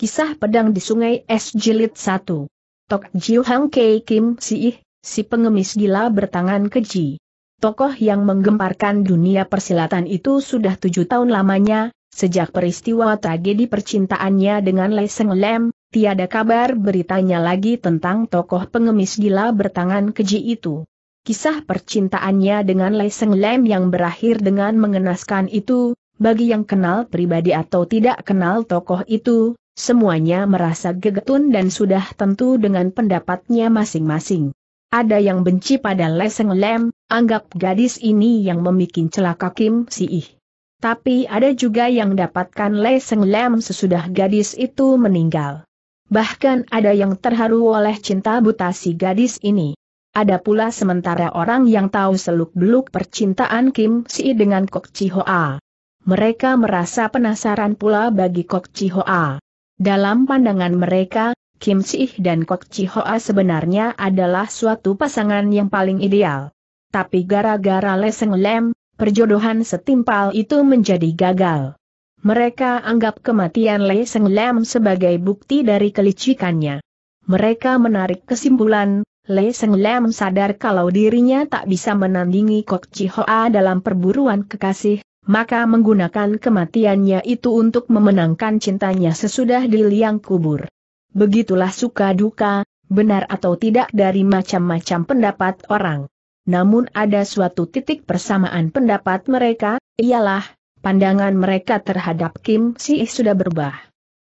Kisah Pedang di Sungai Es Jilid 1 Tok Jiu Hang Kei Kim Siih, si pengemis gila bertangan keji. Tokoh yang menggemparkan dunia persilatan itu sudah tujuh tahun lamanya, sejak peristiwa tragedi percintaannya dengan Lei Seng Lem, tiada kabar beritanya lagi tentang tokoh pengemis gila bertangan keji itu. Kisah percintaannya dengan Lei Seng Lem yang berakhir dengan mengenaskan itu, bagi yang kenal pribadi atau tidak kenal tokoh itu, semuanya merasa gegetun dan sudah tentu dengan pendapatnya masing-masing. Ada yang benci pada Leseng Lem, anggap gadis ini yang memikin celaka Kim Si Ih. Tapi ada juga yang dapatkan Leseng Lem sesudah gadis itu meninggal. Bahkan ada yang terharu oleh cinta buta si gadis ini. Ada pula sementara orang yang tahu seluk-beluk percintaan Kim Si dengan Kok Chi Hoa. Mereka merasa penasaran pula bagi Kok Chi Hoa. Dalam pandangan mereka, Kim Ih dan Kok Chi Hoa sebenarnya adalah suatu pasangan yang paling ideal. Tapi gara-gara Leseng Lem, perjodohan setimpal itu menjadi gagal. Mereka anggap kematian Seng Lem sebagai bukti dari kelicikannya. Mereka menarik kesimpulan, Seng Lem sadar kalau dirinya tak bisa menandingi Kok Chi Hoa dalam perburuan kekasih, maka menggunakan kematiannya itu untuk memenangkan cintanya sesudah di liang kubur. Begitulah suka duka, benar atau tidak dari macam-macam pendapat orang. Namun ada suatu titik persamaan pendapat mereka, ialah, pandangan mereka terhadap Kim Si sudah berubah.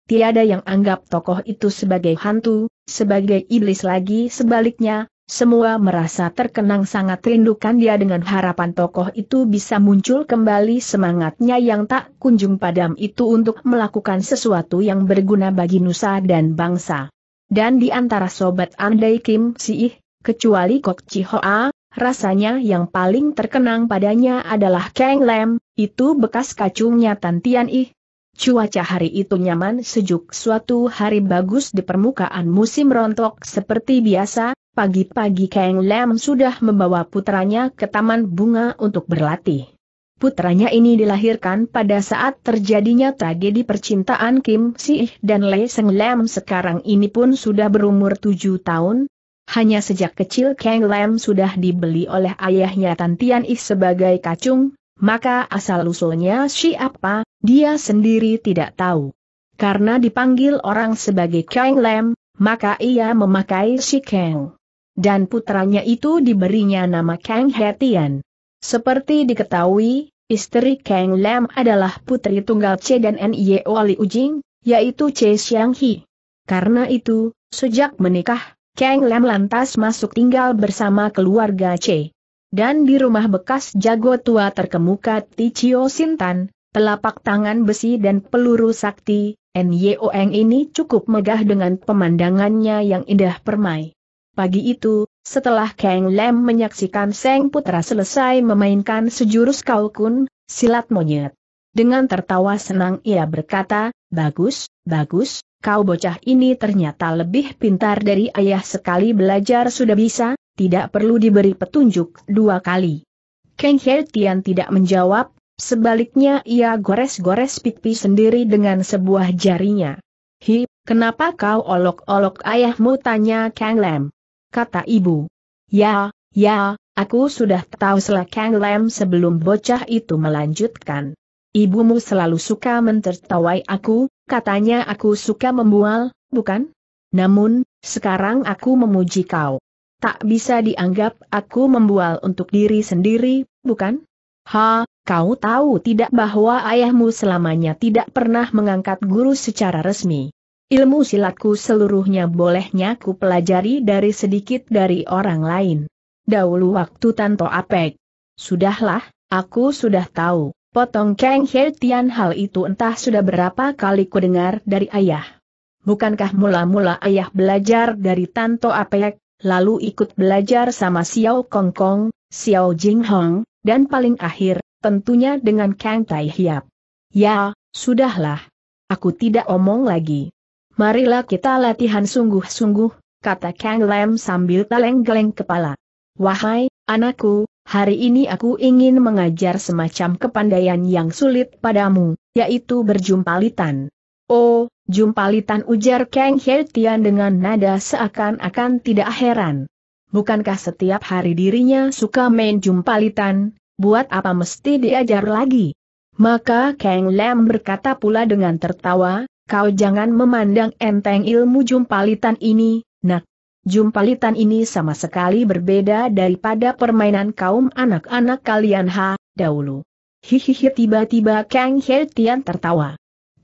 Tiada yang anggap tokoh itu sebagai hantu, sebagai iblis lagi sebaliknya, semua merasa terkenang sangat rindukan dia dengan harapan tokoh itu bisa muncul kembali semangatnya yang tak kunjung padam itu untuk melakukan sesuatu yang berguna bagi nusa dan bangsa. Dan di antara sobat Andai Kim Siih, kecuali Kok Chi Hoa, rasanya yang paling terkenang padanya adalah Kang Lem, itu bekas kacungnya Tantian Ih. Cuaca hari itu nyaman sejuk suatu hari bagus di permukaan musim rontok seperti biasa, Pagi-pagi Kang Lam sudah membawa putranya ke taman bunga untuk berlatih. Putranya ini dilahirkan pada saat terjadinya tragedi percintaan Kim Si dan Lei Seng Lam sekarang ini pun sudah berumur tujuh tahun. Hanya sejak kecil Kang Lam sudah dibeli oleh ayahnya Tan Tian Ih sebagai kacung, maka asal-usulnya siapa, dia sendiri tidak tahu. Karena dipanggil orang sebagai Kang Lam, maka ia memakai si Kang dan putranya itu diberinya nama Kang Hetian. Seperti diketahui, istri Kang Lam adalah putri tunggal C dan Nye Wali Ujing, yaitu C Xiang Hi. Karena itu, sejak menikah, Kang Lam lantas masuk tinggal bersama keluarga C. Dan di rumah bekas jago tua terkemuka Tichio Sintan, telapak tangan besi dan peluru sakti, Nye Oeng ini cukup megah dengan pemandangannya yang indah permai. Pagi itu, setelah Kang Lem menyaksikan Seng Putra selesai memainkan sejurus kaukun, silat monyet. Dengan tertawa senang ia berkata, bagus, bagus, kau bocah ini ternyata lebih pintar dari ayah sekali belajar sudah bisa, tidak perlu diberi petunjuk dua kali. Kang Tian tidak menjawab, sebaliknya ia gores-gores pipi sendiri dengan sebuah jarinya. Hi, kenapa kau olok-olok ayahmu tanya Kang Lem kata ibu. Ya, ya, aku sudah tahu selakang lem sebelum bocah itu melanjutkan. Ibumu selalu suka mentertawai aku, katanya aku suka membual, bukan? Namun, sekarang aku memuji kau. Tak bisa dianggap aku membual untuk diri sendiri, bukan? Ha, kau tahu tidak bahwa ayahmu selamanya tidak pernah mengangkat guru secara resmi. Ilmu silatku seluruhnya bolehnya ku pelajari dari sedikit dari orang lain. Dahulu waktu Tanto Apek. Sudahlah, aku sudah tahu. Potong Kang Hertian hal itu entah sudah berapa kali ku dengar dari ayah. Bukankah mula-mula ayah belajar dari Tanto Apek, lalu ikut belajar sama Xiao Kong Kong, Xiao Jing Hong, dan paling akhir, tentunya dengan Kang Tai Hiap. Ya, sudahlah. Aku tidak omong lagi. Marilah kita latihan sungguh-sungguh, kata Kang Lam sambil taleng geleng kepala. Wahai, anakku, hari ini aku ingin mengajar semacam kepandaian yang sulit padamu, yaitu berjumpalitan. Oh, jumpalitan ujar Kang Heltian dengan nada seakan-akan tidak heran. Bukankah setiap hari dirinya suka main jumpalitan, buat apa mesti diajar lagi? Maka Kang Lam berkata pula dengan tertawa, kau jangan memandang enteng ilmu jumpalitan ini, nak. Jumpalitan ini sama sekali berbeda daripada permainan kaum anak-anak kalian ha, dahulu. Hihihi tiba-tiba Kang He Tian tertawa.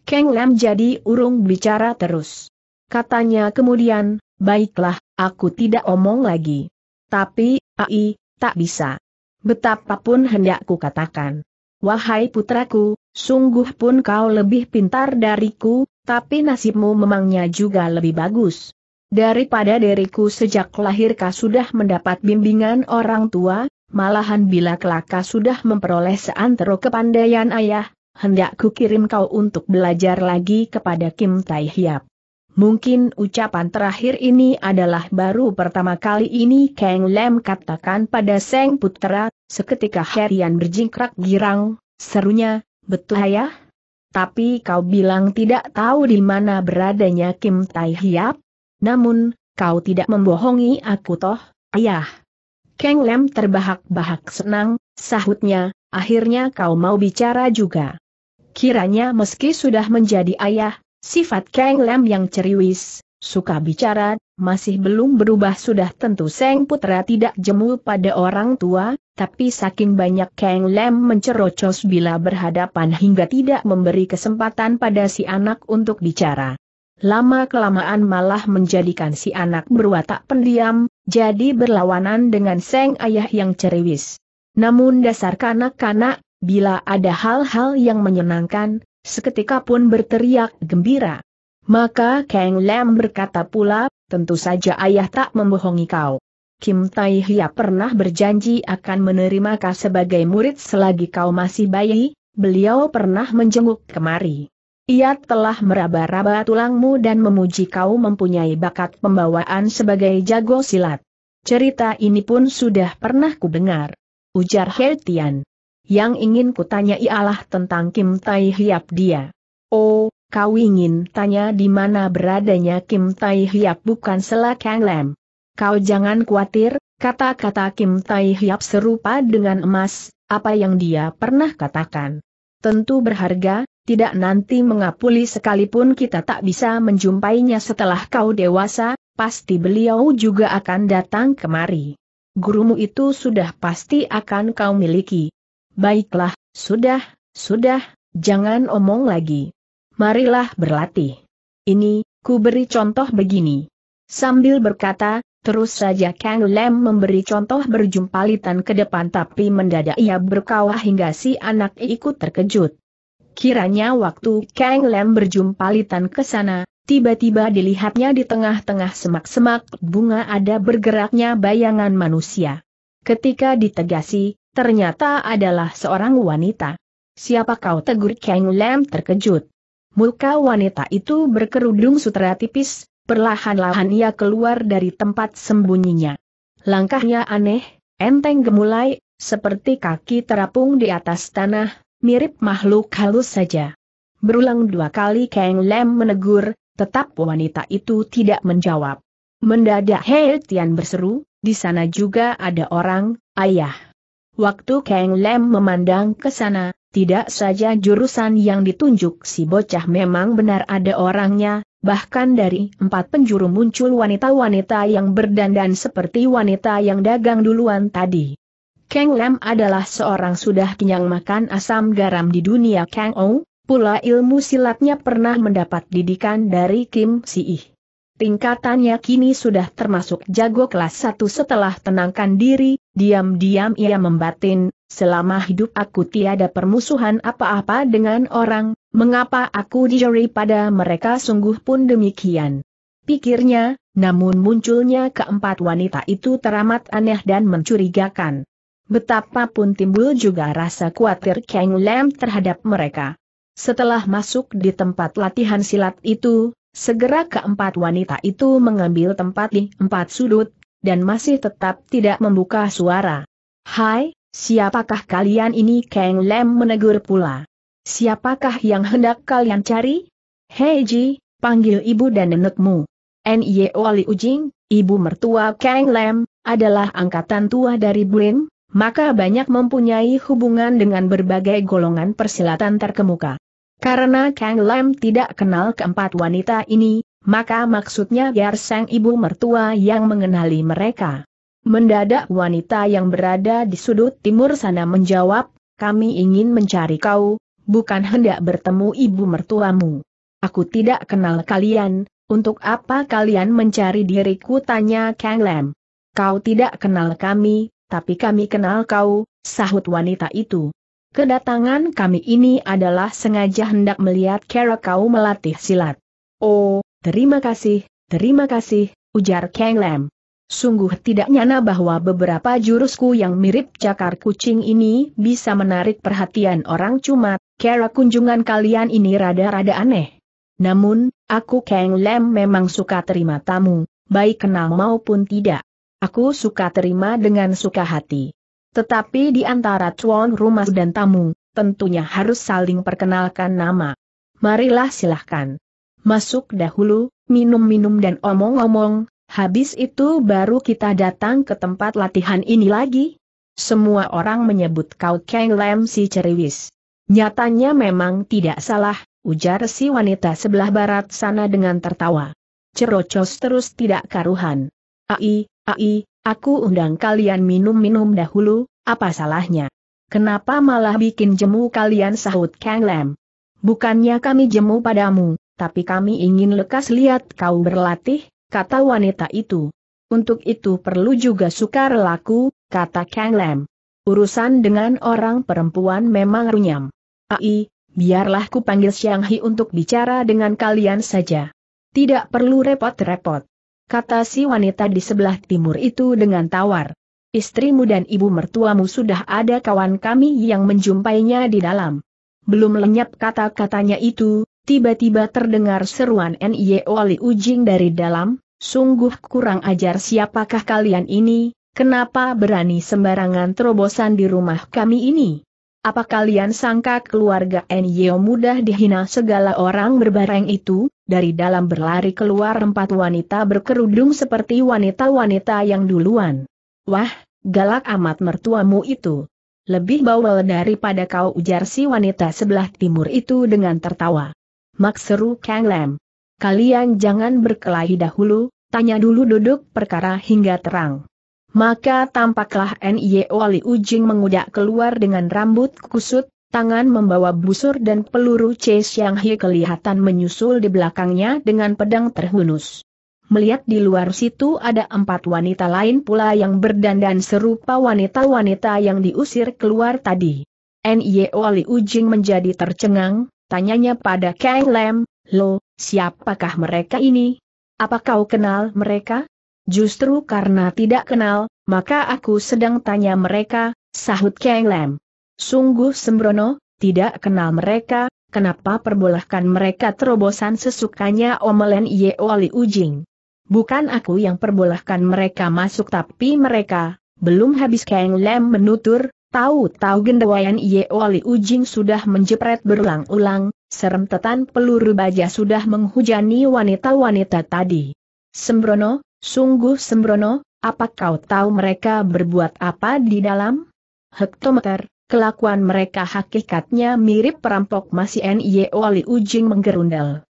Kang Lam jadi urung bicara terus. Katanya kemudian, baiklah, aku tidak omong lagi. Tapi, ai, tak bisa. Betapapun hendakku katakan. Wahai putraku, Sungguh pun kau lebih pintar dariku, tapi nasibmu memangnya juga lebih bagus. Daripada diriku sejak lahir kau sudah mendapat bimbingan orang tua, malahan bila kelak kau sudah memperoleh seantero kepandaian ayah, hendak ku kirim kau untuk belajar lagi kepada Kim Tai Hiap. Mungkin ucapan terakhir ini adalah baru pertama kali ini Kang Lem katakan pada Seng Putra, seketika Harian berjingkrak girang, serunya, Betul ayah? Tapi kau bilang tidak tahu di mana beradanya Kim Tai Hiap? Namun, kau tidak membohongi aku toh, ayah. Keng Lem terbahak-bahak senang, sahutnya, akhirnya kau mau bicara juga. Kiranya meski sudah menjadi ayah, sifat Kang Lem yang ceriwis, suka bicara, masih belum berubah sudah tentu Seng Putra tidak jemu pada orang tua, tapi saking banyak Kang Lem mencerocos bila berhadapan hingga tidak memberi kesempatan pada si anak untuk bicara. Lama-kelamaan malah menjadikan si anak berwatak pendiam, jadi berlawanan dengan Seng Ayah yang ceriwis. Namun dasar kanak-kanak, bila ada hal-hal yang menyenangkan, seketika pun berteriak gembira. Maka Kang lem berkata pula, Tentu saja ayah tak membohongi kau. Kim Tai Hia pernah berjanji akan menerima kau sebagai murid selagi kau masih bayi, beliau pernah menjenguk kemari. Ia telah meraba-raba tulangmu dan memuji kau mempunyai bakat pembawaan sebagai jago silat. Cerita ini pun sudah pernah kudengar. Ujar He Yang ingin kutanya ialah tentang Kim Tai Hiap dia. Oh, Kau ingin tanya di mana beradanya Kim Tai Hiap bukan selakang lem. Kau jangan khawatir, kata-kata Kim Tai Hiap serupa dengan emas, apa yang dia pernah katakan. Tentu berharga, tidak nanti mengapuli sekalipun kita tak bisa menjumpainya setelah kau dewasa, pasti beliau juga akan datang kemari. Gurumu itu sudah pasti akan kau miliki. Baiklah, sudah, sudah, jangan omong lagi marilah berlatih. Ini, ku beri contoh begini. Sambil berkata, terus saja Kang Lem memberi contoh berjumpalitan ke depan tapi mendadak ia berkawah hingga si anak ikut terkejut. Kiranya waktu Kang Lem berjumpalitan ke sana, tiba-tiba dilihatnya di tengah-tengah semak-semak bunga ada bergeraknya bayangan manusia. Ketika ditegasi, ternyata adalah seorang wanita. Siapa kau tegur Kang Lam terkejut. Muka wanita itu berkerudung sutra tipis, perlahan-lahan ia keluar dari tempat sembunyinya. Langkahnya aneh, enteng gemulai, seperti kaki terapung di atas tanah, mirip makhluk halus saja. Berulang dua kali Kang Lem menegur, tetap wanita itu tidak menjawab. Mendadak Hei Tian berseru, di sana juga ada orang, ayah. Waktu Kang Lem memandang ke sana, tidak saja jurusan yang ditunjuk si bocah memang benar ada orangnya, bahkan dari empat penjuru muncul wanita-wanita yang berdandan seperti wanita yang dagang duluan tadi. Kang Lam adalah seorang sudah kenyang makan asam garam di dunia Kang Ou, pula ilmu silatnya pernah mendapat didikan dari Kim Si ih. Tingkatannya kini sudah termasuk jago kelas 1 setelah tenangkan diri, diam-diam ia membatin, Selama hidup aku tiada permusuhan apa-apa dengan orang, mengapa aku dijeri pada mereka sungguh pun demikian. Pikirnya, namun munculnya keempat wanita itu teramat aneh dan mencurigakan. Betapapun timbul juga rasa khawatir Kang Lam terhadap mereka. Setelah masuk di tempat latihan silat itu, segera keempat wanita itu mengambil tempat di empat sudut, dan masih tetap tidak membuka suara. Hai, Siapakah kalian ini Kang Lem menegur pula. Siapakah yang hendak kalian cari? Hei Ji, panggil ibu dan nenekmu. Nye Wali Ujing, ibu mertua Kang Lem, adalah angkatan tua dari Blin, maka banyak mempunyai hubungan dengan berbagai golongan persilatan terkemuka. Karena Kang Lem tidak kenal keempat wanita ini, maka maksudnya biar ibu mertua yang mengenali mereka. Mendadak wanita yang berada di sudut timur sana menjawab, kami ingin mencari kau, bukan hendak bertemu ibu mertuamu. Aku tidak kenal kalian, untuk apa kalian mencari diriku tanya Kang Lam. Kau tidak kenal kami, tapi kami kenal kau, sahut wanita itu. Kedatangan kami ini adalah sengaja hendak melihat cara kau melatih silat. Oh, terima kasih, terima kasih, ujar Kang Lam. Sungguh tidak nyana bahwa beberapa jurusku yang mirip cakar kucing ini bisa menarik perhatian orang cuma, kera kunjungan kalian ini rada-rada aneh. Namun, aku Kang Lem memang suka terima tamu, baik kenal maupun tidak. Aku suka terima dengan suka hati. Tetapi di antara tuan rumah dan tamu, tentunya harus saling perkenalkan nama. Marilah silahkan. Masuk dahulu, minum-minum dan omong-omong, Habis itu baru kita datang ke tempat latihan ini lagi. Semua orang menyebut kau Kang Lam si ceriwis. Nyatanya memang tidak salah, ujar si wanita sebelah barat sana dengan tertawa. Cerocos terus tidak karuhan. Ai, ai, aku undang kalian minum-minum dahulu, apa salahnya? Kenapa malah bikin jemu kalian sahut Kang Lam? Bukannya kami jemu padamu, tapi kami ingin lekas lihat kau berlatih, kata wanita itu. Untuk itu perlu juga sukar laku, kata Kang Lam. Urusan dengan orang perempuan memang runyam. Ai, biarlah ku panggil Siang Hi untuk bicara dengan kalian saja. Tidak perlu repot-repot. Kata si wanita di sebelah timur itu dengan tawar. Istrimu dan ibu mertuamu sudah ada kawan kami yang menjumpainya di dalam. Belum lenyap kata-katanya itu, tiba-tiba terdengar seruan N.Y.O. Li Ujing dari dalam, sungguh kurang ajar siapakah kalian ini, kenapa berani sembarangan terobosan di rumah kami ini? Apa kalian sangka keluarga N.I.O. mudah dihina segala orang berbareng itu? Dari dalam berlari keluar empat wanita berkerudung seperti wanita-wanita yang duluan. Wah, galak amat mertuamu itu. Lebih bawel daripada kau ujar si wanita sebelah timur itu dengan tertawa. Mak seru Kang Lam. Kalian jangan berkelahi dahulu, tanya dulu duduk perkara hingga terang. Maka tampaklah N.I.O. Li Ujing mengudak keluar dengan rambut kusut, tangan membawa busur dan peluru Chase Yang Hye kelihatan menyusul di belakangnya dengan pedang terhunus. Melihat di luar situ ada empat wanita lain pula yang berdandan serupa wanita-wanita yang diusir keluar tadi. N.I.O. Li Ujing menjadi tercengang, Tanyanya pada Kang Lem, Lo, siapakah mereka ini? Apa kau kenal mereka? Justru karena tidak kenal, maka aku sedang tanya mereka, sahut Kang Lem. Sungguh sembrono, tidak kenal mereka, kenapa perbolehkan mereka terobosan sesukanya omelen Ye Oli Ujing? Bukan aku yang perbolehkan mereka masuk tapi mereka, belum habis Kang Lem menutur, Tahu-tahu gendawayan Ye Wali Ujing sudah menjepret berulang-ulang, serentetan peluru baja sudah menghujani wanita-wanita tadi. Sembrono, sungguh sembrono, apa kau tahu mereka berbuat apa di dalam? Hektometer, kelakuan mereka hakikatnya mirip perampok masih N.Y.O. Wali Ujing menggerundel.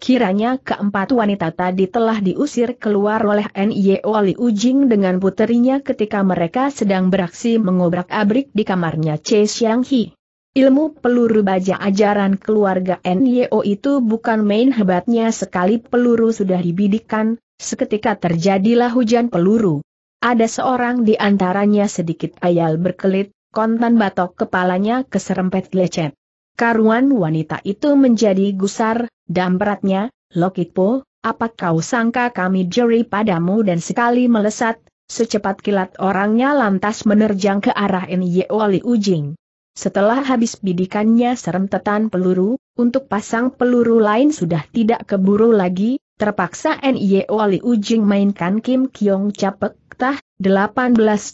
Kiranya keempat wanita tadi telah diusir keluar oleh N.Y.O. Li Ujing dengan puterinya ketika mereka sedang beraksi mengobrak-abrik di kamarnya Che Xiang Hi. Ilmu peluru baja ajaran keluarga N.Y.O. itu bukan main hebatnya sekali peluru sudah dibidikan, seketika terjadilah hujan peluru. Ada seorang di antaranya sedikit ayal berkelit, kontan batok kepalanya keserempet lecet. Karuan wanita itu menjadi gusar, dan beratnya, Lokitpo, apa kau sangka kami jeri padamu dan sekali melesat, secepat kilat orangnya lantas menerjang ke arah Nye Li Ujing. Setelah habis bidikannya serentetan peluru, untuk pasang peluru lain sudah tidak keburu lagi, terpaksa Nye Wali Ujing mainkan Kim Kyong Capek Tah, 18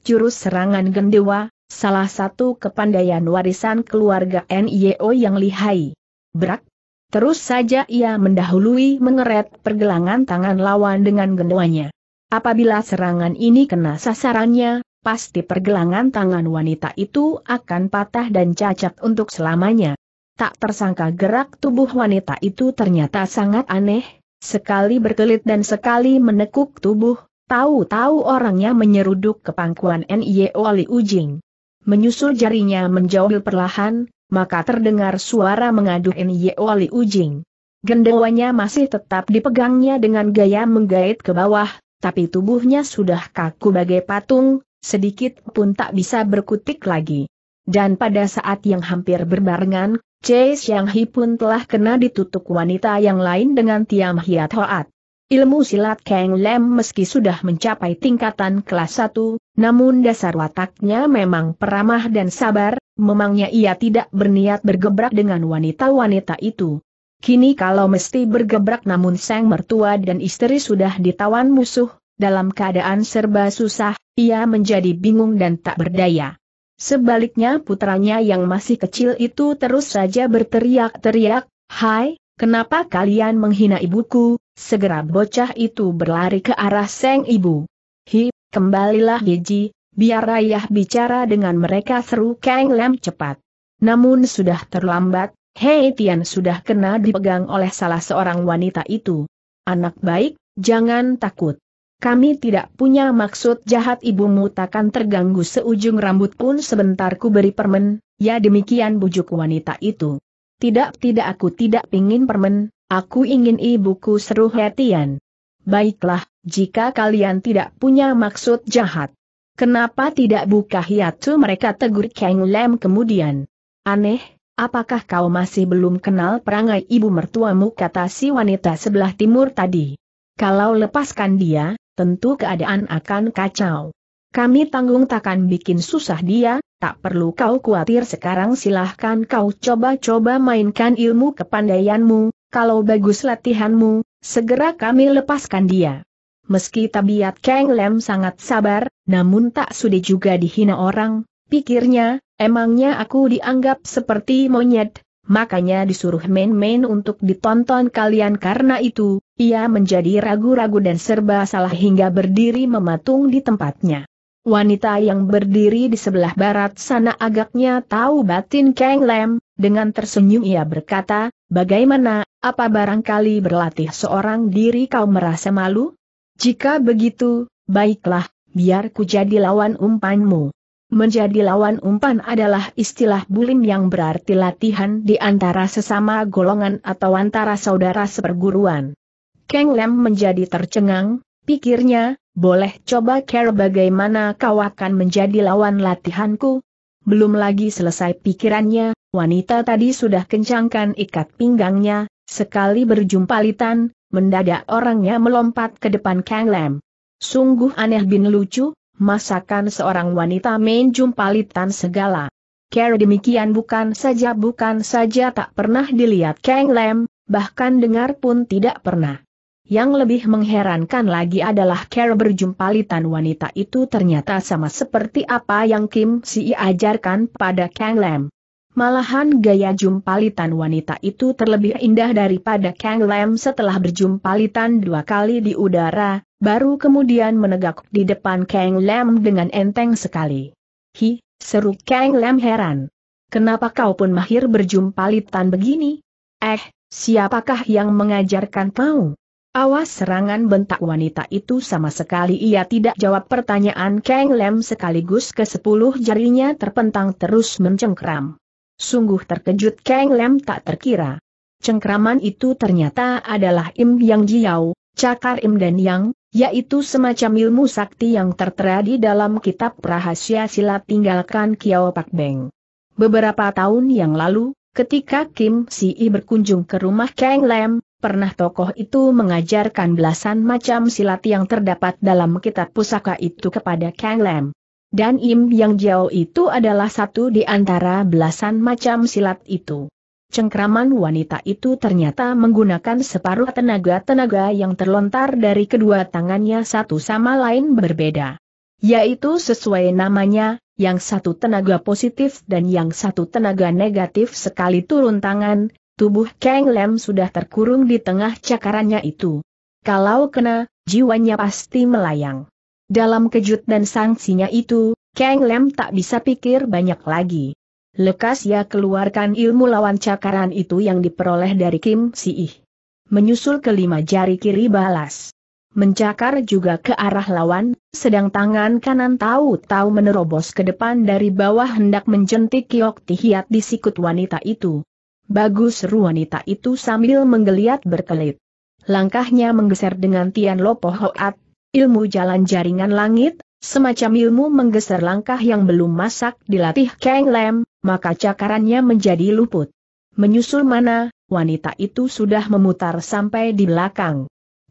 jurus serangan gendewa, salah satu kepandaian warisan keluarga NIO yang lihai. Berak. Terus saja ia mendahului mengeret pergelangan tangan lawan dengan genduanya. Apabila serangan ini kena sasarannya, pasti pergelangan tangan wanita itu akan patah dan cacat untuk selamanya. Tak tersangka gerak tubuh wanita itu ternyata sangat aneh, sekali berkelit dan sekali menekuk tubuh, tahu-tahu orangnya menyeruduk ke pangkuan NIO Li Ujing. Menyusul jarinya menjauh perlahan, maka terdengar suara mengadu Nye Wali Ujing. Gendawanya masih tetap dipegangnya dengan gaya menggait ke bawah, tapi tubuhnya sudah kaku bagai patung, sedikit pun tak bisa berkutik lagi. Dan pada saat yang hampir berbarengan, Chase Yang Hi pun telah kena ditutup wanita yang lain dengan Tiam Hiat Hoat. Ilmu silat Kang Lem meski sudah mencapai tingkatan kelas 1, namun dasar wataknya memang peramah dan sabar, memangnya ia tidak berniat bergebrak dengan wanita-wanita itu. Kini kalau mesti bergebrak namun sang mertua dan istri sudah ditawan musuh, dalam keadaan serba susah, ia menjadi bingung dan tak berdaya. Sebaliknya putranya yang masih kecil itu terus saja berteriak-teriak, Hai, kenapa kalian menghina ibuku, Segera bocah itu berlari ke arah Seng Ibu. Hi, kembalilah yeji, biar ayah bicara dengan mereka seru Kang Lem cepat. Namun sudah terlambat, Hei Tian sudah kena dipegang oleh salah seorang wanita itu. Anak baik, jangan takut. Kami tidak punya maksud jahat ibumu takkan terganggu seujung rambut pun sebentar ku beri permen, ya demikian bujuk wanita itu. Tidak tidak aku tidak pingin permen, Aku ingin ibuku seru Hetian. Baiklah, jika kalian tidak punya maksud jahat. Kenapa tidak buka hiatu mereka tegur Kang Lem kemudian? Aneh, apakah kau masih belum kenal perangai ibu mertuamu kata si wanita sebelah timur tadi? Kalau lepaskan dia, tentu keadaan akan kacau. Kami tanggung takkan bikin susah dia, tak perlu kau khawatir sekarang silahkan kau coba-coba mainkan ilmu kepandaianmu, kalau bagus latihanmu, segera kami lepaskan dia. Meski tabiat Kang Lem sangat sabar, namun tak sudi juga dihina orang, pikirnya, emangnya aku dianggap seperti monyet, makanya disuruh main-main untuk ditonton kalian karena itu, ia menjadi ragu-ragu dan serba salah hingga berdiri mematung di tempatnya. Wanita yang berdiri di sebelah barat sana agaknya tahu batin Kang Lem, dengan tersenyum ia berkata, Bagaimana, apa barangkali berlatih seorang diri kau merasa malu? Jika begitu, baiklah, biar ku jadi lawan umpanmu. Menjadi lawan umpan adalah istilah bulim yang berarti latihan di antara sesama golongan atau antara saudara seperguruan. Kang Lem menjadi tercengang, pikirnya, boleh coba care bagaimana kau akan menjadi lawan latihanku? Belum lagi selesai pikirannya, Wanita tadi sudah kencangkan ikat pinggangnya, sekali berjumpa Litan, mendadak orangnya melompat ke depan Kang Lam. Sungguh aneh bin lucu, masakan seorang wanita main jumpa Litan segala. Kera demikian bukan saja bukan saja tak pernah dilihat Kang Lam, bahkan dengar pun tidak pernah. Yang lebih mengherankan lagi adalah Kera berjumpa litan wanita itu ternyata sama seperti apa yang Kim Si ajarkan pada Kang Lam. Malahan gaya jumpalitan wanita itu terlebih indah daripada Kang Lam setelah berjumpalitan dua kali di udara, baru kemudian menegak di depan Kang Lam dengan enteng sekali. Hi, seru Kang Lam heran. Kenapa kau pun mahir berjumpalitan begini? Eh, siapakah yang mengajarkan kau? Awas serangan bentak wanita itu sama sekali ia tidak jawab pertanyaan Kang Lam sekaligus ke sepuluh jarinya terpentang terus mencengkram. Sungguh terkejut Kang Lem tak terkira. Cengkraman itu ternyata adalah Im Yang Jiao, Cakar Im dan Yang, yaitu semacam ilmu sakti yang tertera di dalam kitab rahasia silat tinggalkan Kiao Pak Beng. Beberapa tahun yang lalu, ketika Kim Si I berkunjung ke rumah Kang Lem, pernah tokoh itu mengajarkan belasan macam silat yang terdapat dalam kitab pusaka itu kepada Kang Lem. Dan Im yang jauh itu adalah satu di antara belasan macam silat itu. Cengkraman wanita itu ternyata menggunakan separuh tenaga-tenaga yang terlontar dari kedua tangannya satu sama lain berbeda. Yaitu sesuai namanya, yang satu tenaga positif dan yang satu tenaga negatif sekali turun tangan, tubuh Kang Lem sudah terkurung di tengah cakarannya itu. Kalau kena, jiwanya pasti melayang. Dalam kejut dan sanksinya itu, Kang Lem tak bisa pikir banyak lagi. Lekas ia keluarkan ilmu lawan cakaran itu yang diperoleh dari Kim Si Ih. Menyusul kelima jari kiri balas. Mencakar juga ke arah lawan, sedang tangan kanan tahu-tahu menerobos ke depan dari bawah hendak menjentik kiok tihiat di sikut wanita itu. Bagus ru wanita itu sambil menggeliat berkelit. Langkahnya menggeser dengan Tian Lopo Hoat, ilmu jalan jaringan langit, semacam ilmu menggeser langkah yang belum masak dilatih Kang Lem, maka cakarannya menjadi luput. Menyusul mana, wanita itu sudah memutar sampai di belakang.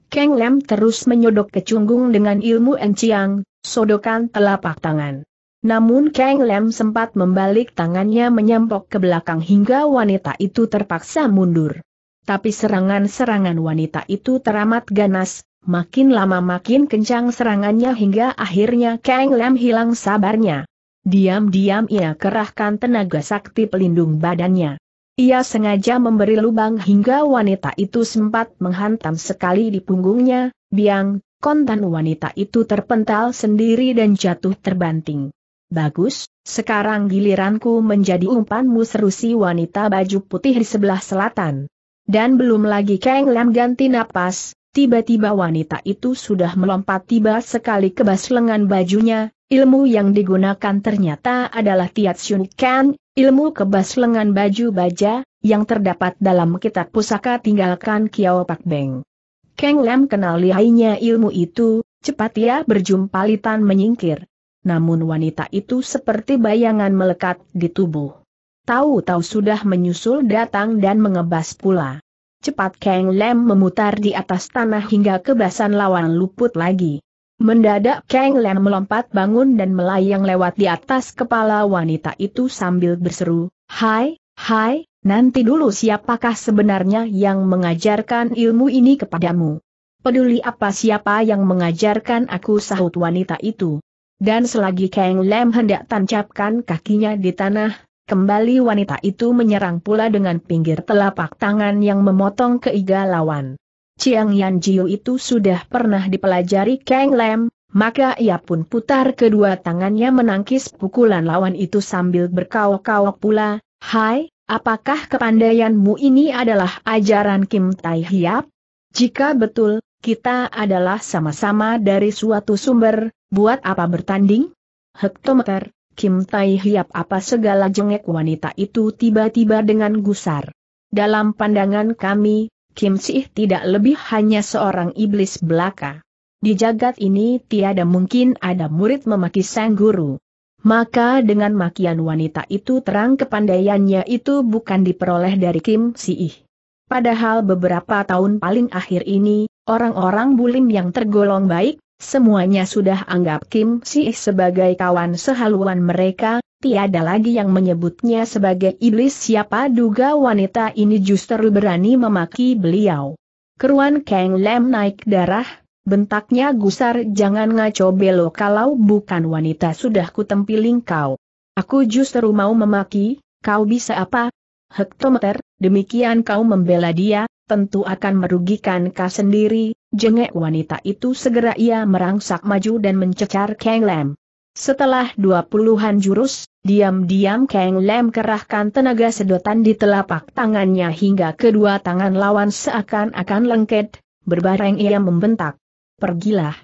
Kang Lem terus menyodok kecunggung dengan ilmu enciang, sodokan telapak tangan. Namun Kang Lem sempat membalik tangannya menyampok ke belakang hingga wanita itu terpaksa mundur. Tapi serangan-serangan wanita itu teramat ganas, Makin lama makin kencang serangannya hingga akhirnya Kang Lam hilang sabarnya. Diam-diam ia kerahkan tenaga sakti pelindung badannya. Ia sengaja memberi lubang hingga wanita itu sempat menghantam sekali di punggungnya, biang, kontan wanita itu terpental sendiri dan jatuh terbanting. Bagus, sekarang giliranku menjadi umpanmu seru si wanita baju putih di sebelah selatan. Dan belum lagi Kang Lam ganti napas, Tiba-tiba wanita itu sudah melompat tiba sekali ke bas lengan bajunya, ilmu yang digunakan ternyata adalah Tiat Shun Kan, ilmu kebas lengan baju baja, yang terdapat dalam kitab pusaka tinggalkan Kiao Pak Beng. Kang Lam kenal lihainya ilmu itu, cepat ia berjumpa Litan menyingkir. Namun wanita itu seperti bayangan melekat di tubuh. Tahu-tahu sudah menyusul datang dan mengebas pula. Cepat Kang Lem memutar di atas tanah hingga kebasan lawan luput lagi. Mendadak Kang Lem melompat bangun dan melayang lewat di atas kepala wanita itu sambil berseru, Hai, hai, nanti dulu siapakah sebenarnya yang mengajarkan ilmu ini kepadamu? Peduli apa siapa yang mengajarkan aku sahut wanita itu? Dan selagi Kang Lem hendak tancapkan kakinya di tanah, Kembali wanita itu menyerang pula dengan pinggir telapak tangan yang memotong keiga lawan. Chiang Yan Jiu itu sudah pernah dipelajari Kang Lam, maka ia pun putar kedua tangannya menangkis pukulan lawan itu sambil berkawak-kawak pula, Hai, apakah kepandaianmu ini adalah ajaran Kim Tai Hiap? Jika betul, kita adalah sama-sama dari suatu sumber, buat apa bertanding? Hektometer, Kim Tai Hiap apa segala jengek wanita itu tiba-tiba dengan gusar. Dalam pandangan kami, Kim Sih tidak lebih hanya seorang iblis belaka. Di jagat ini tiada mungkin ada murid memaki sang guru. Maka dengan makian wanita itu terang kepandaiannya itu bukan diperoleh dari Kim Sih. Padahal beberapa tahun paling akhir ini, orang-orang bulim yang tergolong baik, Semuanya sudah anggap Kim Si sebagai kawan sehaluan mereka, tiada lagi yang menyebutnya sebagai iblis siapa duga wanita ini justru berani memaki beliau. Keruan Kang Lem naik darah, bentaknya gusar jangan ngaco belo kalau bukan wanita sudah kutempiling kau. Aku justru mau memaki, kau bisa apa? Hektometer, demikian kau membela dia, tentu akan merugikan Ka sendiri, jengek wanita itu segera ia merangsak maju dan mencecar Kang Lam. Setelah dua puluhan jurus, diam-diam Kang Lam kerahkan tenaga sedotan di telapak tangannya hingga kedua tangan lawan seakan-akan lengket, berbareng ia membentak. Pergilah.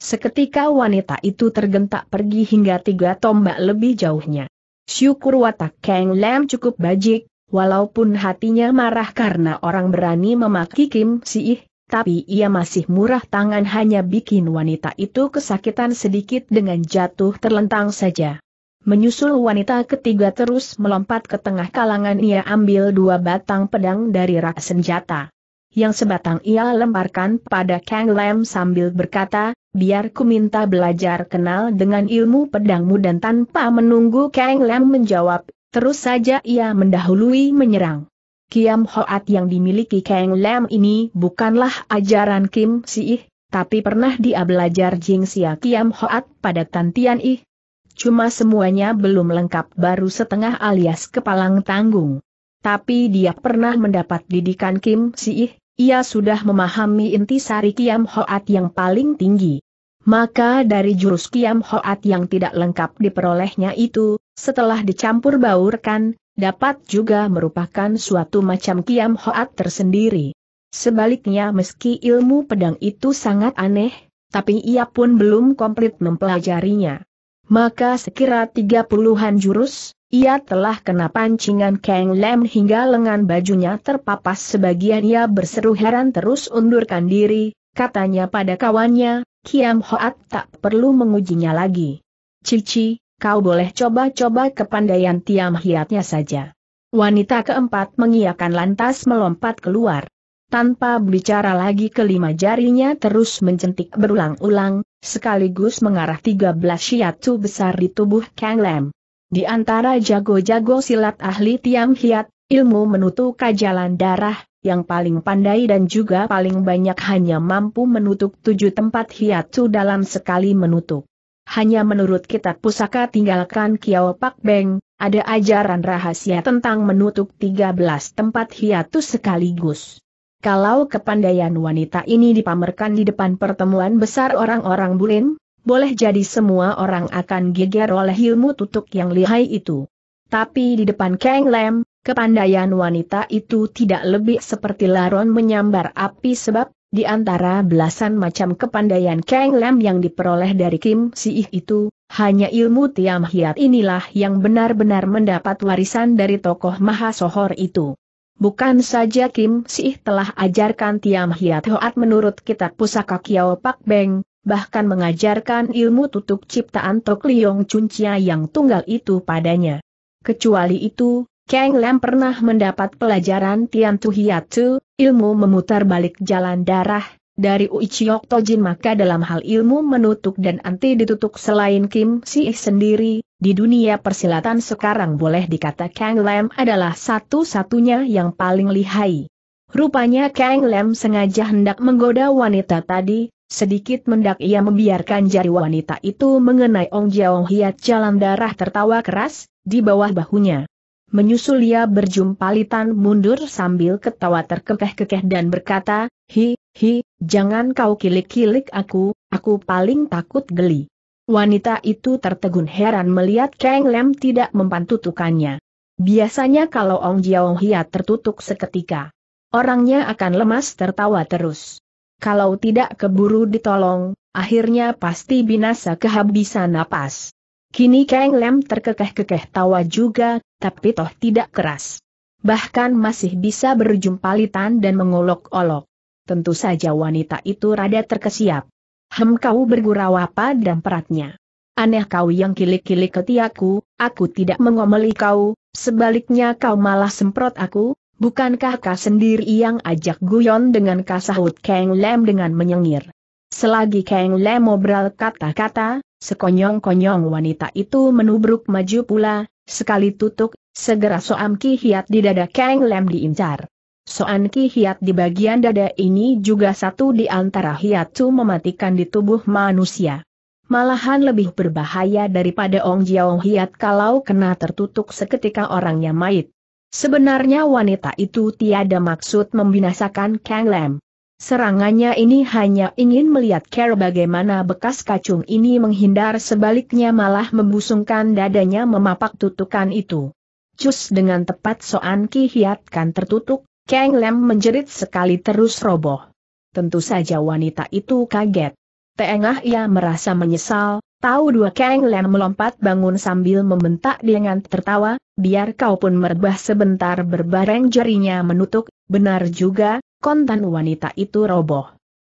Seketika wanita itu tergentak pergi hingga tiga tombak lebih jauhnya. Syukur watak Kang Lam cukup bajik, Walaupun hatinya marah karena orang berani memaki Kim Siih, tapi ia masih murah tangan hanya bikin wanita itu kesakitan sedikit dengan jatuh terlentang saja. Menyusul wanita ketiga terus melompat ke tengah kalangan ia ambil dua batang pedang dari rak senjata. Yang sebatang ia lemparkan pada Kang Lam sambil berkata, biar ku minta belajar kenal dengan ilmu pedangmu dan tanpa menunggu Kang Lam menjawab, Terus saja ia mendahului menyerang. Kiam Hoat yang dimiliki Kang Lam ini bukanlah ajaran Kim Si Ih, tapi pernah dia belajar Jing Xia Kiam Hoat pada Tantian Ih. Cuma semuanya belum lengkap baru setengah alias kepalang tanggung. Tapi dia pernah mendapat didikan Kim Si Ih, ia sudah memahami inti sari Kiam Hoat yang paling tinggi. Maka dari jurus Kiam Hoat yang tidak lengkap diperolehnya itu, setelah dicampur baurkan, dapat juga merupakan suatu macam Kiam Hoat tersendiri. Sebaliknya meski ilmu pedang itu sangat aneh, tapi ia pun belum komplit mempelajarinya. Maka sekira tiga puluhan jurus, ia telah kena pancingan Kang Lem hingga lengan bajunya terpapas sebagian ia berseru heran terus undurkan diri, katanya pada kawannya, Kiam Hoat tak perlu mengujinya lagi. Cici, kau boleh coba-coba kepandaian Tiam Hiatnya saja. Wanita keempat mengiakan lantas melompat keluar. Tanpa bicara lagi kelima jarinya terus mencentik berulang-ulang, sekaligus mengarah 13 hiatu besar di tubuh Kang Lam. Di antara jago-jago silat ahli Tiam Hiat, ilmu menutup jalan darah, yang paling pandai dan juga paling banyak hanya mampu menutup tujuh tempat hiatu dalam sekali menutup. Hanya menurut kitab pusaka tinggalkan Kiao Pak Beng, ada ajaran rahasia tentang menutup 13 tempat hiatu sekaligus. Kalau kepandaian wanita ini dipamerkan di depan pertemuan besar orang-orang bulin, boleh jadi semua orang akan geger oleh ilmu tutup yang lihai itu. Tapi di depan Kang Lam. Kepandaian wanita itu tidak lebih seperti laron menyambar api sebab, di antara belasan macam kepandaian Kang Lam yang diperoleh dari Kim Si Ih itu, hanya ilmu Tiam Hiat inilah yang benar-benar mendapat warisan dari tokoh Maha Sohor itu. Bukan saja Kim Si Ih telah ajarkan Tiam Hiat Hoat menurut kitab pusaka Kiao Pak Beng, bahkan mengajarkan ilmu tutup ciptaan Tok Liong Chun yang tunggal itu padanya. Kecuali itu, Kang Lam pernah mendapat pelajaran Tian Tu Hiatu, ilmu memutar balik jalan darah, dari Uichiok Tojin maka dalam hal ilmu menutup dan anti ditutup selain Kim Si sendiri, di dunia persilatan sekarang boleh dikata Kang Lam adalah satu-satunya yang paling lihai. Rupanya Kang Lam sengaja hendak menggoda wanita tadi, sedikit mendak ia membiarkan jari wanita itu mengenai Ong Jiao Hiat jalan darah tertawa keras, di bawah bahunya. Menyusul ia berjumpa Litan mundur sambil ketawa terkekeh-kekeh dan berkata, Hi, hi, jangan kau kilik-kilik aku, aku paling takut geli. Wanita itu tertegun heran melihat Kang Lem tidak mempan tutukannya. Biasanya kalau Ong Jiao Hia tertutuk seketika, orangnya akan lemas tertawa terus. Kalau tidak keburu ditolong, akhirnya pasti binasa kehabisan napas. Kini Kang Lem terkekeh-kekeh tawa juga, tapi toh tidak keras. Bahkan masih bisa berjumpalitan dan mengolok-olok. Tentu saja wanita itu rada terkesiap. Hem kau bergurau apa dan peratnya. Aneh kau yang kilik-kilik ketiaku, aku tidak mengomeli kau, sebaliknya kau malah semprot aku, bukankah kau sendiri yang ajak guyon dengan kasahut Kang Lem dengan menyengir. Selagi Kang Le mobral kata-kata, sekonyong-konyong wanita itu menubruk maju pula, sekali tutup, segera Soam Ki Hiat di dada Kang Lem diincar. Soan Ki Hiat di bagian dada ini juga satu di antara hiatu mematikan di tubuh manusia. Malahan lebih berbahaya daripada Ong Jiao Hiat kalau kena tertutup seketika orangnya mait. Sebenarnya wanita itu tiada maksud membinasakan Kang Lem. Serangannya ini hanya ingin melihat care bagaimana bekas kacung ini menghindar sebaliknya malah membusungkan dadanya memapak tutukan itu. Cus dengan tepat Soan Ki hiatkan tertutup, Kang Lem menjerit sekali terus roboh. Tentu saja wanita itu kaget. Tengah ia merasa menyesal, tahu dua Kang Lem melompat bangun sambil membentak dengan tertawa, biar kau pun merbah sebentar berbareng jarinya menutup, benar juga, kontan wanita itu roboh.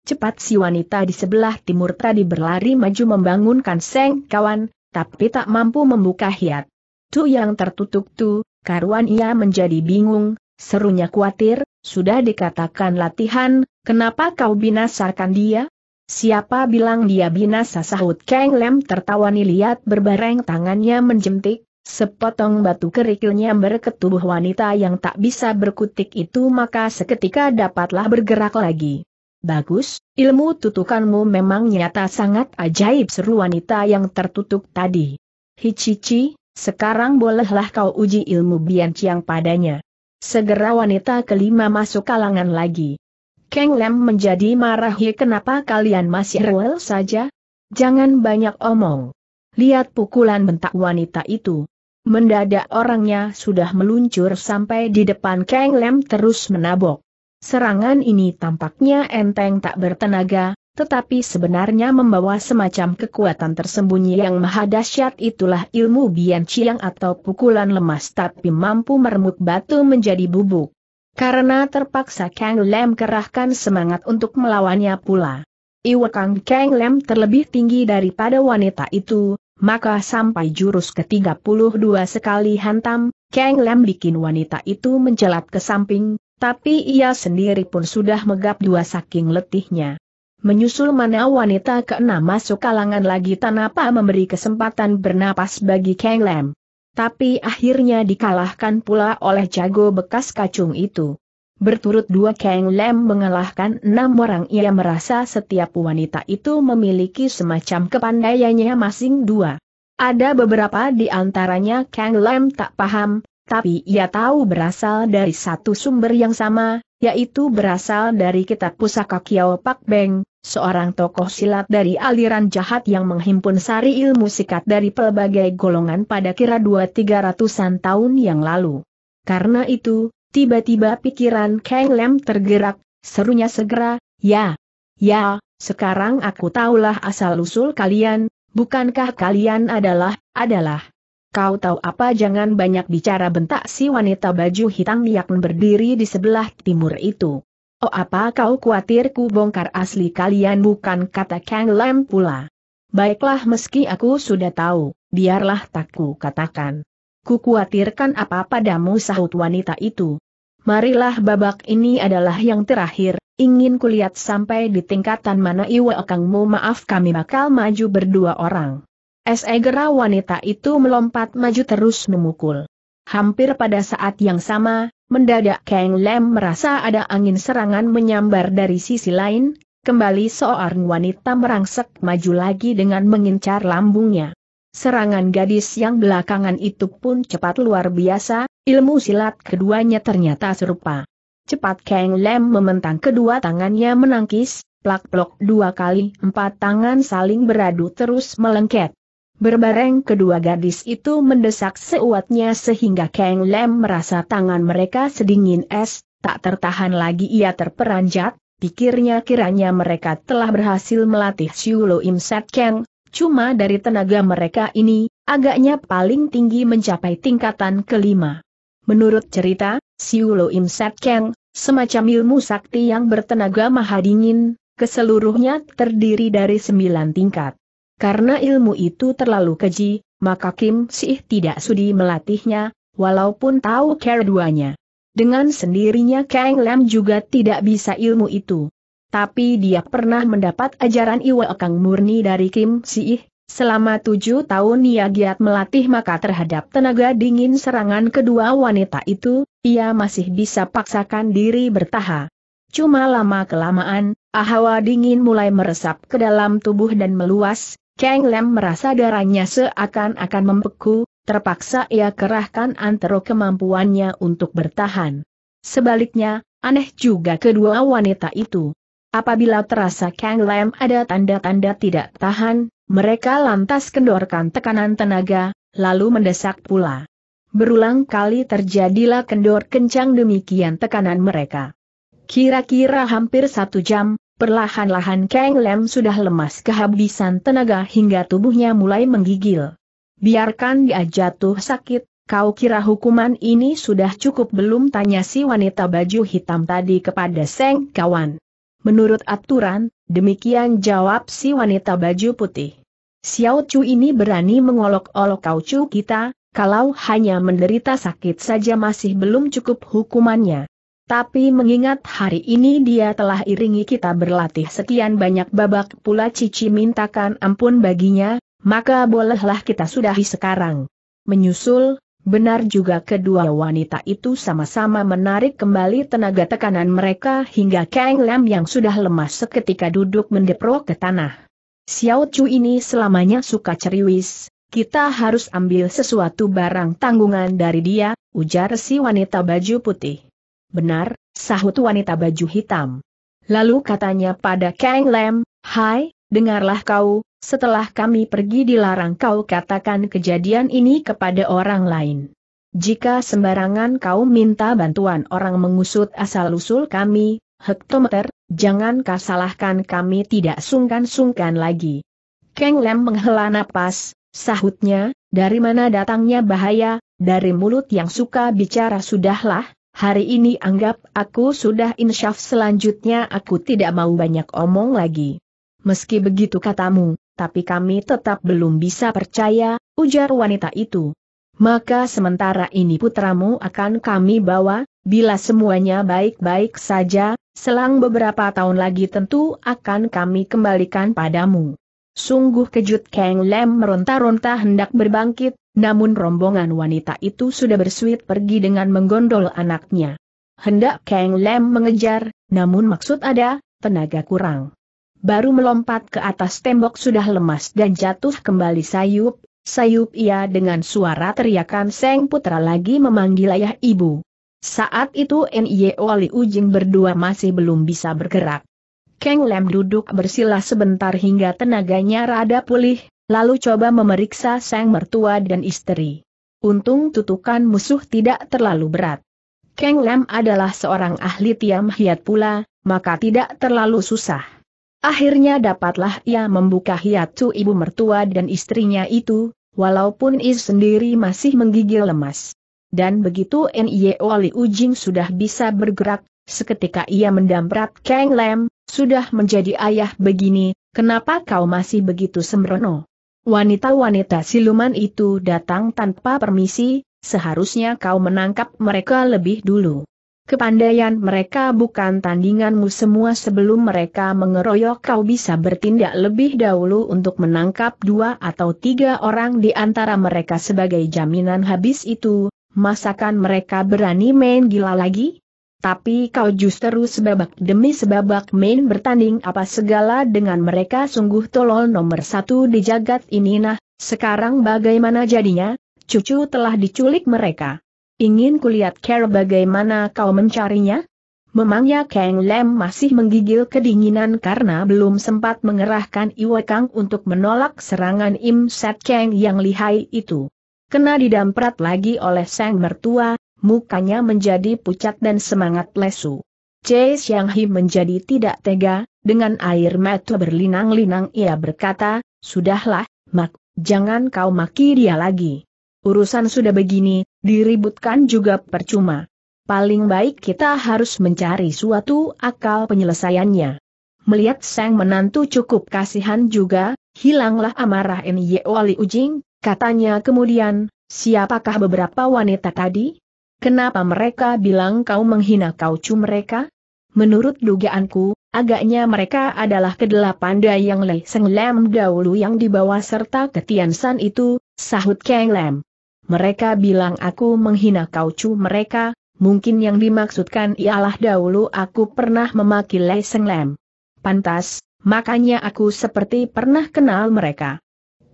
Cepat si wanita di sebelah timur tadi berlari maju membangunkan seng kawan, tapi tak mampu membuka hiat. Tu yang tertutup tu, karuan ia menjadi bingung, serunya khawatir, sudah dikatakan latihan, kenapa kau binasakan dia? Siapa bilang dia binasa sahut keng Lem tertawa lihat berbareng tangannya menjentik, Sepotong batu kerikilnya nyamber ke wanita yang tak bisa berkutik itu maka seketika dapatlah bergerak lagi. Bagus, ilmu tutukanmu memang nyata sangat ajaib seru wanita yang tertutup tadi. Hicici, sekarang bolehlah kau uji ilmu bianciang padanya. Segera wanita kelima masuk kalangan lagi. Keng Lem menjadi marah Hi kenapa kalian masih rewel saja? Jangan banyak omong. Lihat pukulan bentak wanita itu. Mendadak orangnya sudah meluncur sampai di depan Kang Lem terus menabok. Serangan ini tampaknya enteng tak bertenaga, tetapi sebenarnya membawa semacam kekuatan tersembunyi yang maha dahsyat itulah ilmu Bian Chiang atau pukulan lemas tapi mampu meremuk batu menjadi bubuk. Karena terpaksa Kang Lem kerahkan semangat untuk melawannya pula. Iwakang Kang Lem terlebih tinggi daripada wanita itu, maka sampai jurus ke-32 sekali hantam, Kang Lam bikin wanita itu menjelat ke samping, tapi ia sendiri pun sudah megap dua saking letihnya. Menyusul mana wanita keenam masuk kalangan lagi tanpa memberi kesempatan bernapas bagi Kang Lam. Tapi akhirnya dikalahkan pula oleh jago bekas kacung itu. Berturut dua Kang Lem mengalahkan enam orang ia merasa setiap wanita itu memiliki semacam kepandaiannya masing dua. Ada beberapa di antaranya Kang Lem tak paham, tapi ia tahu berasal dari satu sumber yang sama, yaitu berasal dari kitab pusaka Kiao Pak Beng, seorang tokoh silat dari aliran jahat yang menghimpun sari ilmu sikat dari pelbagai golongan pada kira dua tiga ratusan tahun yang lalu. Karena itu, Tiba-tiba pikiran Kang Lem tergerak, serunya segera, ya, ya, sekarang aku tahulah asal-usul kalian, bukankah kalian adalah, adalah. Kau tahu apa jangan banyak bicara bentak si wanita baju hitam yang berdiri di sebelah timur itu. Oh apa kau khawatir ku bongkar asli kalian bukan kata Kang Lam pula. Baiklah meski aku sudah tahu, biarlah tak ku katakan. Ku khawatirkan apa padamu sahut wanita itu, marilah babak ini adalah yang terakhir, ingin kulihat sampai di tingkatan mana Iwa akangmu maaf kami bakal maju berdua orang. Segera wanita itu melompat maju terus memukul. Hampir pada saat yang sama, mendadak Kang Lem merasa ada angin serangan menyambar dari sisi lain, kembali seorang wanita merangsek maju lagi dengan mengincar lambungnya. Serangan gadis yang belakangan itu pun cepat luar biasa, ilmu silat keduanya ternyata serupa. Cepat Kang Lem mementang kedua tangannya menangkis, plak-plok dua kali empat tangan saling beradu terus melengket. Berbareng kedua gadis itu mendesak seuatnya sehingga Kang Lem merasa tangan mereka sedingin es, tak tertahan lagi ia terperanjat, pikirnya kiranya mereka telah berhasil melatih Siulo Imset Kang, Cuma dari tenaga mereka ini, agaknya paling tinggi mencapai tingkatan kelima. Menurut cerita, Siulo Im Sat Keng, semacam ilmu sakti yang bertenaga maha dingin, keseluruhnya terdiri dari sembilan tingkat. Karena ilmu itu terlalu keji, maka Kim Sih tidak sudi melatihnya, walaupun tahu keduanya. Dengan sendirinya Kang Lam juga tidak bisa ilmu itu tapi dia pernah mendapat ajaran Iwa Kang murni dari Kim Siih. Selama tujuh tahun ia giat melatih maka terhadap tenaga dingin serangan kedua wanita itu, ia masih bisa paksakan diri bertahan. Cuma lama-kelamaan, ahawa dingin mulai meresap ke dalam tubuh dan meluas, Kang Lem merasa darahnya seakan-akan membeku, terpaksa ia kerahkan antero kemampuannya untuk bertahan. Sebaliknya, aneh juga kedua wanita itu. Apabila terasa Kang Lam ada tanda-tanda tidak tahan, mereka lantas kendorkan tekanan tenaga, lalu mendesak pula. Berulang kali terjadilah kendor kencang demikian tekanan mereka. Kira-kira hampir satu jam, perlahan-lahan Kang Lam sudah lemas kehabisan tenaga hingga tubuhnya mulai menggigil. Biarkan dia jatuh sakit, kau kira hukuman ini sudah cukup belum tanya si wanita baju hitam tadi kepada Seng Kawan. Menurut aturan, demikian jawab si wanita baju putih. Xiao Chu ini berani mengolok-olok kau Chu kita, kalau hanya menderita sakit saja masih belum cukup hukumannya. Tapi mengingat hari ini dia telah iringi kita berlatih sekian banyak babak pula Cici mintakan ampun baginya, maka bolehlah kita sudahi sekarang. Menyusul, Benar juga kedua wanita itu sama-sama menarik kembali tenaga tekanan mereka hingga Kang Lam yang sudah lemas seketika duduk mendeprok ke tanah. Xiao Chu ini selamanya suka ceriwis, kita harus ambil sesuatu barang tanggungan dari dia, ujar si wanita baju putih. Benar, sahut wanita baju hitam. Lalu katanya pada Kang Lam, Hai, dengarlah kau, setelah kami pergi dilarang kau katakan kejadian ini kepada orang lain. Jika sembarangan kau minta bantuan orang mengusut asal-usul kami, hektometer, jangan kau salahkan kami tidak sungkan-sungkan lagi. Keng Lem menghela napas, sahutnya, dari mana datangnya bahaya, dari mulut yang suka bicara sudahlah, hari ini anggap aku sudah insyaf selanjutnya aku tidak mau banyak omong lagi meski begitu katamu, tapi kami tetap belum bisa percaya, ujar wanita itu. Maka sementara ini putramu akan kami bawa, bila semuanya baik-baik saja, selang beberapa tahun lagi tentu akan kami kembalikan padamu. Sungguh kejut Kang Lem meronta-ronta hendak berbangkit, namun rombongan wanita itu sudah bersuit pergi dengan menggondol anaknya. Hendak Kang Lem mengejar, namun maksud ada, tenaga kurang baru melompat ke atas tembok sudah lemas dan jatuh kembali sayup, sayup ia dengan suara teriakan Seng Putra lagi memanggil ayah ibu. Saat itu N.Y.O. Wali Ujing berdua masih belum bisa bergerak. Keng Lem duduk bersila sebentar hingga tenaganya rada pulih, lalu coba memeriksa sang mertua dan istri. Untung tutukan musuh tidak terlalu berat. Keng Lem adalah seorang ahli Tiam Hiat pula, maka tidak terlalu susah. Akhirnya dapatlah ia membuka hiatu ibu mertua dan istrinya itu, walaupun Is sendiri masih menggigil lemas. Dan begitu N.Y.O. Li Ujing sudah bisa bergerak, seketika ia mendamprat Kang Lem, sudah menjadi ayah begini, kenapa kau masih begitu sembrono? Wanita-wanita siluman itu datang tanpa permisi, seharusnya kau menangkap mereka lebih dulu. Kepandaian mereka bukan tandinganmu semua sebelum mereka mengeroyok kau bisa bertindak lebih dahulu untuk menangkap dua atau tiga orang di antara mereka sebagai jaminan habis itu, masakan mereka berani main gila lagi? Tapi kau justru sebabak demi sebabak main bertanding apa segala dengan mereka sungguh tolol nomor satu di jagat ini nah, sekarang bagaimana jadinya? Cucu telah diculik mereka. Ingin kulihat care bagaimana kau mencarinya? Memangnya Kang Lem masih menggigil kedinginan karena belum sempat mengerahkan Iwe Kang untuk menolak serangan Im Set Kang yang lihai itu. Kena didamprat lagi oleh sang mertua, mukanya menjadi pucat dan semangat lesu. Chase Yang Hi menjadi tidak tega, dengan air mata berlinang-linang ia berkata, Sudahlah, Mak, jangan kau maki dia lagi. Urusan sudah begini, diributkan juga percuma. Paling baik kita harus mencari suatu akal penyelesaiannya. Melihat sang menantu cukup kasihan juga, hilanglah amarah Nye Wali Ujing, katanya kemudian, siapakah beberapa wanita tadi? Kenapa mereka bilang kau menghina kau cu mereka? Menurut dugaanku, agaknya mereka adalah kedelapan dayang Lei Seng Lam dahulu yang dibawa serta ketiansan itu, sahut Keng Lam mereka bilang aku menghina kau cu mereka, mungkin yang dimaksudkan ialah dahulu aku pernah memaki Seng Lem. Pantas, makanya aku seperti pernah kenal mereka.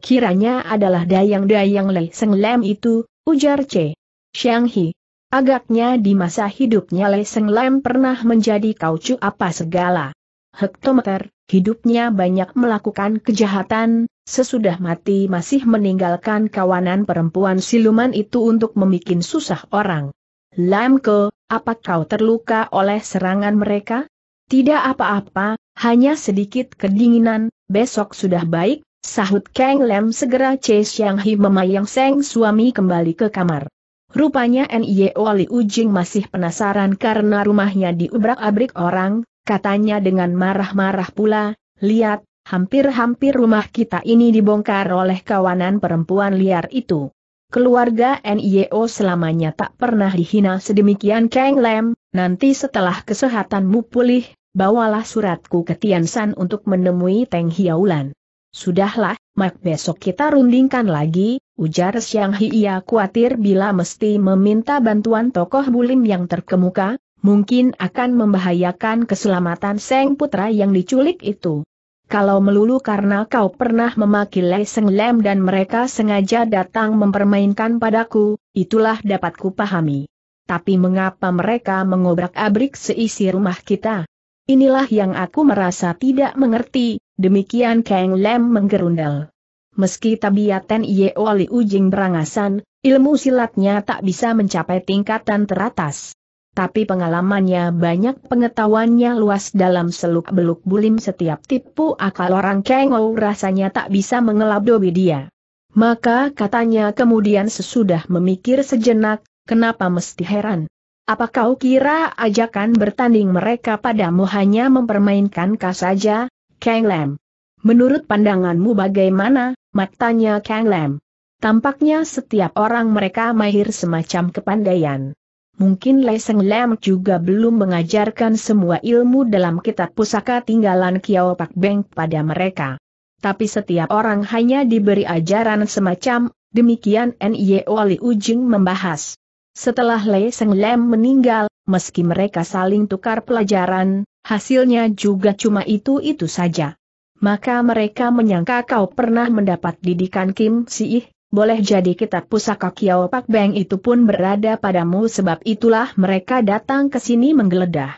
Kiranya adalah dayang-dayang Seng Lem itu, ujar C. Hi. Agaknya di masa hidupnya Seng Lem pernah menjadi cu apa segala hektometer, hidupnya banyak melakukan kejahatan, sesudah mati masih meninggalkan kawanan perempuan siluman itu untuk membuat susah orang. Lamke, apa kau terluka oleh serangan mereka? Tidak apa-apa, hanya sedikit kedinginan, besok sudah baik, sahut Kang Lam segera Che Yang Hi memayang Seng suami kembali ke kamar. Rupanya N.Y.O. Li Ujing masih penasaran karena rumahnya diubrak-abrik orang, katanya dengan marah-marah pula, lihat, hampir-hampir rumah kita ini dibongkar oleh kawanan perempuan liar itu. Keluarga NIO selamanya tak pernah dihina sedemikian Kang Lem, nanti setelah kesehatanmu pulih, bawalah suratku ke Tiansan untuk menemui Teng Hiaulan. Sudahlah, Mak besok kita rundingkan lagi, ujar Siang Hiya khawatir bila mesti meminta bantuan tokoh bulim yang terkemuka, mungkin akan membahayakan keselamatan Seng Putra yang diculik itu. Kalau melulu karena kau pernah memaki Lei Seng Lem dan mereka sengaja datang mempermainkan padaku, itulah dapat kupahami. Tapi mengapa mereka mengobrak-abrik seisi rumah kita? Inilah yang aku merasa tidak mengerti, demikian Kang Lem menggerundel. Meski tabiat Ten Wali Ujing berangasan, ilmu silatnya tak bisa mencapai tingkatan teratas tapi pengalamannya banyak pengetahuannya luas dalam seluk-beluk bulim setiap tipu akal orang Kengou rasanya tak bisa mengelabdobi dia. Maka katanya kemudian sesudah memikir sejenak, kenapa mesti heran? Apa kau kira ajakan bertanding mereka padamu hanya mempermainkan kau saja, Kang Lam? Menurut pandanganmu bagaimana, matanya Kang Lam? Tampaknya setiap orang mereka mahir semacam kepandaian. Mungkin Seng Lam juga belum mengajarkan semua ilmu dalam kitab pusaka tinggalan Kiao Pak Beng pada mereka. Tapi setiap orang hanya diberi ajaran semacam, demikian N.Y.O. Oli Ujing membahas. Setelah Seng Lam meninggal, meski mereka saling tukar pelajaran, hasilnya juga cuma itu-itu saja maka mereka menyangka kau pernah mendapat didikan Kim Ih boleh jadi kitab pusaka Kiao Pak Beng itu pun berada padamu sebab itulah mereka datang ke sini menggeledah.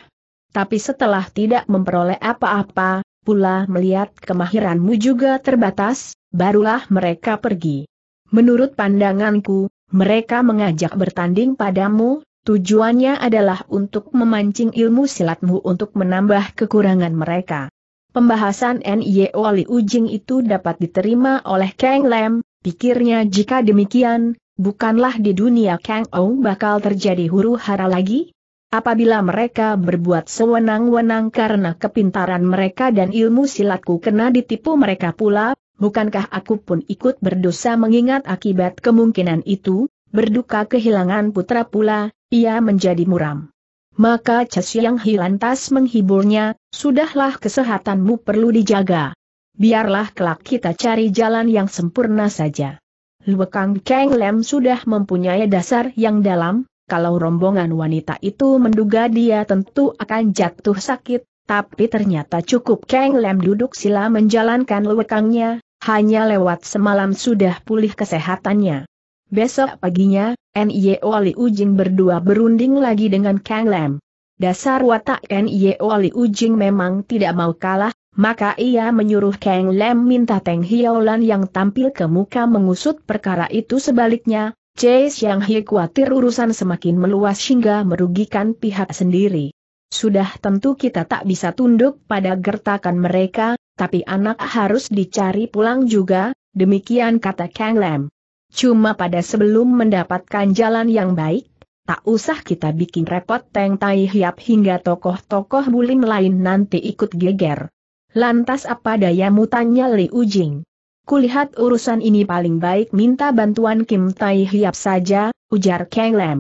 Tapi setelah tidak memperoleh apa-apa, pula melihat kemahiranmu juga terbatas, barulah mereka pergi. Menurut pandanganku, mereka mengajak bertanding padamu, tujuannya adalah untuk memancing ilmu silatmu untuk menambah kekurangan mereka. Pembahasan NYO Li Ujing itu dapat diterima oleh Kang Lem, Pikirnya jika demikian, bukanlah di dunia Kang Ou bakal terjadi huru hara lagi? Apabila mereka berbuat sewenang-wenang karena kepintaran mereka dan ilmu silatku kena ditipu mereka pula, bukankah aku pun ikut berdosa mengingat akibat kemungkinan itu, berduka kehilangan putra pula, ia menjadi muram. Maka Cesiang Hilantas menghiburnya, sudahlah kesehatanmu perlu dijaga biarlah kelak kita cari jalan yang sempurna saja. Luekang Kang Lem sudah mempunyai dasar yang dalam, kalau rombongan wanita itu menduga dia tentu akan jatuh sakit, tapi ternyata cukup Kang Lem duduk sila menjalankan luekangnya, hanya lewat semalam sudah pulih kesehatannya. Besok paginya, N.I.O. Li Ujing berdua berunding lagi dengan Kang Lem. Dasar watak N.I.O. Li Ujing memang tidak mau kalah, maka ia menyuruh Kang Lem minta Teng Hiaulan yang tampil ke muka mengusut perkara itu sebaliknya, Chase yang Hie khawatir urusan semakin meluas hingga merugikan pihak sendiri. Sudah tentu kita tak bisa tunduk pada gertakan mereka, tapi anak harus dicari pulang juga, demikian kata Kang Lem. Cuma pada sebelum mendapatkan jalan yang baik, tak usah kita bikin repot Teng Tai Hiap hingga tokoh-tokoh bulim lain nanti ikut geger. Lantas apa daya tanya Li Ujing? Kulihat urusan ini paling baik minta bantuan Kim Tai Hiap saja, ujar Kang Lam.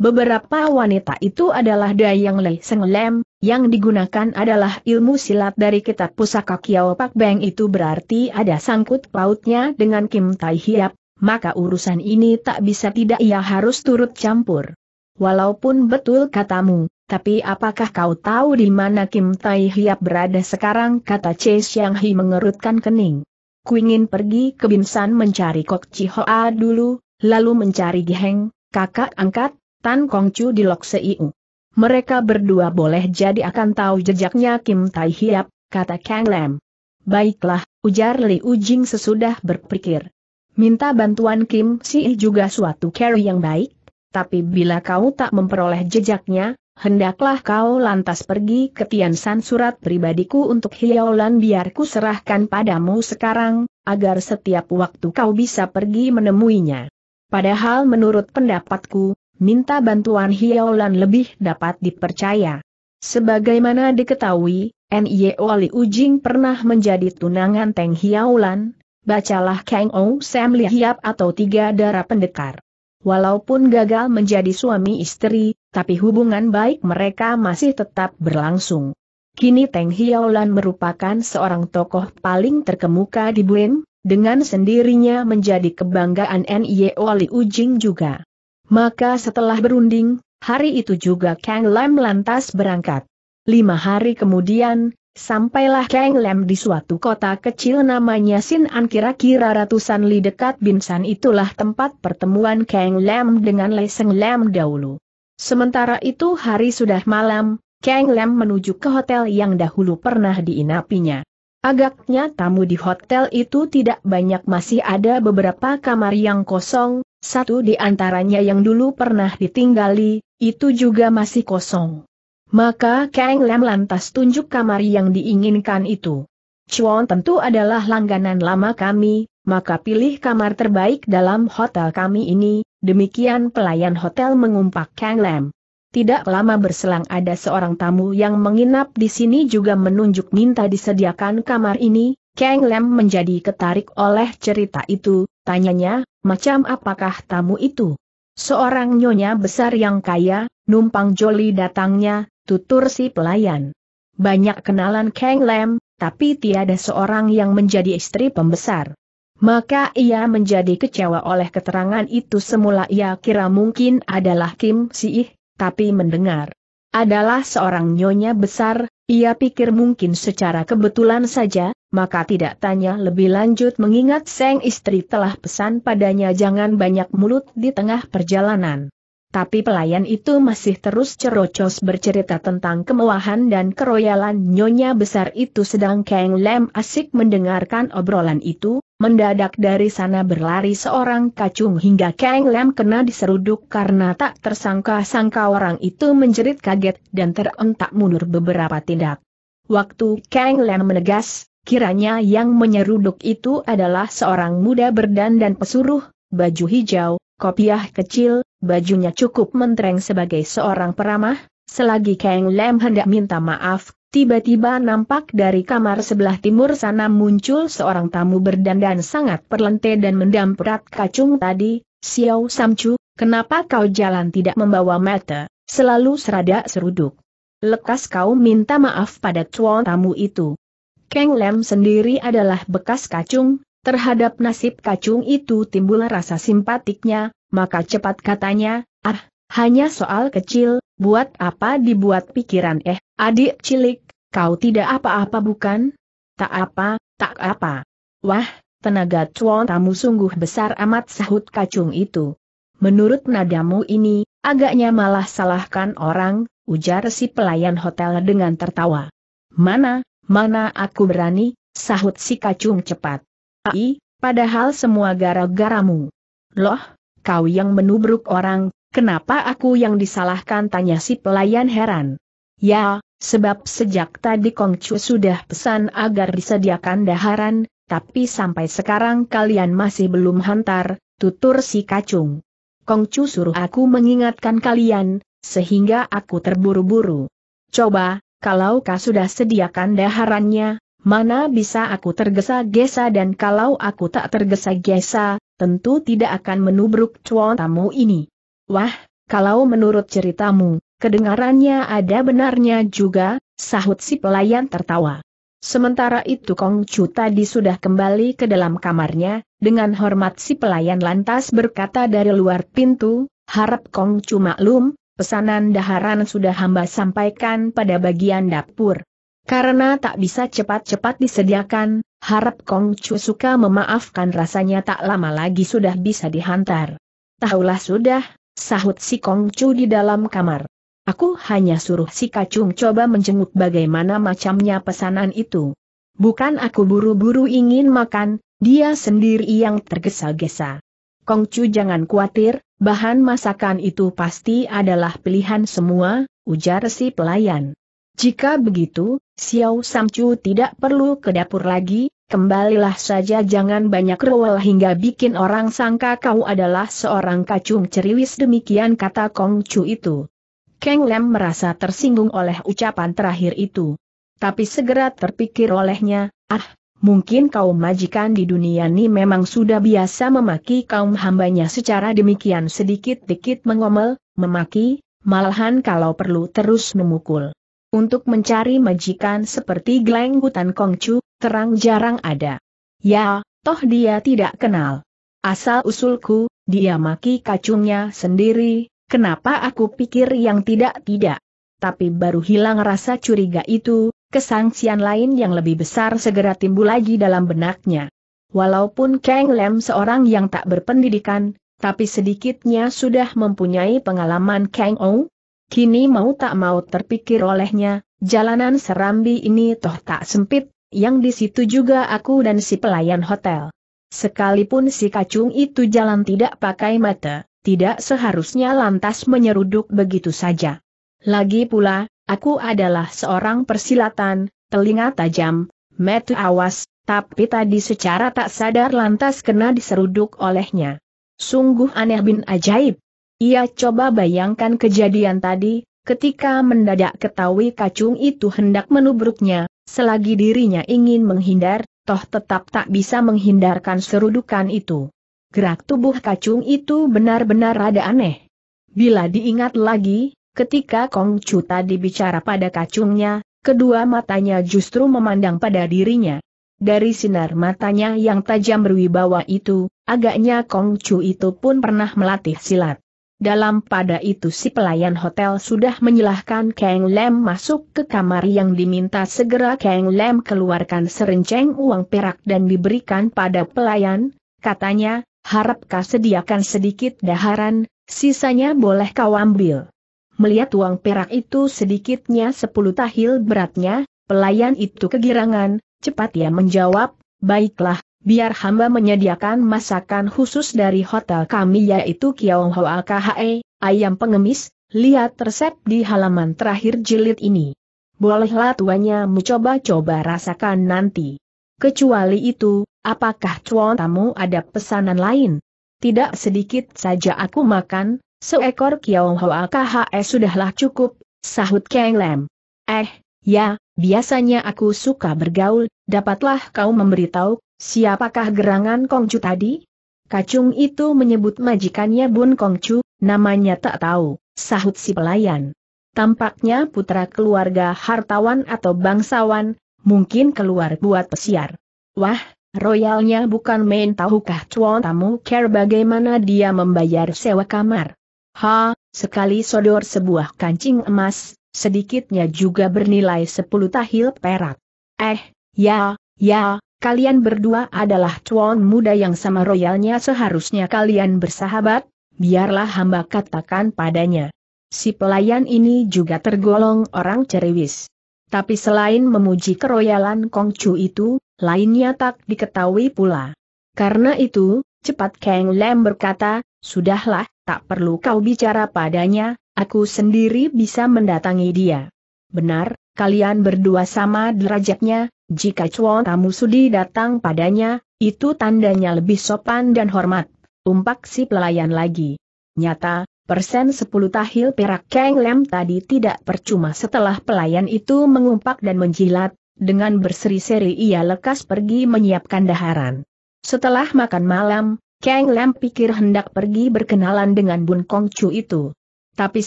Beberapa wanita itu adalah Dayang Lei Seng Lam, yang digunakan adalah ilmu silat dari kitab pusaka Kiao Pak Beng itu berarti ada sangkut pautnya dengan Kim Tai Hiap, maka urusan ini tak bisa tidak ia harus turut campur. Walaupun betul katamu, tapi apakah kau tahu di mana Kim Tai Hiap berada sekarang? Kata Che Xiang Hi mengerutkan kening. Kuingin pergi ke Binsan mencari Kok Chi Hoa dulu, lalu mencari Giheng, kakak angkat, Tan Kong Chu di Lok Seiu. Mereka berdua boleh jadi akan tahu jejaknya Kim Tai Hiap, kata Kang Lam. Baiklah, ujar Li Ujing sesudah berpikir. Minta bantuan Kim Si juga suatu carry yang baik, tapi bila kau tak memperoleh jejaknya, hendaklah kau lantas pergi ke Tiansan surat pribadiku untuk Hiaolan biarku serahkan padamu sekarang, agar setiap waktu kau bisa pergi menemuinya. Padahal menurut pendapatku, minta bantuan Hiaolan lebih dapat dipercaya. Sebagaimana diketahui, N.Y.O. Wali Ujing pernah menjadi tunangan Teng Hiaolan, bacalah Kang O Sam Li atau Tiga Darah Pendekar. Walaupun gagal menjadi suami istri, tapi hubungan baik mereka masih tetap berlangsung. Kini Teng Hiaolan merupakan seorang tokoh paling terkemuka di Buin, dengan sendirinya menjadi kebanggaan Nie Li Ujing juga. Maka setelah berunding, hari itu juga Kang Lam lantas berangkat. Lima hari kemudian, Sampailah Kang Lem di suatu kota kecil namanya Sinan kira-kira ratusan li dekat Binsan itulah tempat pertemuan Kang Lem dengan Leseng Lem dahulu. Sementara itu hari sudah malam, Kang Lem menuju ke hotel yang dahulu pernah diinapinya. Agaknya tamu di hotel itu tidak banyak masih ada beberapa kamar yang kosong, satu di antaranya yang dulu pernah ditinggali, itu juga masih kosong. Maka Kang Lem lantas tunjuk kamar yang diinginkan itu. Chuan tentu adalah langganan lama kami, maka pilih kamar terbaik dalam hotel kami ini, demikian pelayan hotel mengumpak Kang Lam. Tidak lama berselang ada seorang tamu yang menginap di sini juga menunjuk minta disediakan kamar ini, Kang Lam menjadi ketarik oleh cerita itu, tanyanya, macam apakah tamu itu? Seorang nyonya besar yang kaya, numpang joli datangnya, tutur si pelayan. Banyak kenalan Kang Lam, tapi tiada seorang yang menjadi istri pembesar. Maka ia menjadi kecewa oleh keterangan itu semula ia kira mungkin adalah Kim si Siih, tapi mendengar. Adalah seorang nyonya besar, ia pikir mungkin secara kebetulan saja, maka tidak tanya lebih lanjut mengingat sang istri telah pesan padanya jangan banyak mulut di tengah perjalanan. Tapi pelayan itu masih terus cerocos bercerita tentang kemewahan dan keroyalan nyonya besar itu sedang Kang Lem asik mendengarkan obrolan itu, Mendadak dari sana berlari seorang kacung hingga Kang Lam kena diseruduk karena tak tersangka-sangka orang itu menjerit kaget dan terentak mundur beberapa tindak. Waktu Kang Lam menegas, kiranya yang menyeruduk itu adalah seorang muda berdandan pesuruh, baju hijau, kopiah kecil, bajunya cukup mentereng sebagai seorang peramah, selagi Kang Lam hendak minta maaf, Tiba-tiba nampak dari kamar sebelah timur sana muncul seorang tamu berdandan sangat perlente dan mendamprat kacung tadi, Xiao Samcu, kenapa kau jalan tidak membawa mata, selalu serada seruduk. Lekas kau minta maaf pada tuan tamu itu. Kang Lem sendiri adalah bekas kacung, terhadap nasib kacung itu timbul rasa simpatiknya, maka cepat katanya, ah, hanya soal kecil, Buat apa dibuat pikiran eh, adik cilik, kau tidak apa-apa bukan? Tak apa, tak apa. Wah, tenaga cuan tamu sungguh besar amat sahut kacung itu. Menurut nadamu ini, agaknya malah salahkan orang, ujar si pelayan hotel dengan tertawa. Mana, mana aku berani, sahut si kacung cepat. Ai, padahal semua gara-garamu. Loh, kau yang menubruk orang, Kenapa aku yang disalahkan tanya si pelayan heran. Ya, sebab sejak tadi Kong sudah pesan agar disediakan daharan, tapi sampai sekarang kalian masih belum hantar, tutur si kacung. Kong suruh aku mengingatkan kalian, sehingga aku terburu-buru. Coba, kalau kau sudah sediakan daharannya, mana bisa aku tergesa-gesa dan kalau aku tak tergesa-gesa, tentu tidak akan menubruk cuan tamu ini. Wah, kalau menurut ceritamu, kedengarannya ada benarnya juga, sahut si pelayan tertawa. Sementara itu Kong Chu tadi sudah kembali ke dalam kamarnya, dengan hormat si pelayan lantas berkata dari luar pintu, harap Kong Chu maklum, pesanan daharan sudah hamba sampaikan pada bagian dapur. Karena tak bisa cepat-cepat disediakan, harap Kong Chu suka memaafkan rasanya tak lama lagi sudah bisa dihantar. Tahulah sudah, Sahut si Kongcu di dalam kamar. Aku hanya suruh si Kacung coba menjenguk bagaimana macamnya pesanan itu. Bukan aku buru-buru ingin makan, dia sendiri yang tergesa-gesa. Kongcu jangan khawatir, bahan masakan itu pasti adalah pilihan semua, ujar si pelayan. Jika begitu, Xiao Samcu tidak perlu ke dapur lagi, Kembalilah saja jangan banyak rewel hingga bikin orang sangka kau adalah seorang kacung ceriwis demikian kata Kong Chu itu. Keng Lem merasa tersinggung oleh ucapan terakhir itu. Tapi segera terpikir olehnya, ah, mungkin kaum majikan di dunia ini memang sudah biasa memaki kaum hambanya secara demikian sedikit-dikit mengomel, memaki, malahan kalau perlu terus memukul. Untuk mencari majikan seperti gelenggutan Kongcu, terang jarang ada. Ya, toh dia tidak kenal. Asal usulku, dia maki kacungnya sendiri, kenapa aku pikir yang tidak-tidak. Tapi baru hilang rasa curiga itu, kesangsian lain yang lebih besar segera timbul lagi dalam benaknya. Walaupun Kang Lem seorang yang tak berpendidikan, tapi sedikitnya sudah mempunyai pengalaman Kang Ou, Kini mau tak mau terpikir olehnya, jalanan serambi ini toh tak sempit, yang di situ juga aku dan si pelayan hotel. Sekalipun si kacung itu jalan tidak pakai mata, tidak seharusnya lantas menyeruduk begitu saja. Lagi pula, aku adalah seorang persilatan, telinga tajam, mata awas, tapi tadi secara tak sadar lantas kena diseruduk olehnya. Sungguh aneh bin ajaib. Ia coba bayangkan kejadian tadi, ketika mendadak ketahui kacung itu hendak menubruknya, Selagi dirinya ingin menghindar, toh tetap tak bisa menghindarkan serudukan itu. Gerak tubuh kacung itu benar-benar rada aneh. Bila diingat lagi, ketika Kong Chu tadi bicara pada kacungnya, kedua matanya justru memandang pada dirinya. Dari sinar matanya yang tajam berwibawa itu, agaknya Kong Chu itu pun pernah melatih silat. Dalam pada itu si pelayan hotel sudah menyilahkan Kang Lem masuk ke kamar yang diminta segera Kang Lem keluarkan serenceng uang perak dan diberikan pada pelayan, katanya, harapkah sediakan sedikit daharan, sisanya boleh kau ambil. Melihat uang perak itu sedikitnya sepuluh tahil beratnya, pelayan itu kegirangan, cepat ia menjawab, baiklah, biar hamba menyediakan masakan khusus dari hotel kami yaitu Kiong Hoa KHE, ayam pengemis, lihat resep di halaman terakhir jilid ini. Bolehlah tuanya mencoba-coba rasakan nanti. Kecuali itu, apakah cuan tamu ada pesanan lain? Tidak sedikit saja aku makan, seekor Kiong Hoa KHE sudahlah cukup, sahut Kang Lam. Eh, ya, biasanya aku suka bergaul, dapatlah kau memberitahu Siapakah gerangan Kongcu tadi? Kacung itu menyebut majikannya Bun Kongcu, namanya tak tahu, sahut si pelayan. Tampaknya putra keluarga hartawan atau bangsawan, mungkin keluar buat pesiar. Wah, royalnya bukan main tahukah cuan tamu care bagaimana dia membayar sewa kamar. Ha, sekali sodor sebuah kancing emas, sedikitnya juga bernilai 10 tahil perak. Eh, ya, ya, kalian berdua adalah tuan muda yang sama royalnya seharusnya kalian bersahabat, biarlah hamba katakan padanya. Si pelayan ini juga tergolong orang ceriwis. Tapi selain memuji keroyalan Kongcu itu, lainnya tak diketahui pula. Karena itu, cepat Kang Lem berkata, Sudahlah, tak perlu kau bicara padanya, aku sendiri bisa mendatangi dia. Benar, kalian berdua sama derajatnya, jika cuan Tamu Sudi datang padanya, itu tandanya lebih sopan dan hormat. Umpak si pelayan lagi. Nyata, persen sepuluh tahil perak Kang Lem tadi tidak percuma setelah pelayan itu mengumpak dan menjilat, dengan berseri-seri ia lekas pergi menyiapkan daharan. Setelah makan malam, Kang Lem pikir hendak pergi berkenalan dengan Bun Kong Chu itu. Tapi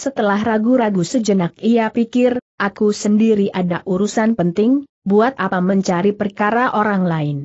setelah ragu-ragu sejenak ia pikir, aku sendiri ada urusan penting, buat apa mencari perkara orang lain?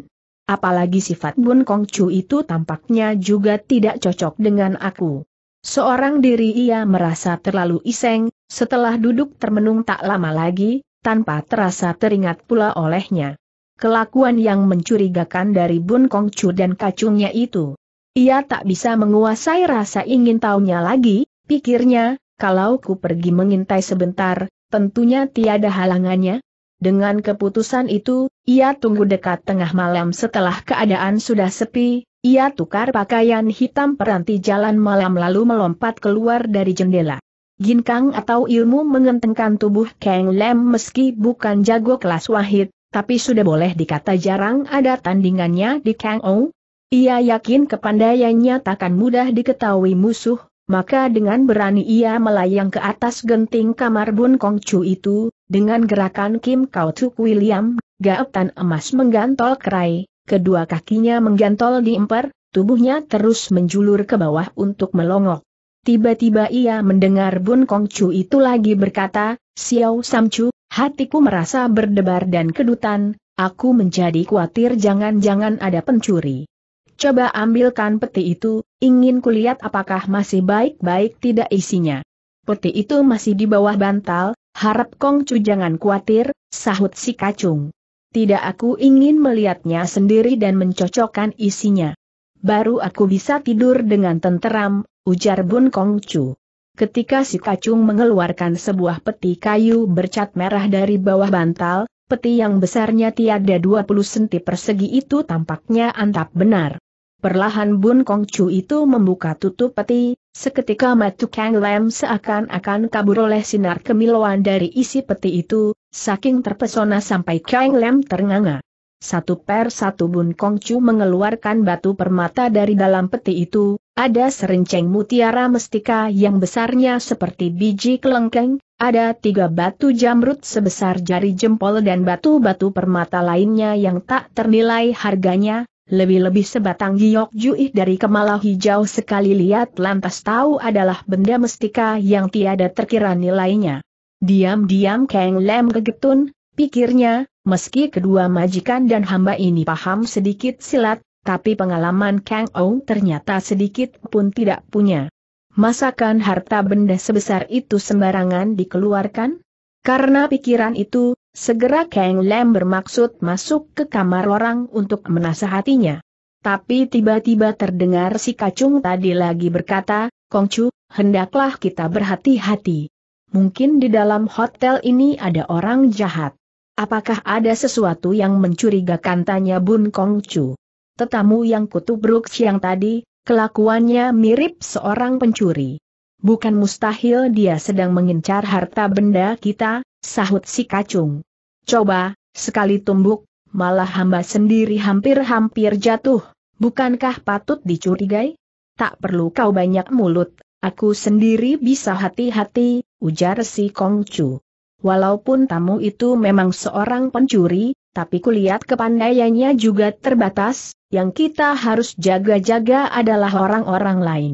Apalagi sifat Bun Kong Chu itu tampaknya juga tidak cocok dengan aku. Seorang diri ia merasa terlalu iseng, setelah duduk termenung tak lama lagi, tanpa terasa teringat pula olehnya. Kelakuan yang mencurigakan dari Bun Kong Chu dan kacungnya itu. Ia tak bisa menguasai rasa ingin tahunya lagi, pikirnya, kalau ku pergi mengintai sebentar, tentunya tiada halangannya, dengan keputusan itu, ia tunggu dekat tengah malam setelah keadaan sudah sepi, ia tukar pakaian hitam peranti jalan malam lalu melompat keluar dari jendela. Ginkang atau ilmu mengentengkan tubuh Kang Lem meski bukan jago kelas wahid, tapi sudah boleh dikata jarang ada tandingannya di Kang Ou. Ia yakin kepandaiannya takkan mudah diketahui musuh, maka dengan berani ia melayang ke atas genting kamar Bun Kong Chu itu, dengan gerakan Kim Kau Tuk William, gaetan emas menggantol kerai, kedua kakinya menggantol di emper, tubuhnya terus menjulur ke bawah untuk melongok. Tiba-tiba ia mendengar Bun Kong Chu itu lagi berkata, Xiao Samchu, hatiku merasa berdebar dan kedutan, aku menjadi khawatir jangan-jangan ada pencuri. Coba ambilkan peti itu, ingin kulihat apakah masih baik-baik tidak isinya. Peti itu masih di bawah bantal, Harap Kong Kongcu jangan khawatir, sahut si kacung. Tidak aku ingin melihatnya sendiri dan mencocokkan isinya. Baru aku bisa tidur dengan tenteram, ujar Bun Kong Kongcu. Ketika si kacung mengeluarkan sebuah peti kayu bercat merah dari bawah bantal, peti yang besarnya tiada 20 cm persegi itu tampaknya antap benar. Perlahan Bun Kong Kongcu itu membuka tutup peti, Seketika matu Kang Lam seakan-akan kabur oleh sinar kemiluan dari isi peti itu, saking terpesona sampai Kang Lam ternganga. Satu per satu Bun Kong Chu mengeluarkan batu permata dari dalam peti itu, ada serenceng mutiara mestika yang besarnya seperti biji kelengkeng, ada tiga batu jamrut sebesar jari jempol dan batu-batu permata lainnya yang tak ternilai harganya, lebih-lebih sebatang giok juih dari kemala hijau sekali lihat lantas tahu adalah benda mestika yang tiada terkira nilainya. Diam-diam Kang Lem kegetun, pikirnya, meski kedua majikan dan hamba ini paham sedikit silat, tapi pengalaman Kang Ong ternyata sedikit pun tidak punya. Masakan harta benda sebesar itu sembarangan dikeluarkan? Karena pikiran itu, Segera Kang Lem bermaksud masuk ke kamar orang untuk menasehatinya. Tapi tiba-tiba terdengar si kacung tadi lagi berkata, Kongcu, hendaklah kita berhati-hati. Mungkin di dalam hotel ini ada orang jahat. Apakah ada sesuatu yang mencurigakan tanya Bun Kongcu? Tetamu yang kutubruk siang tadi, kelakuannya mirip seorang pencuri. Bukan mustahil dia sedang mengincar harta benda kita, sahut si kacung. Coba, sekali tumbuk, malah hamba sendiri hampir-hampir jatuh, bukankah patut dicurigai? Tak perlu kau banyak mulut, aku sendiri bisa hati-hati, ujar si Kongcu. Walaupun tamu itu memang seorang pencuri, tapi kulihat kepandaiannya juga terbatas, yang kita harus jaga-jaga adalah orang-orang lain.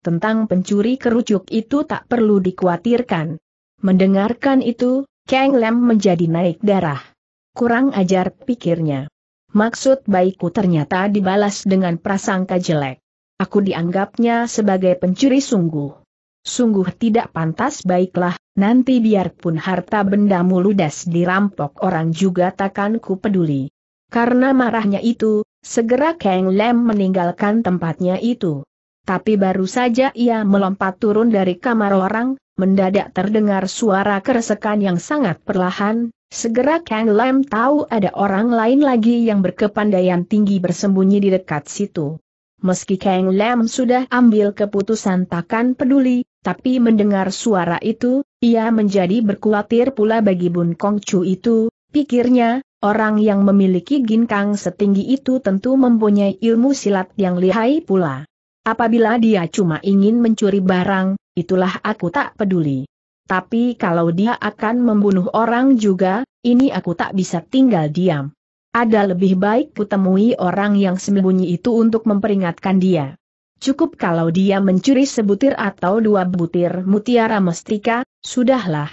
Tentang pencuri kerucuk itu tak perlu dikhawatirkan, Mendengarkan itu, Kang Lem menjadi naik darah. Kurang ajar pikirnya. Maksud baikku ternyata dibalas dengan prasangka jelek. Aku dianggapnya sebagai pencuri sungguh. Sungguh tidak pantas baiklah, nanti biarpun harta bendamu ludes dirampok orang juga takkan ku peduli. Karena marahnya itu, segera Kang Lem meninggalkan tempatnya itu. Tapi baru saja ia melompat turun dari kamar orang, mendadak terdengar suara keresekan yang sangat perlahan, segera Kang Lam tahu ada orang lain lagi yang berkepandaian tinggi bersembunyi di dekat situ. Meski Kang Lam sudah ambil keputusan takkan peduli, tapi mendengar suara itu, ia menjadi berkhawatir pula bagi Bun Kong Chu itu, pikirnya, orang yang memiliki ginkang setinggi itu tentu mempunyai ilmu silat yang lihai pula. Apabila dia cuma ingin mencuri barang, itulah aku tak peduli. Tapi kalau dia akan membunuh orang juga, ini aku tak bisa tinggal diam. Ada lebih baik kutemui orang yang sembunyi itu untuk memperingatkan dia. Cukup kalau dia mencuri sebutir atau dua butir mutiara mestika, sudahlah.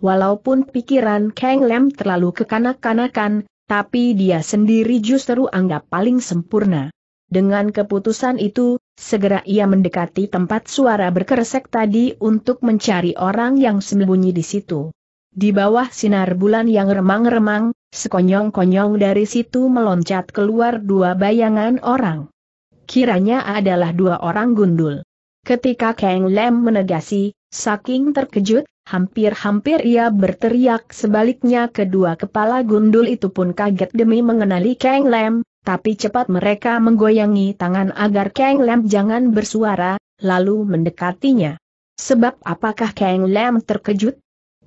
Walaupun pikiran Kang Lem terlalu kekanak-kanakan, tapi dia sendiri justru anggap paling sempurna. Dengan keputusan itu, Segera ia mendekati tempat suara berkeresek tadi untuk mencari orang yang sembunyi di situ. Di bawah sinar bulan yang remang-remang, sekonyong-konyong dari situ meloncat keluar dua bayangan orang. Kiranya adalah dua orang gundul. Ketika Kang Lem menegasi, saking terkejut, hampir-hampir ia berteriak sebaliknya kedua kepala gundul itu pun kaget demi mengenali Kang Lem, tapi cepat mereka menggoyangi tangan agar Kang Lam jangan bersuara, lalu mendekatinya. Sebab apakah Kang Lam terkejut?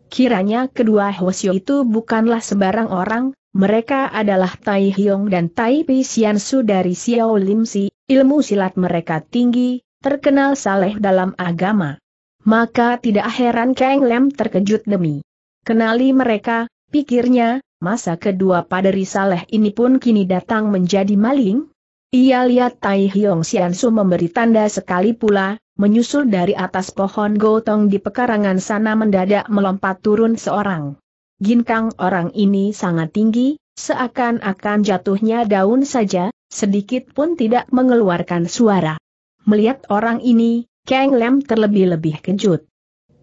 Kiranya kedua Hwasyo itu bukanlah sebarang orang, mereka adalah Tai Hyong dan Tai Xiansu dari Xiao Lim Si, ilmu silat mereka tinggi, terkenal saleh dalam agama. Maka tidak heran Kang Lam terkejut demi. Kenali mereka, pikirnya, masa kedua paderi Saleh ini pun kini datang menjadi maling? Ia lihat Tai Hiong Xiansu memberi tanda sekali pula, menyusul dari atas pohon gotong di pekarangan sana mendadak melompat turun seorang. Ginkang orang ini sangat tinggi, seakan-akan jatuhnya daun saja, sedikit pun tidak mengeluarkan suara. Melihat orang ini, Kang Lem terlebih-lebih kejut.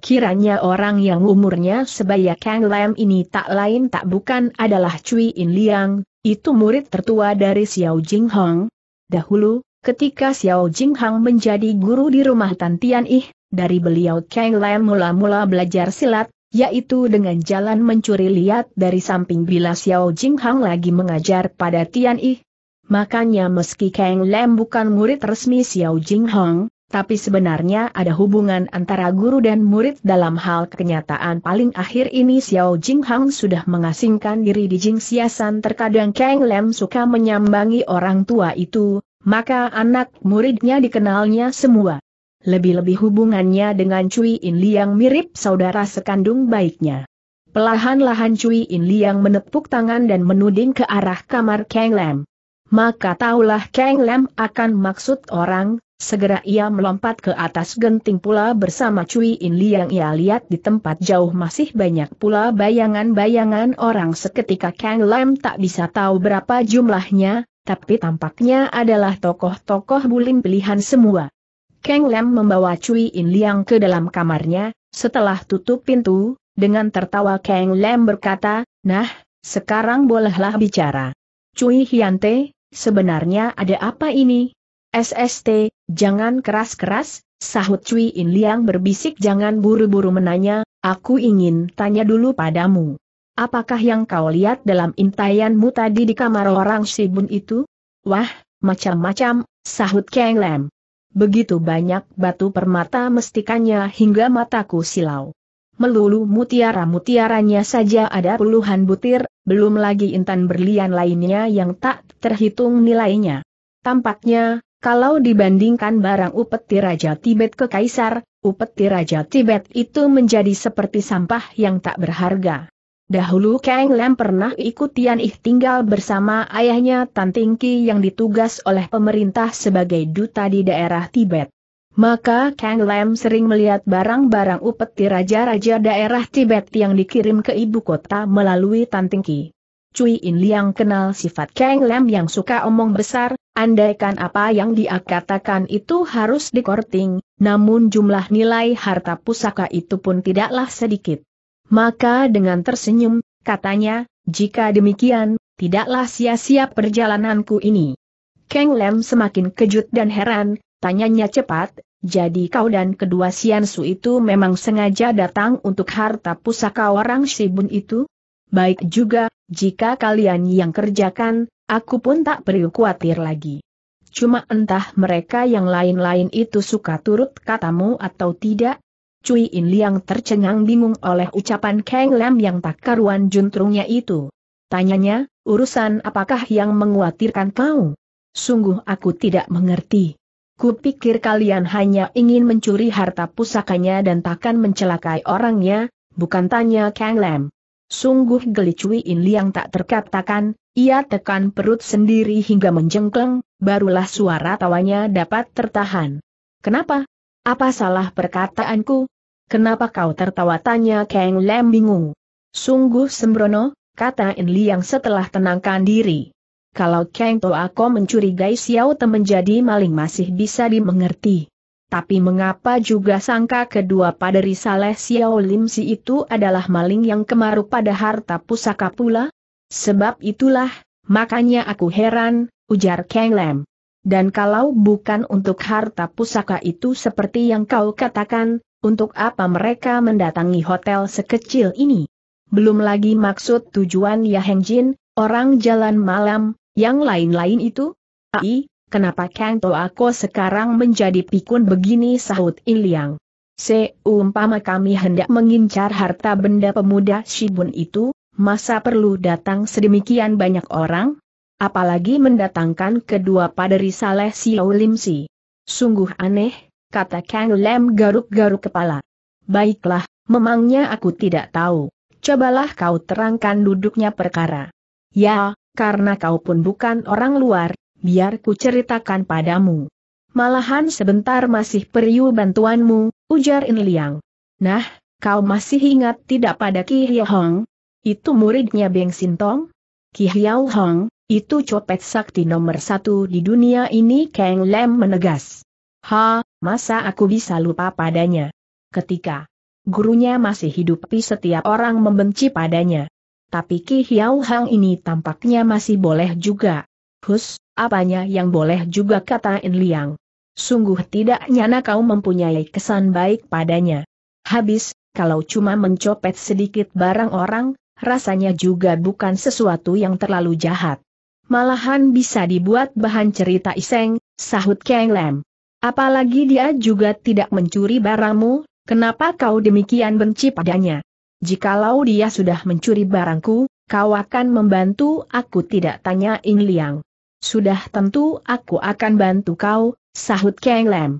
Kiranya orang yang umurnya sebaya Kang Lam ini tak lain tak bukan adalah Cui In Liang, itu murid tertua dari Xiao Jing Hong. Dahulu, ketika Xiao Jing Hong menjadi guru di rumah Tan Tian Ih, dari beliau Kang Lam mula-mula belajar silat, yaitu dengan jalan mencuri lihat dari samping bila Xiao Jing Hong lagi mengajar pada Tian Ih. Makanya meski Kang Lam bukan murid resmi Xiao Jing Hong, tapi sebenarnya ada hubungan antara guru dan murid dalam hal kenyataan paling akhir ini Xiao Jing Hang sudah mengasingkan diri di Jing Siasan terkadang Kang Lem suka menyambangi orang tua itu, maka anak muridnya dikenalnya semua. Lebih-lebih hubungannya dengan Cui In Liang mirip saudara sekandung baiknya. Pelahan-lahan Cui In Liang menepuk tangan dan menuding ke arah kamar Kang Lem. Maka taulah Kang Lem akan maksud orang, Segera ia melompat ke atas genting pula bersama Cui In Li yang ia lihat di tempat jauh masih banyak pula bayangan-bayangan orang seketika Kang Lam tak bisa tahu berapa jumlahnya, tapi tampaknya adalah tokoh-tokoh bulim pilihan semua. Kang Lam membawa Cui In Liang ke dalam kamarnya, setelah tutup pintu, dengan tertawa Kang Lam berkata, Nah, sekarang bolehlah bicara. Cui Hiante, sebenarnya ada apa ini? SST, jangan keras-keras, sahut Cui In Liang berbisik jangan buru-buru menanya, aku ingin tanya dulu padamu. Apakah yang kau lihat dalam intayanmu tadi di kamar orang Sibun itu? Wah, macam-macam, sahut Kang Lam. Begitu banyak batu permata mestikannya hingga mataku silau. Melulu mutiara-mutiaranya saja ada puluhan butir, belum lagi intan berlian lainnya yang tak terhitung nilainya. Tampaknya, kalau dibandingkan barang upeti Raja Tibet ke Kaisar, upeti Raja Tibet itu menjadi seperti sampah yang tak berharga. Dahulu Kang Lam pernah ikut Tian Ih tinggal bersama ayahnya Tan Ting yang ditugas oleh pemerintah sebagai duta di daerah Tibet. Maka Kang Lam sering melihat barang-barang upeti raja-raja daerah Tibet yang dikirim ke ibu kota melalui Tan Ting Cui In Liang kenal sifat Kang Lam yang suka omong besar, andaikan apa yang dia katakan itu harus dikorting, namun jumlah nilai harta pusaka itu pun tidaklah sedikit. Maka dengan tersenyum, katanya, jika demikian, tidaklah sia-sia perjalananku ini. Kang Lam semakin kejut dan heran, tanyanya cepat, jadi kau dan kedua Siansu itu memang sengaja datang untuk harta pusaka orang Shibun itu? Baik juga, jika kalian yang kerjakan, aku pun tak perlu khawatir lagi. Cuma entah mereka yang lain-lain itu suka turut katamu atau tidak, Cui In Liang tercengang bingung oleh ucapan Kang Lam yang tak karuan juntrungnya itu. Tanyanya, urusan apakah yang menguatirkan kau? Sungguh aku tidak mengerti. Kupikir kalian hanya ingin mencuri harta pusakanya dan takkan mencelakai orangnya, bukan tanya Kang Lam. Sungguh Cui In Liang tak terkatakan, ia tekan perut sendiri hingga menjengkleng, barulah suara tawanya dapat tertahan. Kenapa? Apa salah perkataanku? Kenapa kau tertawa tanya Kang Lem bingung. Sungguh sembrono, kata In Liang setelah tenangkan diri. Kalau Kang kau mencurigai Xiao Te menjadi maling masih bisa dimengerti. Tapi mengapa juga sangka kedua paderi Saleh Xiao Lim Si itu adalah maling yang kemaru pada harta pusaka pula? Sebab itulah, makanya aku heran, ujar Kang Lam. Dan kalau bukan untuk harta pusaka itu seperti yang kau katakan, untuk apa mereka mendatangi hotel sekecil ini? Belum lagi maksud tujuan Ya Jin, orang jalan malam, yang lain-lain itu? Aih! Kenapa Kanto aku sekarang menjadi pikun begini sahut Iliang? Seumpama kami hendak mengincar harta benda pemuda Shibun itu, masa perlu datang sedemikian banyak orang? Apalagi mendatangkan kedua paderi Saleh Xiao Lim Si. Sungguh aneh, kata Kang Lem garuk-garuk kepala. Baiklah, memangnya aku tidak tahu. Cobalah kau terangkan duduknya perkara. Ya, karena kau pun bukan orang luar, biar ku ceritakan padamu. Malahan sebentar masih perlu bantuanmu, ujar In Liang. Nah, kau masih ingat tidak pada Ki Hiao Hong? Itu muridnya Beng Sintong? Ki Hiao Hong, itu copet sakti nomor satu di dunia ini Kang Lem menegas. Ha, masa aku bisa lupa padanya? Ketika gurunya masih hidup tapi setiap orang membenci padanya. Tapi Ki Hiao Hang ini tampaknya masih boleh juga. Hus, apanya yang boleh juga katain Liang. Sungguh tidak nyana kau mempunyai kesan baik padanya. Habis, kalau cuma mencopet sedikit barang orang, rasanya juga bukan sesuatu yang terlalu jahat. Malahan bisa dibuat bahan cerita iseng, sahut Kang Lam. Apalagi dia juga tidak mencuri barangmu, kenapa kau demikian benci padanya? Jikalau dia sudah mencuri barangku, kau akan membantu aku tidak tanya In Liang. Sudah tentu aku akan bantu kau, sahut Kang Lam.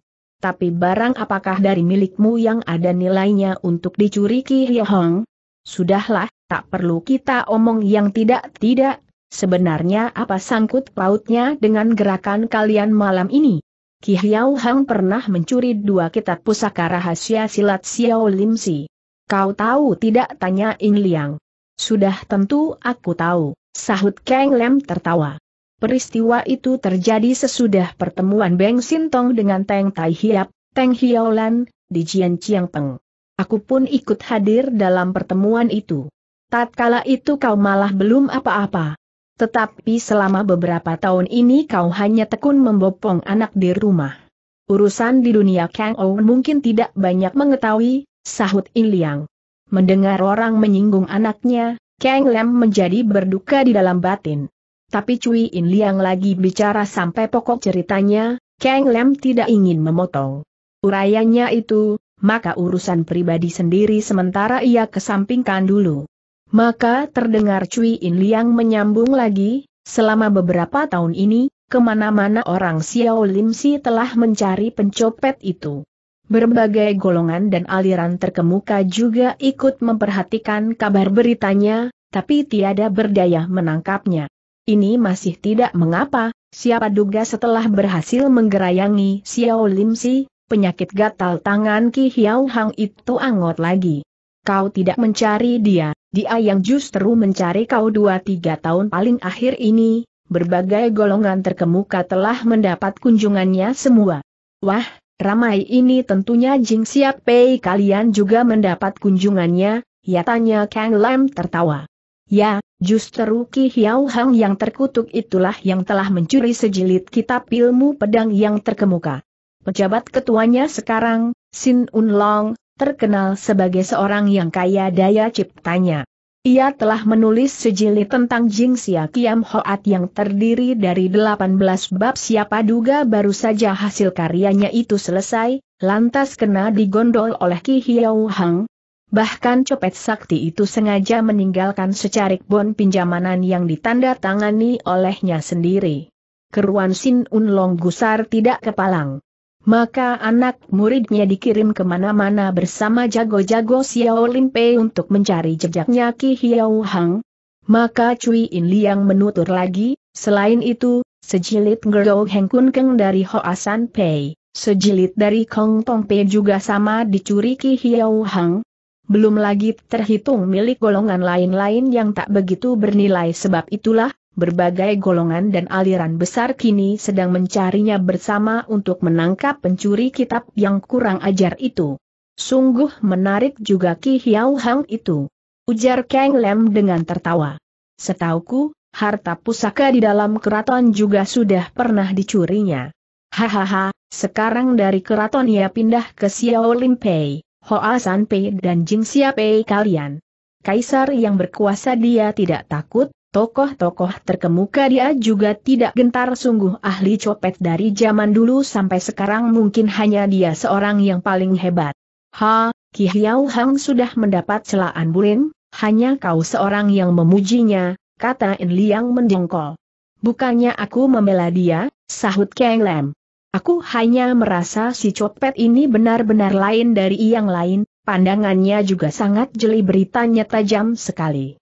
Tapi barang apakah dari milikmu yang ada nilainya untuk dicuri Ki Hong? Sudahlah, tak perlu kita omong yang tidak-tidak, sebenarnya apa sangkut pautnya dengan gerakan kalian malam ini? Ki Hiao Hang pernah mencuri dua kitab pusaka rahasia silat Xiao Lim Si. Kau tahu tidak tanya Ing Liang. Sudah tentu aku tahu, sahut Kang Lam tertawa. Peristiwa itu terjadi sesudah pertemuan Beng Sintong dengan Teng Tai Hiap, Teng Hiolan, di Jian Chiang Peng. Aku pun ikut hadir dalam pertemuan itu. Tatkala itu kau malah belum apa-apa. Tetapi selama beberapa tahun ini kau hanya tekun membopong anak di rumah. Urusan di dunia Kang Ou mungkin tidak banyak mengetahui, sahut Iliang. Mendengar orang menyinggung anaknya, Kang Lam menjadi berduka di dalam batin. Tapi Cui In Liang lagi bicara sampai pokok ceritanya, Kang Lem tidak ingin memotong. Urayanya itu, maka urusan pribadi sendiri sementara ia kesampingkan dulu. Maka terdengar Cui In Liang menyambung lagi, selama beberapa tahun ini, kemana-mana orang Xiao Lim Si telah mencari pencopet itu. Berbagai golongan dan aliran terkemuka juga ikut memperhatikan kabar beritanya, tapi tiada berdaya menangkapnya. Ini masih tidak mengapa, siapa duga setelah berhasil menggerayangi Xiao Lim Si, penyakit gatal tangan Ki Hiao Hang itu angot lagi. Kau tidak mencari dia, dia yang justru mencari kau dua tiga tahun paling akhir ini, berbagai golongan terkemuka telah mendapat kunjungannya semua. Wah, ramai ini tentunya Jing Siap Pei kalian juga mendapat kunjungannya, ya tanya Kang Lam tertawa. Ya, Justru Ki Hiau Hang yang terkutuk itulah yang telah mencuri sejilid kitab ilmu pedang yang terkemuka. Pejabat ketuanya sekarang, Sin Un Long, terkenal sebagai seorang yang kaya daya ciptanya. Ia telah menulis sejilid tentang Jing Xia Kiam Hoat yang terdiri dari 18 bab siapa duga baru saja hasil karyanya itu selesai, lantas kena digondol oleh Ki Hiau Hang, Bahkan copet sakti itu sengaja meninggalkan secarik bon pinjamanan yang ditandatangani olehnya sendiri. Keruan Sin Un Long Gusar tidak kepalang. Maka anak muridnya dikirim kemana-mana bersama jago-jago Xiao lin pei untuk mencari jejaknya Ki Hiao Hang. Maka Cui In Liang menutur lagi, selain itu, sejilid Ngerou Heng Kun Keng dari Hoa San Pei, sejilid dari Kong Tong Pei juga sama dicuri Ki Hiao Hang, belum lagi terhitung milik golongan lain-lain yang tak begitu bernilai sebab itulah, berbagai golongan dan aliran besar kini sedang mencarinya bersama untuk menangkap pencuri kitab yang kurang ajar itu. Sungguh menarik juga Ki Hiao Hang itu. Ujar Kang Lem dengan tertawa. Setauku, harta pusaka di dalam keraton juga sudah pernah dicurinya. Hahaha, sekarang dari keraton ia pindah ke Xiao Limpei. Hoa San Pei dan Jing Xia Pei kalian. Kaisar yang berkuasa dia tidak takut, tokoh-tokoh terkemuka dia juga tidak gentar sungguh ahli copet dari zaman dulu sampai sekarang mungkin hanya dia seorang yang paling hebat. Ha, Ki Hiao Hang sudah mendapat celaan bulin, hanya kau seorang yang memujinya, kata In Liang mendengkol. Bukannya aku membela dia, sahut Kang Lam. Aku hanya merasa si copet ini benar-benar lain dari yang lain, pandangannya juga sangat jeli beritanya tajam sekali.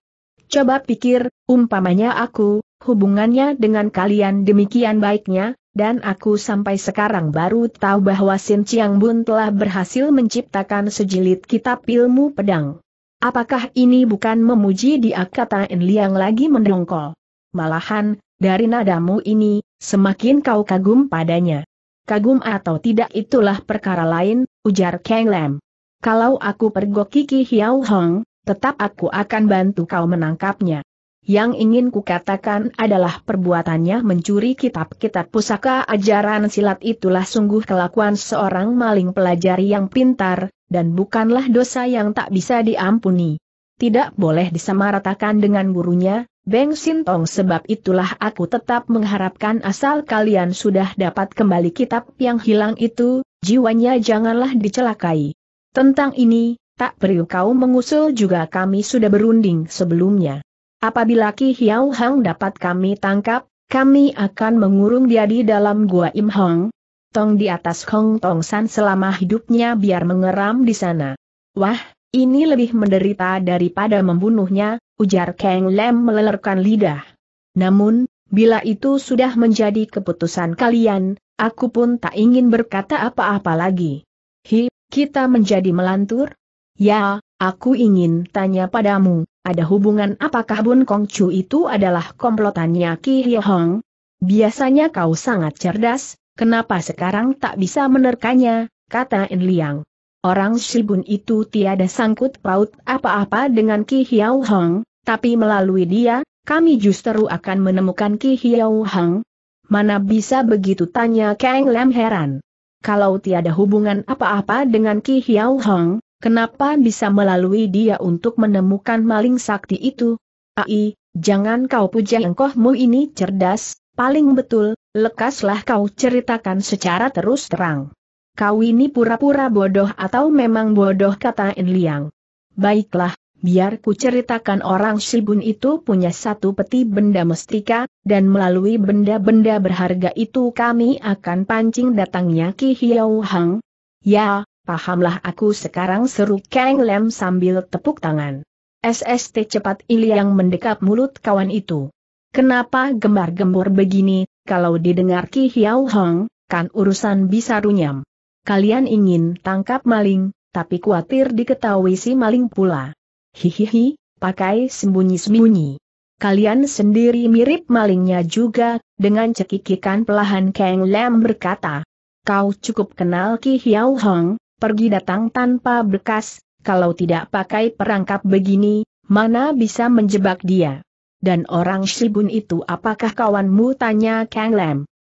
Coba pikir, umpamanya aku, hubungannya dengan kalian demikian baiknya, dan aku sampai sekarang baru tahu bahwa Sin Chiang Bun telah berhasil menciptakan sejilid kitab ilmu pedang. Apakah ini bukan memuji di kata En Liang lagi mendongkol? Malahan, dari nadamu ini, semakin kau kagum padanya. Kagum atau tidak itulah perkara lain, ujar Kang Lam. Kalau aku pergok Kiki Hiao Hong, tetap aku akan bantu kau menangkapnya. Yang ingin kukatakan adalah perbuatannya mencuri kitab-kitab pusaka ajaran silat itulah sungguh kelakuan seorang maling pelajari yang pintar, dan bukanlah dosa yang tak bisa diampuni. Tidak boleh disamaratakan dengan gurunya, Beng Sintong sebab itulah aku tetap mengharapkan asal kalian sudah dapat kembali kitab yang hilang itu, jiwanya janganlah dicelakai. Tentang ini, tak perlu kau mengusul juga kami sudah berunding sebelumnya. Apabila Ki Hiao Hang dapat kami tangkap, kami akan mengurung dia di dalam gua Im Hong. Tong di atas Hong Tong San selama hidupnya biar mengeram di sana. Wah, ini lebih menderita daripada membunuhnya, ujar Kang Lem melelerkan lidah. Namun, bila itu sudah menjadi keputusan kalian, aku pun tak ingin berkata apa-apa lagi. Hi, kita menjadi melantur? Ya, aku ingin tanya padamu, ada hubungan apakah Bun Kong Chu itu adalah komplotannya Ki Hye Hong? Biasanya kau sangat cerdas, kenapa sekarang tak bisa menerkanya, kata En Liang. Orang Shibun itu tiada sangkut paut apa-apa dengan Ki Hiao Hong, tapi melalui dia, kami justru akan menemukan Ki Hiau Hang. Mana bisa begitu tanya Kang Lam heran. Kalau tiada hubungan apa-apa dengan Ki Hiau Hang, kenapa bisa melalui dia untuk menemukan maling sakti itu? Ai, jangan kau puja engkohmu ini cerdas, paling betul, lekaslah kau ceritakan secara terus terang. Kau ini pura-pura bodoh atau memang bodoh kata En Liang. Baiklah, Biar ku ceritakan orang Shibun itu punya satu peti benda mestika, dan melalui benda-benda berharga itu kami akan pancing datangnya Ki Hiau Hang. Ya, pahamlah aku sekarang seru Kang Lem sambil tepuk tangan. SST cepat yang mendekap mulut kawan itu. Kenapa gembar gembur begini, kalau didengar Ki Hiau Hang, kan urusan bisa runyam. Kalian ingin tangkap maling, tapi khawatir diketahui si maling pula. Hihihi, pakai sembunyi-sembunyi. Kalian sendiri mirip malingnya juga, dengan cekikikan pelahan Kang Lam berkata. Kau cukup kenal Ki Hiao Hong, pergi datang tanpa bekas, kalau tidak pakai perangkap begini, mana bisa menjebak dia. Dan orang Shibun itu apakah kawanmu tanya Kang Lam?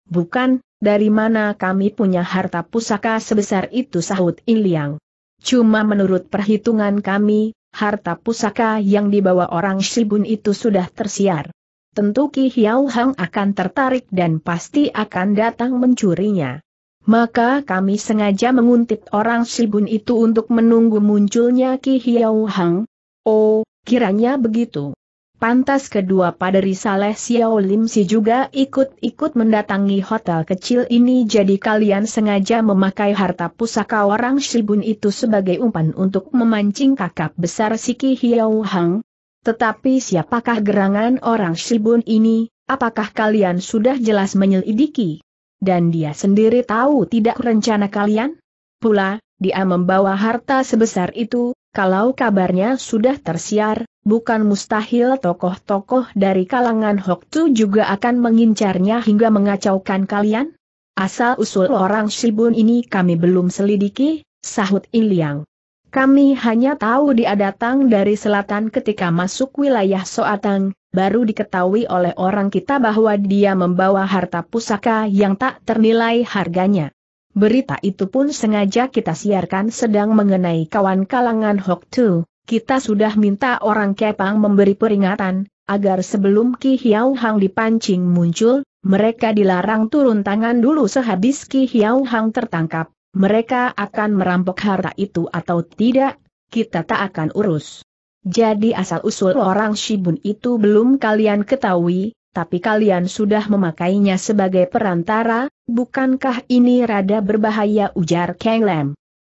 Bukan, dari mana kami punya harta pusaka sebesar itu sahut Iliang. Cuma menurut perhitungan kami, harta pusaka yang dibawa orang Shibun itu sudah tersiar. Tentu Ki Hiau Hang akan tertarik dan pasti akan datang mencurinya. Maka kami sengaja menguntit orang Shibun itu untuk menunggu munculnya Ki Hiau Hang. Oh, kiranya begitu. Pantas kedua paderi Saleh Xiao Lim Si juga ikut-ikut mendatangi hotel kecil ini jadi kalian sengaja memakai harta pusaka orang Shibun itu sebagai umpan untuk memancing kakak besar Siki Hiao Hang. Tetapi siapakah gerangan orang Shibun ini, apakah kalian sudah jelas menyelidiki? Dan dia sendiri tahu tidak rencana kalian? Pula, dia membawa harta sebesar itu, kalau kabarnya sudah tersiar, bukan mustahil tokoh-tokoh dari kalangan Hoktu juga akan mengincarnya hingga mengacaukan kalian? Asal-usul orang Shibun ini kami belum selidiki, sahut Iliang. Kami hanya tahu dia datang dari selatan ketika masuk wilayah Soatang, baru diketahui oleh orang kita bahwa dia membawa harta pusaka yang tak ternilai harganya. Berita itu pun sengaja kita siarkan sedang mengenai kawan kalangan Hok Tu. Kita sudah minta orang Kepang memberi peringatan, agar sebelum Ki Hiau Hang dipancing muncul, mereka dilarang turun tangan dulu sehabis Ki Hiau Hang tertangkap. Mereka akan merampok harta itu atau tidak, kita tak akan urus. Jadi asal-usul orang Shibun itu belum kalian ketahui, tapi kalian sudah memakainya sebagai perantara, Bukankah ini rada berbahaya ujar Kang Lam?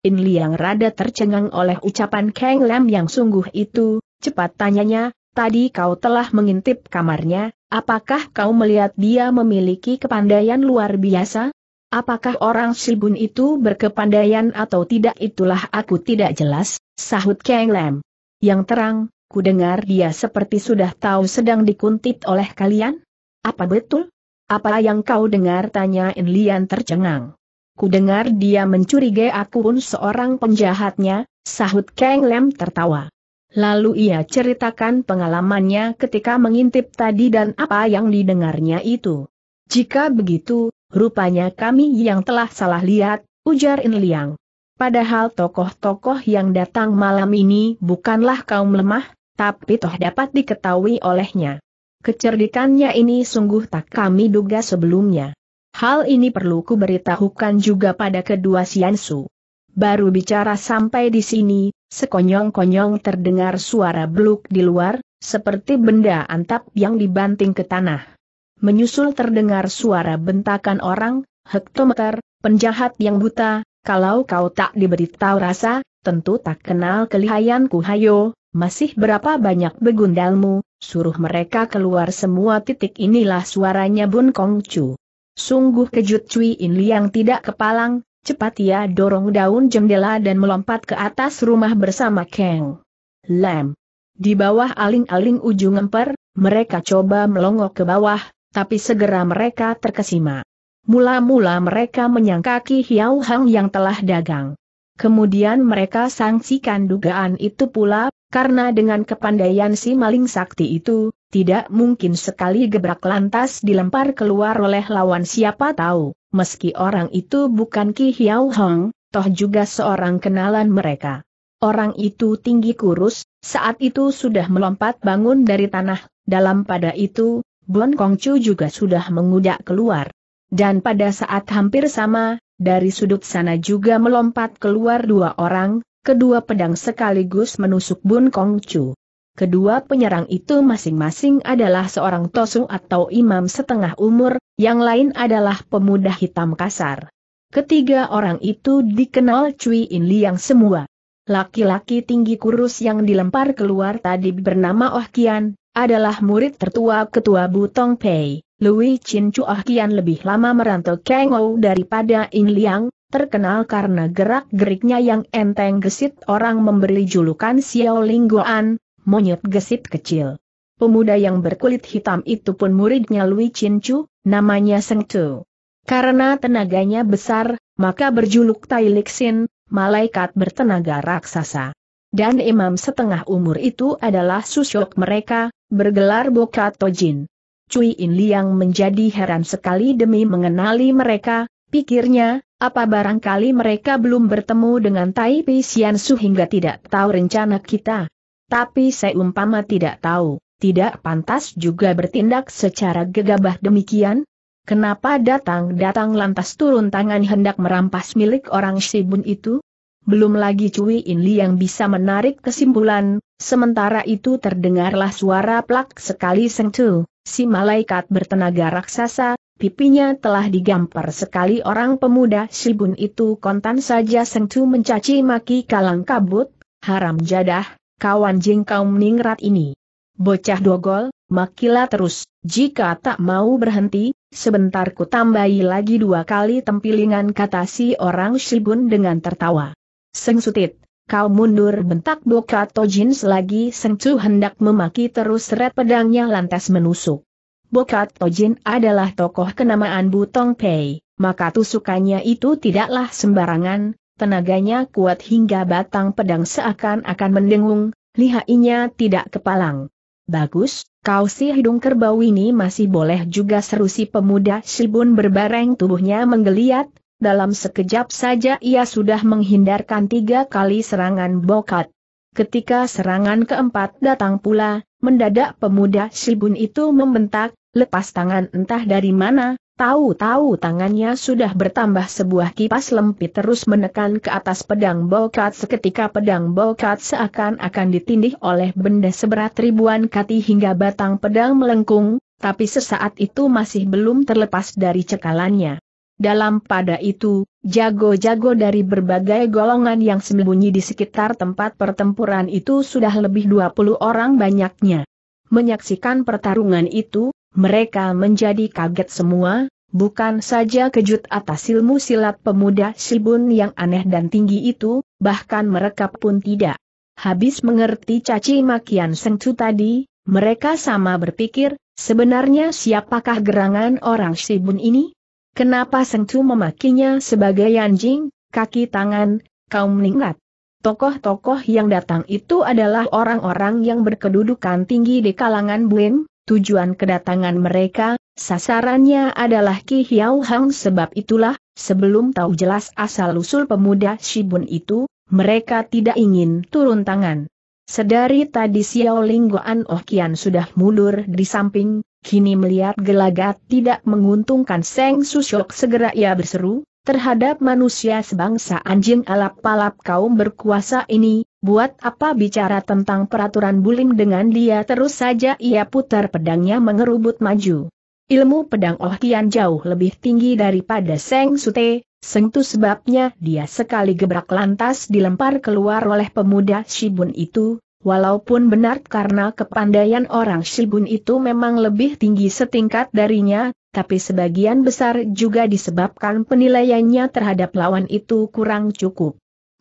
In Liang rada tercengang oleh ucapan Kang Lam yang sungguh itu, cepat tanyanya, tadi kau telah mengintip kamarnya, apakah kau melihat dia memiliki kepandaian luar biasa? Apakah orang Sibun itu berkepandaian atau tidak itulah aku tidak jelas, sahut Kang Lam. Yang terang, ku dengar dia seperti sudah tahu sedang dikuntit oleh kalian? Apa betul? Apa yang kau dengar? Tanya Enlian tercengang. Ku dengar dia mencurigai aku pun seorang penjahatnya, sahut Kang Lem tertawa. Lalu ia ceritakan pengalamannya ketika mengintip tadi dan apa yang didengarnya itu. Jika begitu, rupanya kami yang telah salah lihat, ujar Enliang. Padahal tokoh-tokoh yang datang malam ini bukanlah kaum lemah, tapi toh dapat diketahui olehnya. Kecerdikannya ini sungguh tak kami duga sebelumnya. Hal ini perlu kuberitahukan juga pada kedua Siansu. Baru bicara sampai di sini, sekonyong-konyong terdengar suara beluk di luar, seperti benda antap yang dibanting ke tanah. Menyusul terdengar suara bentakan orang, hektometer, penjahat yang buta, kalau kau tak diberitahu rasa, tentu tak kenal kelihayanku hayo, masih berapa banyak begundalmu, suruh mereka keluar semua titik inilah suaranya Bun Kong Chu. Sungguh kejut Cui In Liang tidak kepalang, cepat ia dorong daun jendela dan melompat ke atas rumah bersama Kang. Lem. Di bawah aling-aling ujung emper, mereka coba melongok ke bawah, tapi segera mereka terkesima. Mula-mula mereka menyangka Ki Hiau Hang yang telah dagang. Kemudian mereka sangsikan dugaan itu pula, karena dengan kepandaian si maling sakti itu, tidak mungkin sekali gebrak lantas dilempar keluar oleh lawan siapa tahu, meski orang itu bukan Ki Hiau Hong, toh juga seorang kenalan mereka. Orang itu tinggi kurus, saat itu sudah melompat bangun dari tanah, dalam pada itu, Bon Kong Chu juga sudah mengudak keluar. Dan pada saat hampir sama, dari sudut sana juga melompat keluar dua orang, kedua pedang sekaligus menusuk Bun Kong Chu. Kedua penyerang itu masing-masing adalah seorang Tosu atau imam setengah umur, yang lain adalah pemuda hitam kasar. Ketiga orang itu dikenal Cui In Liang semua. Laki-laki tinggi kurus yang dilempar keluar tadi bernama Oh Kian, adalah murid tertua ketua Butong Pei. Lui Chin Chua kian lebih lama merantau Kengou daripada In Liang, terkenal karena gerak-geriknya yang enteng gesit orang memberi julukan Xiao Linggoan, monyet gesit kecil. Pemuda yang berkulit hitam itu pun muridnya Lui Chin Chu, namanya Seng Tu. Karena tenaganya besar, maka berjuluk Tai Lixin, malaikat bertenaga raksasa. Dan imam setengah umur itu adalah susyok mereka, bergelar Bokato Jin. Cui In Liang menjadi heran sekali demi mengenali mereka, pikirnya, apa barangkali mereka belum bertemu dengan Tai Pi Sian Su hingga tidak tahu rencana kita. Tapi seumpama tidak tahu, tidak pantas juga bertindak secara gegabah demikian, Kenapa datang-datang lantas turun tangan hendak merampas milik orang Shibun itu? Belum lagi Cui In Liang bisa menarik kesimpulan, Sementara itu terdengarlah suara plak sekali sengtu, si malaikat bertenaga raksasa, pipinya telah digampar sekali orang pemuda Shibun itu kontan saja sengtu mencaci maki kalang kabut, haram jadah, kawan jing kaum ningrat ini. Bocah dogol, makilah terus, jika tak mau berhenti, sebentar ku tambahi lagi dua kali tempilingan kata si orang Shibun dengan tertawa. Sengsutit, Kau mundur bentak Bokato Tojin selagi Seng hendak memaki terus seret pedangnya lantas menusuk. Boka Tojin adalah tokoh kenamaan Butong Pei, maka tusukannya itu tidaklah sembarangan, tenaganya kuat hingga batang pedang seakan-akan mendengung, lihainya tidak kepalang. Bagus, kau si hidung kerbau ini masih boleh juga serusi pemuda Shibun berbareng tubuhnya menggeliat, dalam sekejap saja ia sudah menghindarkan tiga kali serangan bokat. Ketika serangan keempat datang pula, mendadak pemuda silbun itu membentak, lepas tangan entah dari mana, tahu-tahu tangannya sudah bertambah sebuah kipas lempit terus menekan ke atas pedang bokat seketika pedang bokat seakan-akan ditindih oleh benda seberat ribuan kati hingga batang pedang melengkung, tapi sesaat itu masih belum terlepas dari cekalannya. Dalam pada itu, jago-jago dari berbagai golongan yang sembunyi di sekitar tempat pertempuran itu sudah lebih 20 orang banyaknya. Menyaksikan pertarungan itu, mereka menjadi kaget semua, bukan saja kejut atas ilmu silat pemuda Silbun yang aneh dan tinggi itu, bahkan mereka pun tidak. Habis mengerti caci makian Sengcu tadi, mereka sama berpikir, sebenarnya siapakah gerangan orang Silbun ini? Kenapa Chu memakinya sebagai anjing, kaki tangan, kaum ningrat? Tokoh-tokoh yang datang itu adalah orang-orang yang berkedudukan tinggi di kalangan Buim, tujuan kedatangan mereka, sasarannya adalah Ki Hiau Hang sebab itulah, sebelum tahu jelas asal-usul pemuda Shibun itu, mereka tidak ingin turun tangan. Sedari tadi Xiao Linggoan Oh Kian sudah mundur di samping, kini melihat gelagat tidak menguntungkan Seng Susyok segera ia berseru, terhadap manusia sebangsa anjing alap-alap kaum berkuasa ini, buat apa bicara tentang peraturan bulim dengan dia terus saja ia putar pedangnya mengerubut maju. Ilmu pedang Oh Kian jauh lebih tinggi daripada Seng Sute, sentuh sebabnya dia sekali gebrak lantas dilempar keluar oleh pemuda Shibun itu, Walaupun benar karena kepandaian orang Shibun itu memang lebih tinggi setingkat darinya, tapi sebagian besar juga disebabkan penilaiannya terhadap lawan itu kurang cukup.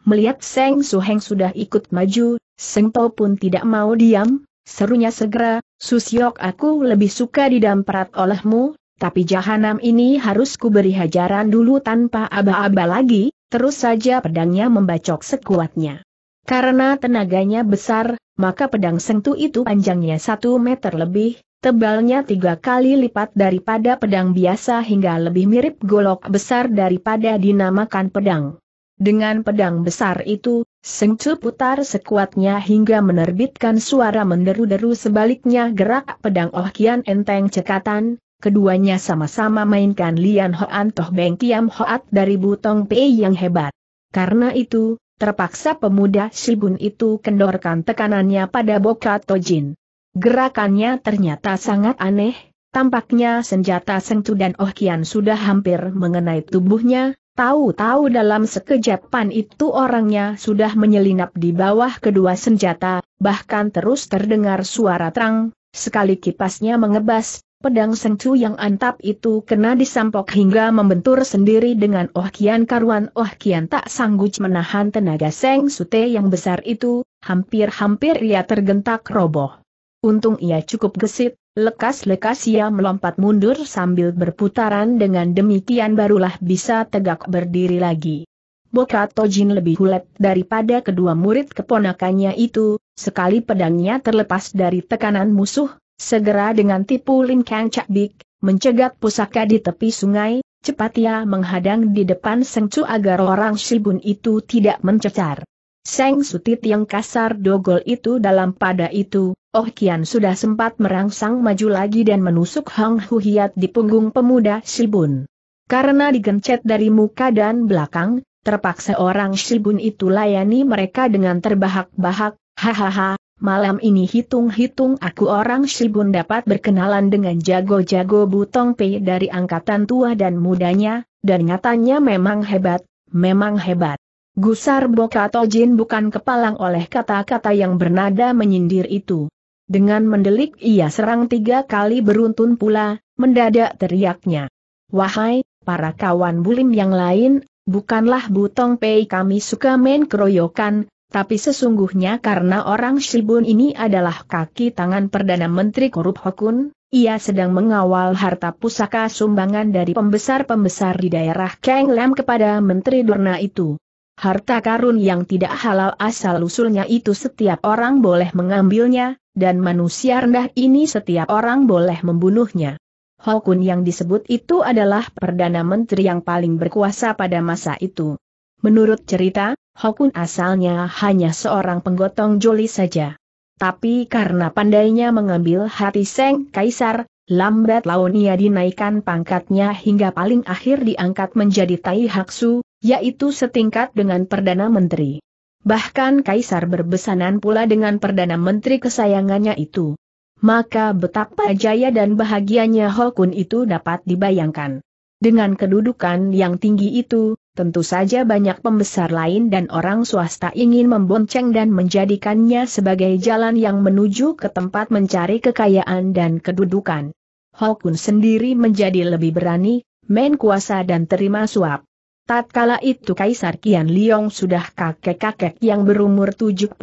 Melihat Seng Suheng sudah ikut maju, Seng Po pun tidak mau diam, serunya segera, Susyok aku lebih suka didamprat olehmu, tapi jahanam ini harus kuberi hajaran dulu tanpa aba-aba lagi, terus saja pedangnya membacok sekuatnya. Karena tenaganya besar, maka pedang sengtu itu panjangnya satu meter lebih, tebalnya tiga kali lipat daripada pedang biasa hingga lebih mirip golok besar daripada dinamakan pedang. Dengan pedang besar itu, Sengcu putar sekuatnya hingga menerbitkan suara menderu-deru sebaliknya gerak pedang Oh Kian enteng cekatan, keduanya sama-sama mainkan Lian Hoan Toh Beng Tiam Hoat dari Butong Pei yang hebat. Karena itu, Terpaksa pemuda Shibun itu kendorkan tekanannya pada Boka Tojin. Gerakannya ternyata sangat aneh, tampaknya senjata Sengcu dan Oh sudah hampir mengenai tubuhnya, tahu-tahu dalam sekejapan itu orangnya sudah menyelinap di bawah kedua senjata, bahkan terus terdengar suara terang, sekali kipasnya mengebas, Pedang Sengcu yang antap itu kena disampok hingga membentur sendiri dengan Oh Kian Karuan Oh Kian tak sanggup menahan tenaga Seng Sute yang besar itu, hampir-hampir ia tergentak roboh. Untung ia cukup gesit, lekas-lekas ia melompat mundur sambil berputaran dengan demikian barulah bisa tegak berdiri lagi. Boka Tojin lebih hulet daripada kedua murid keponakannya itu, sekali pedangnya terlepas dari tekanan musuh, Segera dengan tipu Cak Bik, mencegat pusaka di tepi sungai, cepat ia menghadang di depan Seng Cu agar orang Shibun itu tidak mencecar. Seng Sutit yang kasar dogol itu dalam pada itu, Oh Kian sudah sempat merangsang maju lagi dan menusuk Hang Hu Hiat di punggung pemuda Shibun. Karena digencet dari muka dan belakang, terpaksa orang Shibun itu layani mereka dengan terbahak-bahak, hahaha, Malam ini hitung-hitung aku orang Shibun dapat berkenalan dengan jago-jago Butong Pei dari angkatan tua dan mudanya, dan nyatanya memang hebat, memang hebat. Gusar Boka Tojin bukan kepalang oleh kata-kata yang bernada menyindir itu. Dengan mendelik ia serang tiga kali beruntun pula, mendadak teriaknya. Wahai, para kawan bulim yang lain, bukanlah Butong Pei kami suka main keroyokan, tapi sesungguhnya karena orang Shibun ini adalah kaki tangan Perdana Menteri Korup Hokun, ia sedang mengawal harta pusaka sumbangan dari pembesar-pembesar di daerah Kang Lam kepada Menteri Durna itu. Harta karun yang tidak halal asal-usulnya itu setiap orang boleh mengambilnya, dan manusia rendah ini setiap orang boleh membunuhnya. Hokun yang disebut itu adalah Perdana Menteri yang paling berkuasa pada masa itu. Menurut cerita, Hokun asalnya hanya seorang penggotong joli saja. Tapi karena pandainya mengambil hati Seng Kaisar, lambat laun ia dinaikkan pangkatnya hingga paling akhir diangkat menjadi Tai Haksu, yaitu setingkat dengan Perdana Menteri. Bahkan Kaisar berbesanan pula dengan Perdana Menteri kesayangannya itu. Maka betapa jaya dan bahagianya Hokun itu dapat dibayangkan. Dengan kedudukan yang tinggi itu, Tentu saja banyak pembesar lain dan orang swasta ingin membonceng dan menjadikannya sebagai jalan yang menuju ke tempat mencari kekayaan dan kedudukan. Hokun sendiri menjadi lebih berani, main kuasa dan terima suap. Tatkala itu Kaisar Kian Liong sudah kakek-kakek yang berumur 72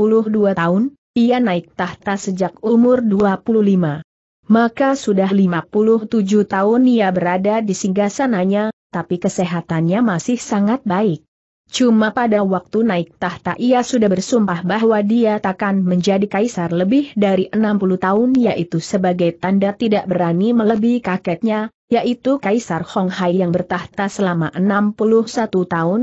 tahun, ia naik tahta sejak umur 25. Maka sudah 57 tahun ia berada di singgasananya, tapi kesehatannya masih sangat baik. Cuma pada waktu naik tahta ia sudah bersumpah bahwa dia takkan menjadi kaisar lebih dari 60 tahun yaitu sebagai tanda tidak berani melebihi kakeknya, yaitu Kaisar Hong Hai yang bertahta selama 61 tahun.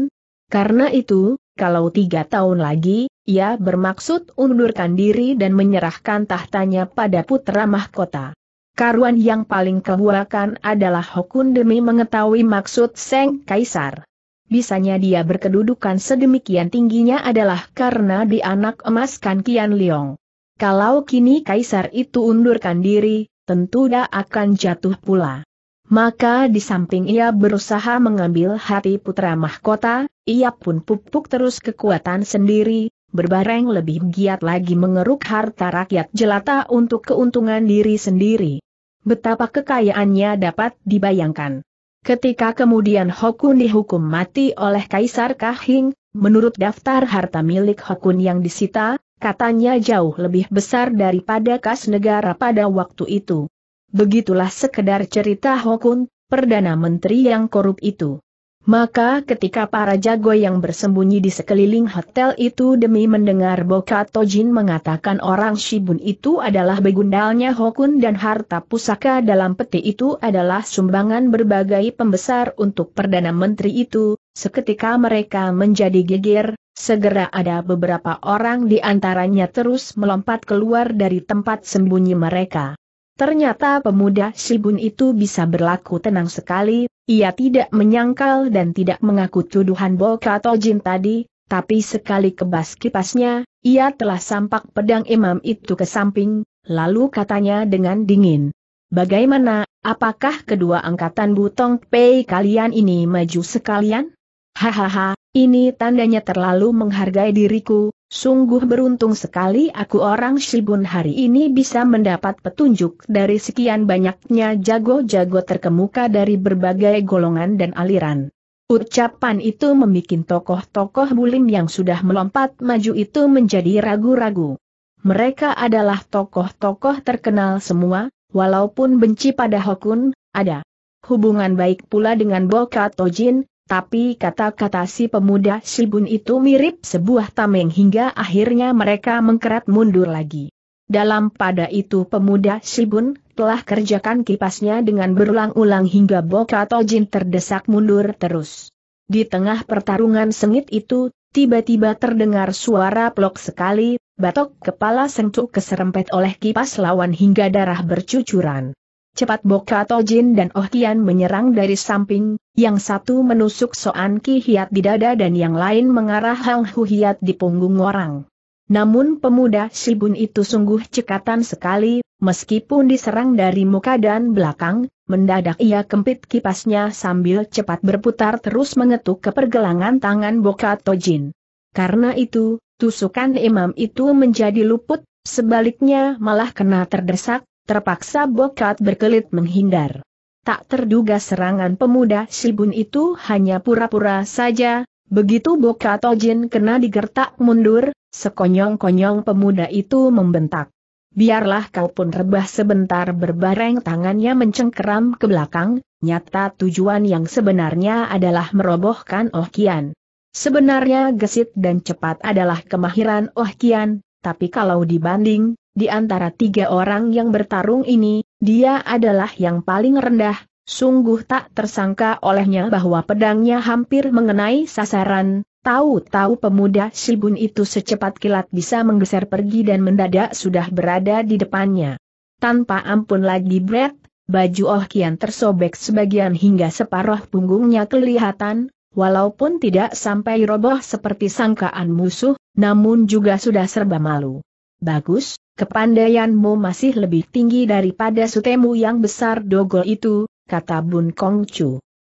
Karena itu, kalau tiga tahun lagi, ia bermaksud undurkan diri dan menyerahkan tahtanya pada putra mahkota. Karuan yang paling kebuakan adalah Hokun demi mengetahui maksud Seng Kaisar. Bisanya dia berkedudukan sedemikian tingginya adalah karena di anak emas Kan Kian Liong. Kalau kini Kaisar itu undurkan diri, tentu dia akan jatuh pula. Maka di samping ia berusaha mengambil hati putra mahkota, ia pun pupuk terus kekuatan sendiri, berbareng lebih giat lagi mengeruk harta rakyat jelata untuk keuntungan diri sendiri. Betapa kekayaannya dapat dibayangkan. Ketika kemudian Hokun dihukum mati oleh Kaisar Kahing, menurut daftar harta milik Hokun yang disita, katanya jauh lebih besar daripada kas negara pada waktu itu. Begitulah sekedar cerita Hokun, Perdana Menteri yang korup itu. Maka ketika para jago yang bersembunyi di sekeliling hotel itu demi mendengar Boka Tojin mengatakan orang Shibun itu adalah begundalnya Hokun dan harta pusaka dalam peti itu adalah sumbangan berbagai pembesar untuk Perdana Menteri itu, seketika mereka menjadi geger, segera ada beberapa orang di antaranya terus melompat keluar dari tempat sembunyi mereka. Ternyata pemuda Sibun itu bisa berlaku tenang sekali, ia tidak menyangkal dan tidak mengaku tuduhan Bokato Jin tadi, tapi sekali kebas kipasnya, ia telah sampak pedang imam itu ke samping, lalu katanya dengan dingin. Bagaimana, apakah kedua angkatan Butong Pei kalian ini maju sekalian? Hahaha, ini tandanya terlalu menghargai diriku, Sungguh beruntung sekali aku orang Shibun hari ini bisa mendapat petunjuk dari sekian banyaknya jago-jago terkemuka dari berbagai golongan dan aliran. Ucapan itu membuat tokoh-tokoh bulim yang sudah melompat maju itu menjadi ragu-ragu. Mereka adalah tokoh-tokoh terkenal semua, walaupun benci pada Hokun, ada hubungan baik pula dengan Boka Tojin, tapi kata-kata si pemuda Shibun itu mirip sebuah tameng hingga akhirnya mereka mengkerat mundur lagi. Dalam pada itu pemuda Shibun telah kerjakan kipasnya dengan berulang-ulang hingga Boka jin terdesak mundur terus. Di tengah pertarungan sengit itu, tiba-tiba terdengar suara plok sekali, batok kepala sengcuk keserempet oleh kipas lawan hingga darah bercucuran. Cepat Boka Tojin dan Oh Tian menyerang dari samping, yang satu menusuk Soan Ki Hiat di dada dan yang lain mengarah Hang Hu Hiat di punggung orang. Namun pemuda Sibun itu sungguh cekatan sekali, meskipun diserang dari muka dan belakang, mendadak ia kempit kipasnya sambil cepat berputar terus mengetuk ke pergelangan tangan Boka Tojin. Karena itu, tusukan imam itu menjadi luput, sebaliknya malah kena terdesak, terpaksa Bokat berkelit menghindar. Tak terduga serangan pemuda Sibun itu hanya pura-pura saja, begitu Bokat ojin kena digertak mundur, sekonyong-konyong pemuda itu membentak. Biarlah kau pun rebah sebentar berbareng tangannya mencengkeram ke belakang, nyata tujuan yang sebenarnya adalah merobohkan Oh Kian. Sebenarnya gesit dan cepat adalah kemahiran Oh Kian, tapi kalau dibanding, di antara tiga orang yang bertarung ini, dia adalah yang paling rendah, sungguh tak tersangka olehnya bahwa pedangnya hampir mengenai sasaran, tahu-tahu pemuda Shibun itu secepat kilat bisa menggeser pergi dan mendadak sudah berada di depannya. Tanpa ampun lagi Brett, baju Oh Kian tersobek sebagian hingga separuh punggungnya kelihatan, walaupun tidak sampai roboh seperti sangkaan musuh, namun juga sudah serba malu. Bagus, kepandaianmu masih lebih tinggi daripada sutemu yang besar dogol itu, kata Bun Kong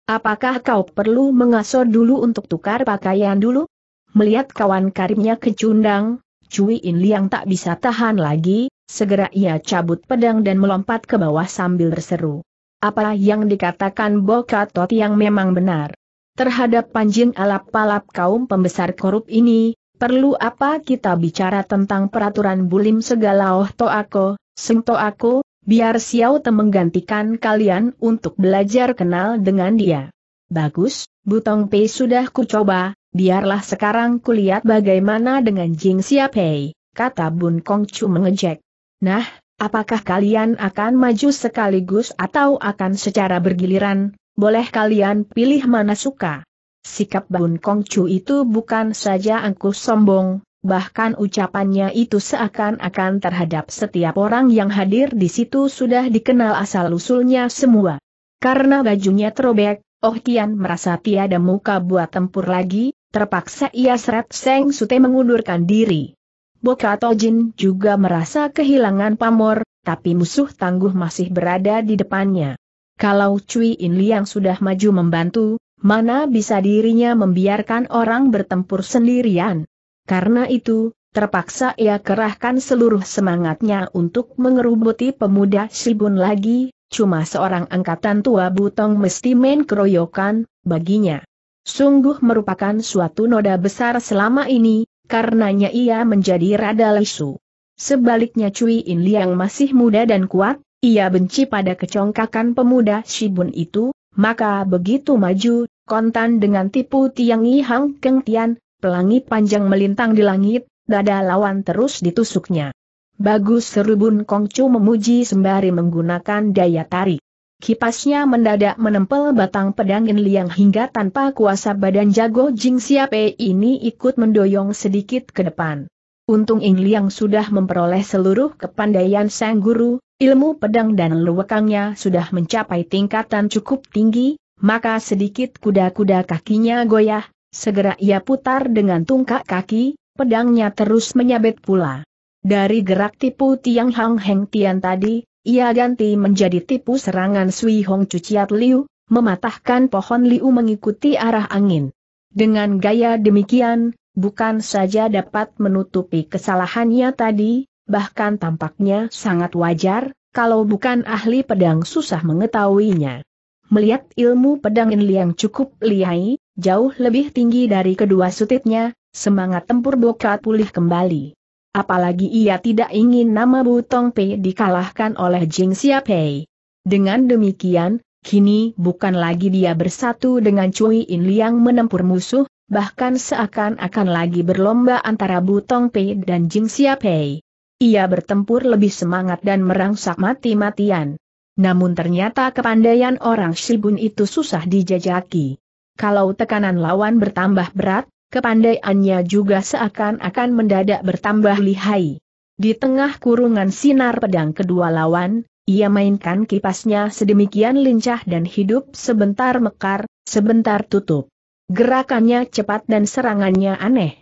Apakah kau perlu mengasuh dulu untuk tukar pakaian dulu? Melihat kawan karimnya kecundang, Cui In Liang tak bisa tahan lagi, segera ia cabut pedang dan melompat ke bawah sambil berseru. Apa yang dikatakan Bokatot yang memang benar? Terhadap panjing alap-alap kaum pembesar korup ini, Perlu apa kita bicara tentang peraturan bulim segala oh to aku, sing to aku, biar Xiao Te menggantikan kalian untuk belajar kenal dengan dia. Bagus, Butong Pei sudah kucoba, biarlah sekarang kulihat bagaimana dengan Jing Xiapei, kata Bun Kong Chu mengejek. Nah, apakah kalian akan maju sekaligus atau akan secara bergiliran, boleh kalian pilih mana suka. Sikap Bun Kong Kongcu itu bukan saja angkuh sombong, bahkan ucapannya itu seakan-akan terhadap setiap orang yang hadir di situ sudah dikenal asal-usulnya semua. Karena bajunya terobek, Oh Kian merasa tiada muka buat tempur lagi, terpaksa ia seret Seng Sute mengundurkan diri. Boka Tojin juga merasa kehilangan pamor, tapi musuh tangguh masih berada di depannya. Kalau Cui In Liang sudah maju membantu, Mana bisa dirinya membiarkan orang bertempur sendirian? Karena itu, terpaksa ia kerahkan seluruh semangatnya untuk mengerubuti pemuda Shibun lagi, cuma seorang angkatan tua Butong mesti main keroyokan, baginya. Sungguh merupakan suatu noda besar selama ini, karenanya ia menjadi rada lesu. Sebaliknya Cui In Liang masih muda dan kuat, ia benci pada kecongkakan pemuda Shibun itu, maka begitu maju, kontan dengan tipu tiang Hang Keng Tian, pelangi panjang melintang di langit, dada lawan terus ditusuknya. Bagus serubun Kongcu memuji sembari menggunakan daya tarik. Kipasnya mendadak menempel batang pedang In Liang hingga tanpa kuasa badan jago Jing Siape ini ikut mendoyong sedikit ke depan. Untung In Liang sudah memperoleh seluruh kepandaian sang guru, ilmu pedang dan luwekangnya sudah mencapai tingkatan cukup tinggi, maka sedikit kuda-kuda kakinya goyah, segera ia putar dengan tungkak kaki, pedangnya terus menyabet pula. Dari gerak tipu Tiang Hang Heng Tian tadi, ia ganti menjadi tipu serangan Sui Hong Cuciat Liu, mematahkan pohon Liu mengikuti arah angin. Dengan gaya demikian, bukan saja dapat menutupi kesalahannya tadi, bahkan tampaknya sangat wajar, kalau bukan ahli pedang susah mengetahuinya. Melihat ilmu pedang Inli yang cukup lihai, jauh lebih tinggi dari kedua sutitnya, semangat tempur Bokat pulih kembali. Apalagi ia tidak ingin nama Butong Pei dikalahkan oleh Jing Pei Dengan demikian, kini bukan lagi dia bersatu dengan Cui In Liang menempur musuh, bahkan seakan-akan lagi berlomba antara Butong Pei dan Jing Pei. Ia bertempur lebih semangat dan merangsak mati-matian. Namun ternyata kepandaian orang Shibun itu susah dijajaki. Kalau tekanan lawan bertambah berat, kepandaiannya juga seakan-akan mendadak bertambah lihai. Di tengah kurungan sinar pedang kedua lawan, ia mainkan kipasnya sedemikian lincah dan hidup sebentar mekar, sebentar tutup. Gerakannya cepat dan serangannya aneh.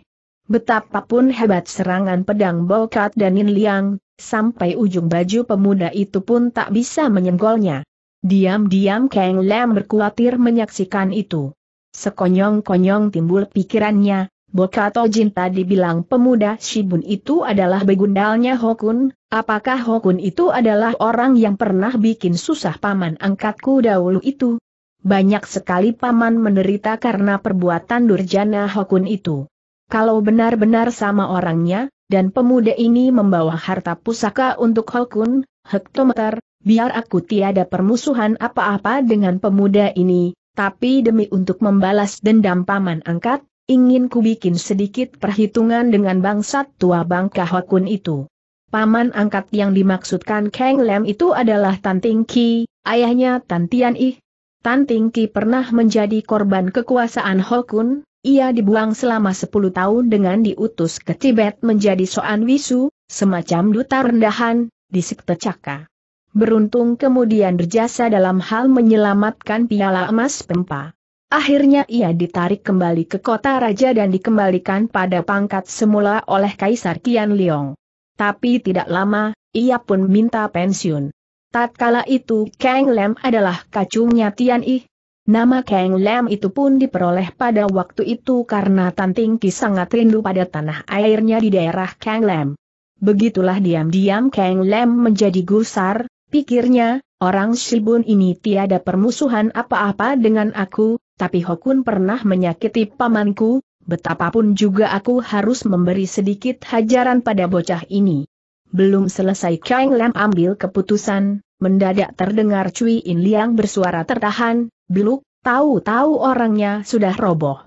Betapapun hebat serangan pedang Bokat dan Nin Liang, sampai ujung baju pemuda itu pun tak bisa menyenggolnya. Diam-diam Kang Lam berkhawatir menyaksikan itu. Sekonyong-konyong timbul pikirannya, Bokat Jin tadi bilang pemuda Shibun itu adalah begundalnya Hokun, apakah Hokun itu adalah orang yang pernah bikin susah paman angkatku dahulu itu? Banyak sekali paman menderita karena perbuatan durjana Hokun itu. Kalau benar-benar sama orangnya, dan pemuda ini membawa harta pusaka untuk Hokun, hektometer, biar aku tiada permusuhan apa-apa dengan pemuda ini, tapi demi untuk membalas dendam paman angkat, ingin ku bikin sedikit perhitungan dengan bangsat tua bangka Hokun itu. Paman angkat yang dimaksudkan Kang Lem itu adalah Tan Ki, ayahnya Tantian Tian Ih. Tan Ki pernah menjadi korban kekuasaan Hokun. Ia dibuang selama 10 tahun dengan diutus ke Tibet menjadi Soan Wisu, semacam duta rendahan, di Sekte Caka. Beruntung kemudian berjasa dalam hal menyelamatkan piala emas Pempa. Akhirnya ia ditarik kembali ke kota raja dan dikembalikan pada pangkat semula oleh Kaisar Qian Liong. Tapi tidak lama, ia pun minta pensiun. Tatkala itu Kang Lem adalah kacungnya Tian Ih, Nama Kang Lam itu pun diperoleh pada waktu itu karena Tan Ki sangat rindu pada tanah airnya di daerah Kang Lam. Begitulah diam-diam Kang Lam menjadi gusar, pikirnya, orang Shibun ini tiada permusuhan apa-apa dengan aku, tapi Hokun pernah menyakiti pamanku, betapapun juga aku harus memberi sedikit hajaran pada bocah ini. Belum selesai Kang Lam ambil keputusan, mendadak terdengar Cui In Liang bersuara tertahan, biluk, tahu-tahu orangnya sudah roboh.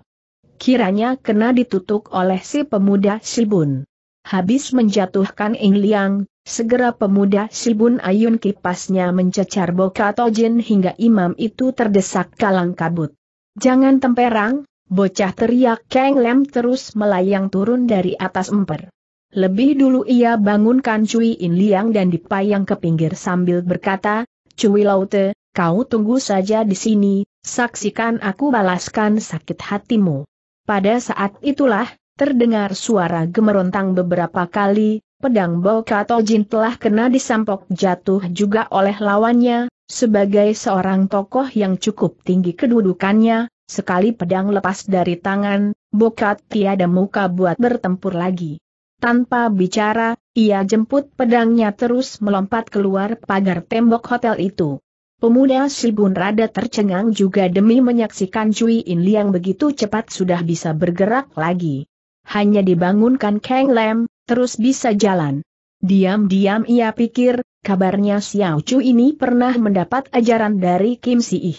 Kiranya kena ditutup oleh si pemuda Sibun. Habis menjatuhkan In Liang, segera pemuda Sibun ayun kipasnya mencecar Boka Tojin hingga imam itu terdesak kalang kabut. Jangan temperang, bocah teriak Kang Lem terus melayang turun dari atas emper. Lebih dulu ia bangunkan Cui In Liang dan dipayang ke pinggir sambil berkata, Cui Laute, kau tunggu saja di sini, saksikan aku balaskan sakit hatimu. Pada saat itulah, terdengar suara gemerontang beberapa kali, pedang Bokato Jin telah kena disampok jatuh juga oleh lawannya, sebagai seorang tokoh yang cukup tinggi kedudukannya, sekali pedang lepas dari tangan, Bokat tiada muka buat bertempur lagi. Tanpa bicara, ia jemput pedangnya terus melompat keluar pagar tembok hotel itu. Pemuda Sibun rada tercengang juga demi menyaksikan Cui In Liang begitu cepat sudah bisa bergerak lagi. Hanya dibangunkan Kang Lam, terus bisa jalan. Diam-diam ia pikir, kabarnya Xiao Chu ini pernah mendapat ajaran dari Kim Si Ih.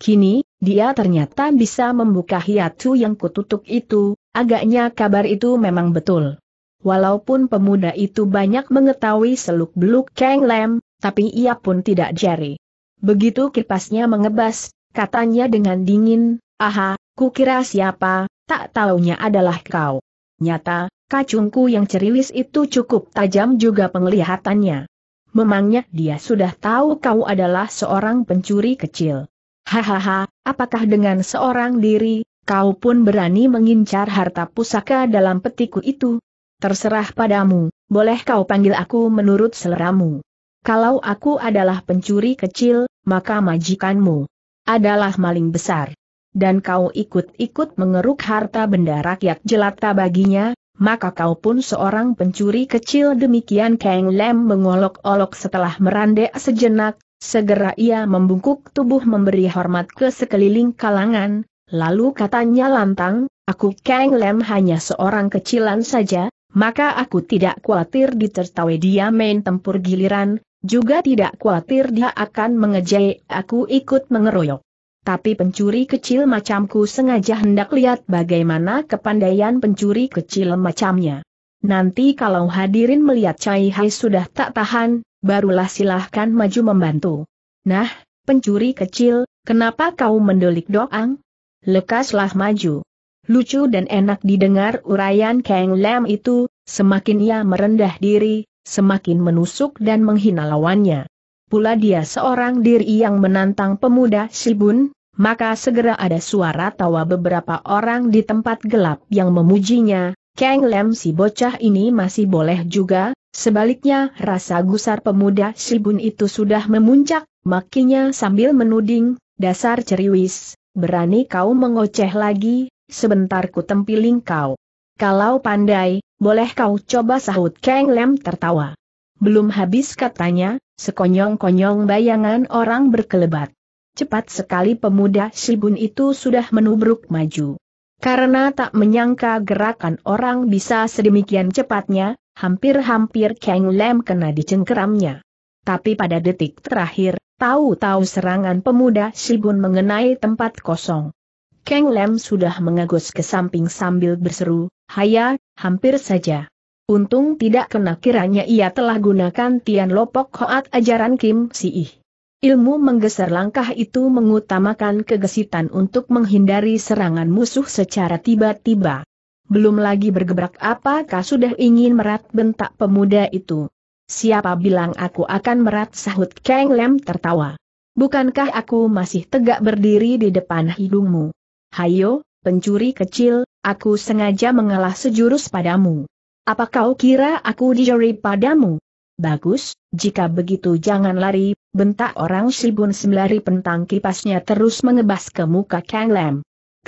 Kini, dia ternyata bisa membuka hiatu yang kututup itu, agaknya kabar itu memang betul. Walaupun pemuda itu banyak mengetahui seluk-beluk Kang Lam, tapi ia pun tidak jari. Begitu kipasnya mengebas, katanya dengan dingin, Aha, kukira siapa, tak taunya adalah kau. Nyata, kacungku yang cerilis itu cukup tajam juga penglihatannya. Memangnya dia sudah tahu kau adalah seorang pencuri kecil. Hahaha, apakah dengan seorang diri, kau pun berani mengincar harta pusaka dalam petiku itu? Terserah padamu, boleh kau panggil aku menurut seleramu. Kalau aku adalah pencuri kecil, maka majikanmu adalah maling besar. Dan kau ikut-ikut mengeruk harta benda rakyat jelata baginya, maka kau pun seorang pencuri kecil demikian Kang Lem mengolok-olok setelah merandek sejenak, segera ia membungkuk tubuh memberi hormat ke sekeliling kalangan, lalu katanya lantang, aku Kang Lem hanya seorang kecilan saja, maka aku tidak khawatir ditertawai dia main tempur giliran, juga tidak khawatir dia akan mengejek aku ikut mengeroyok. Tapi pencuri kecil macamku sengaja hendak lihat bagaimana kepandaian pencuri kecil macamnya. Nanti kalau hadirin melihat Cai Hai sudah tak tahan, barulah silahkan maju membantu. Nah, pencuri kecil, kenapa kau mendolik doang? Lekaslah maju. Lucu dan enak didengar uraian Kang Lam itu, semakin ia merendah diri, semakin menusuk dan menghina lawannya. Pula dia seorang diri yang menantang pemuda Sibun, maka segera ada suara tawa beberapa orang di tempat gelap yang memujinya, Kang Lam si bocah ini masih boleh juga, sebaliknya rasa gusar pemuda Sibun itu sudah memuncak, makinya sambil menuding, dasar ceriwis, berani kau mengoceh lagi, sebentar ku tempiling kau. Kalau pandai, boleh kau coba sahut Kang Lem tertawa. Belum habis katanya, sekonyong-konyong bayangan orang berkelebat. Cepat sekali pemuda Sibun itu sudah menubruk maju. Karena tak menyangka gerakan orang bisa sedemikian cepatnya, hampir-hampir Kang Lem kena dicengkeramnya. Tapi pada detik terakhir, tahu-tahu serangan pemuda Sibun mengenai tempat kosong. Keng Lem sudah mengagus ke samping sambil berseru, Haya, hampir saja. Untung tidak kena kiranya ia telah gunakan Tian Lopok Hoat ajaran Kim Si ih. Ilmu menggeser langkah itu mengutamakan kegesitan untuk menghindari serangan musuh secara tiba-tiba. Belum lagi bergebrak apakah sudah ingin merat bentak pemuda itu. Siapa bilang aku akan merat sahut Keng Lem tertawa. Bukankah aku masih tegak berdiri di depan hidungmu? Hayo, pencuri kecil, aku sengaja mengalah sejurus padamu. Apa kau kira aku dijeri padamu? Bagus, jika begitu jangan lari, bentak orang Shibun sembari pentang kipasnya terus mengebas ke muka Kang Lam.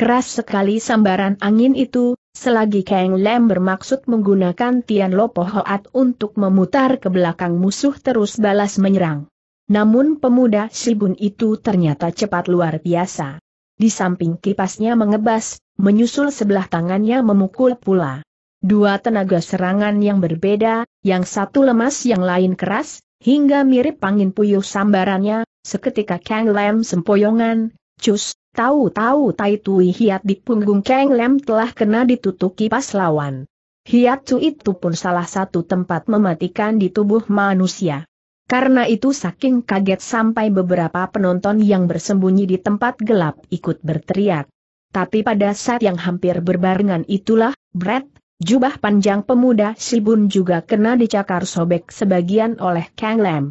Keras sekali sambaran angin itu, selagi Kang Lam bermaksud menggunakan Tian Lopo Hoat untuk memutar ke belakang musuh terus balas menyerang. Namun pemuda Shibun itu ternyata cepat luar biasa. Di samping kipasnya mengebas, menyusul sebelah tangannya memukul pula. Dua tenaga serangan yang berbeda, yang satu lemas yang lain keras, hingga mirip pangin puyuh sambarannya, seketika Kang Lem sempoyongan, cus, tahu-tahu Tai Tui Hiat di punggung Kang Lem telah kena ditutup kipas lawan. Hiat itu pun salah satu tempat mematikan di tubuh manusia. Karena itu saking kaget sampai beberapa penonton yang bersembunyi di tempat gelap ikut berteriak. Tapi pada saat yang hampir berbarengan itulah, Brett, jubah panjang pemuda Sibun juga kena dicakar sobek sebagian oleh Kang Lam.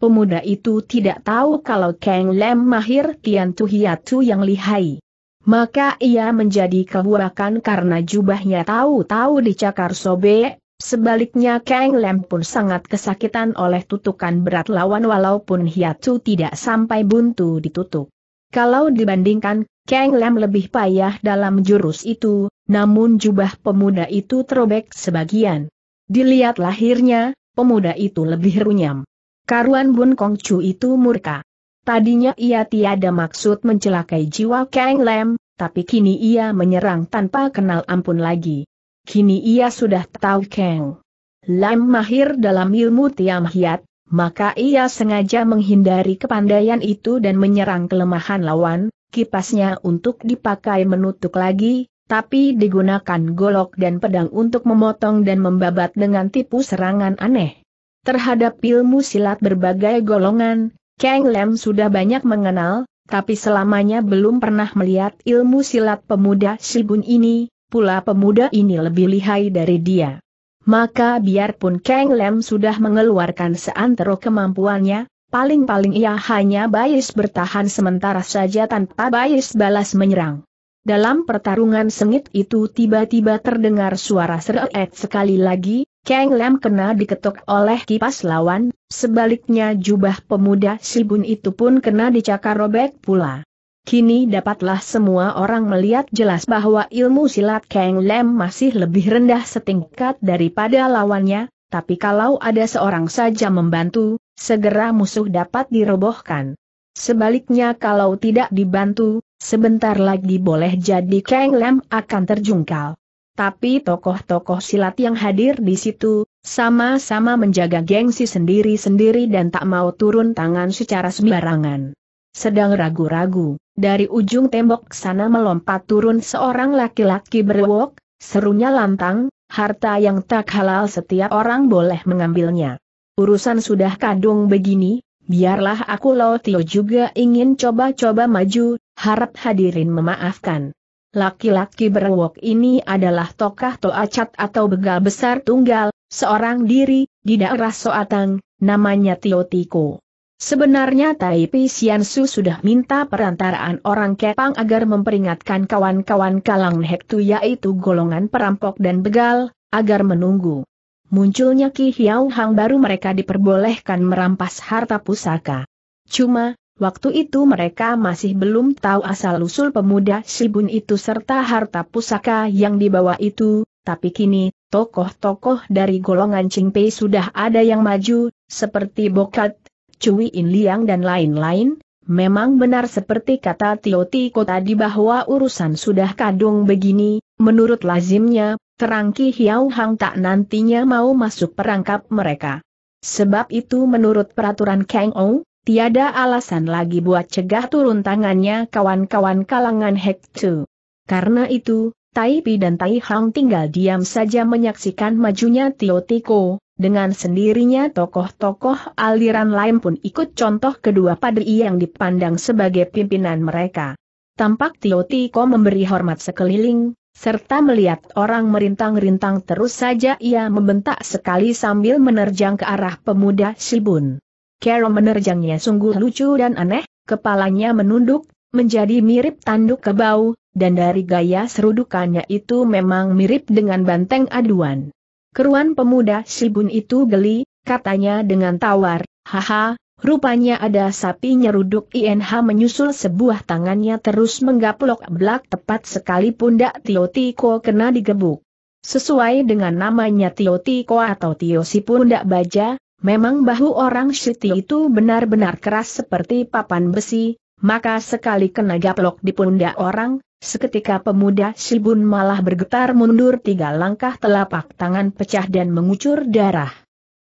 Pemuda itu tidak tahu kalau Kang Lam mahir Tian Tuhiatu yang lihai. Maka ia menjadi kebuakan karena jubahnya tahu-tahu dicakar sobek, Sebaliknya Kang Lem pun sangat kesakitan oleh tutukan berat lawan walaupun Hiatu tidak sampai buntu ditutup. Kalau dibandingkan, Kang Lem lebih payah dalam jurus itu, namun jubah pemuda itu terobek sebagian. Dilihat lahirnya, pemuda itu lebih runyam. Karuan Bun Kong Chu itu murka. Tadinya ia tiada maksud mencelakai jiwa Kang Lem, tapi kini ia menyerang tanpa kenal ampun lagi kini ia sudah tahu Kang Lam mahir dalam ilmu Tiam Hiat, maka ia sengaja menghindari kepandaian itu dan menyerang kelemahan lawan, kipasnya untuk dipakai menutup lagi, tapi digunakan golok dan pedang untuk memotong dan membabat dengan tipu serangan aneh. Terhadap ilmu silat berbagai golongan, Kang Lam sudah banyak mengenal, tapi selamanya belum pernah melihat ilmu silat pemuda Shibun ini, pula pemuda ini lebih lihai dari dia. Maka biarpun Kang Lem sudah mengeluarkan seantero kemampuannya, paling-paling ia hanya Bayis bertahan sementara saja tanpa Bayis balas menyerang. Dalam pertarungan sengit itu tiba-tiba terdengar suara seret sekali lagi, Kang Lem kena diketuk oleh kipas lawan, sebaliknya jubah pemuda Sibun itu pun kena dicakar robek pula. Kini dapatlah semua orang melihat jelas bahwa ilmu silat Kang Lem masih lebih rendah setingkat daripada lawannya, tapi kalau ada seorang saja membantu, segera musuh dapat dirobohkan. Sebaliknya kalau tidak dibantu, sebentar lagi boleh jadi Kang Lem akan terjungkal. Tapi tokoh-tokoh silat yang hadir di situ, sama-sama menjaga gengsi sendiri-sendiri dan tak mau turun tangan secara sembarangan sedang ragu-ragu. Dari ujung tembok sana melompat turun seorang laki-laki berwok, serunya lantang, harta yang tak halal setiap orang boleh mengambilnya. Urusan sudah kadung begini, biarlah aku tio juga ingin coba-coba maju, harap hadirin memaafkan. Laki-laki berwok ini adalah tokah toacat atau begal besar tunggal, seorang diri, di daerah Soatang, namanya Tio Tiko. Sebenarnya Tai Siansu sudah minta perantaraan orang Kepang agar memperingatkan kawan-kawan Kalang Hektu yaitu golongan perampok dan begal, agar menunggu. Munculnya Ki Hiau Hang baru mereka diperbolehkan merampas harta pusaka. Cuma, waktu itu mereka masih belum tahu asal-usul pemuda Shibun itu serta harta pusaka yang dibawa itu, tapi kini, tokoh-tokoh dari golongan Ching Pei sudah ada yang maju, seperti Bokat Cui In Liang dan lain-lain, memang benar seperti kata Tio Tiko tadi bahwa urusan sudah kadung begini, menurut lazimnya, terang Ki Hiau Hang tak nantinya mau masuk perangkap mereka. Sebab itu menurut peraturan Kang Ou, tiada alasan lagi buat cegah turun tangannya kawan-kawan kalangan Hek Tu. Karena itu, Tai Pi dan Tai Hang tinggal diam saja menyaksikan majunya Tio Tiko, dengan sendirinya tokoh-tokoh aliran lain pun ikut contoh kedua padri yang dipandang sebagai pimpinan mereka. Tampak Tio Tiko memberi hormat sekeliling, serta melihat orang merintang-rintang terus saja ia membentak sekali sambil menerjang ke arah pemuda Sibun. Kero menerjangnya sungguh lucu dan aneh, kepalanya menunduk, menjadi mirip tanduk kebau, dan dari gaya serudukannya itu memang mirip dengan banteng aduan. Keruan pemuda Sibun itu geli, katanya dengan tawar, haha, rupanya ada sapi nyeruduk INH menyusul sebuah tangannya terus menggaplok belak tepat sekali pundak Tio Tiko kena digebuk. Sesuai dengan namanya Tio Tiko atau Tio Sipundak baja, memang bahu orang Siti itu benar-benar keras seperti papan besi, maka sekali kena gaplok di pundak orang, seketika pemuda Sibun malah bergetar mundur tiga langkah telapak tangan pecah dan mengucur darah.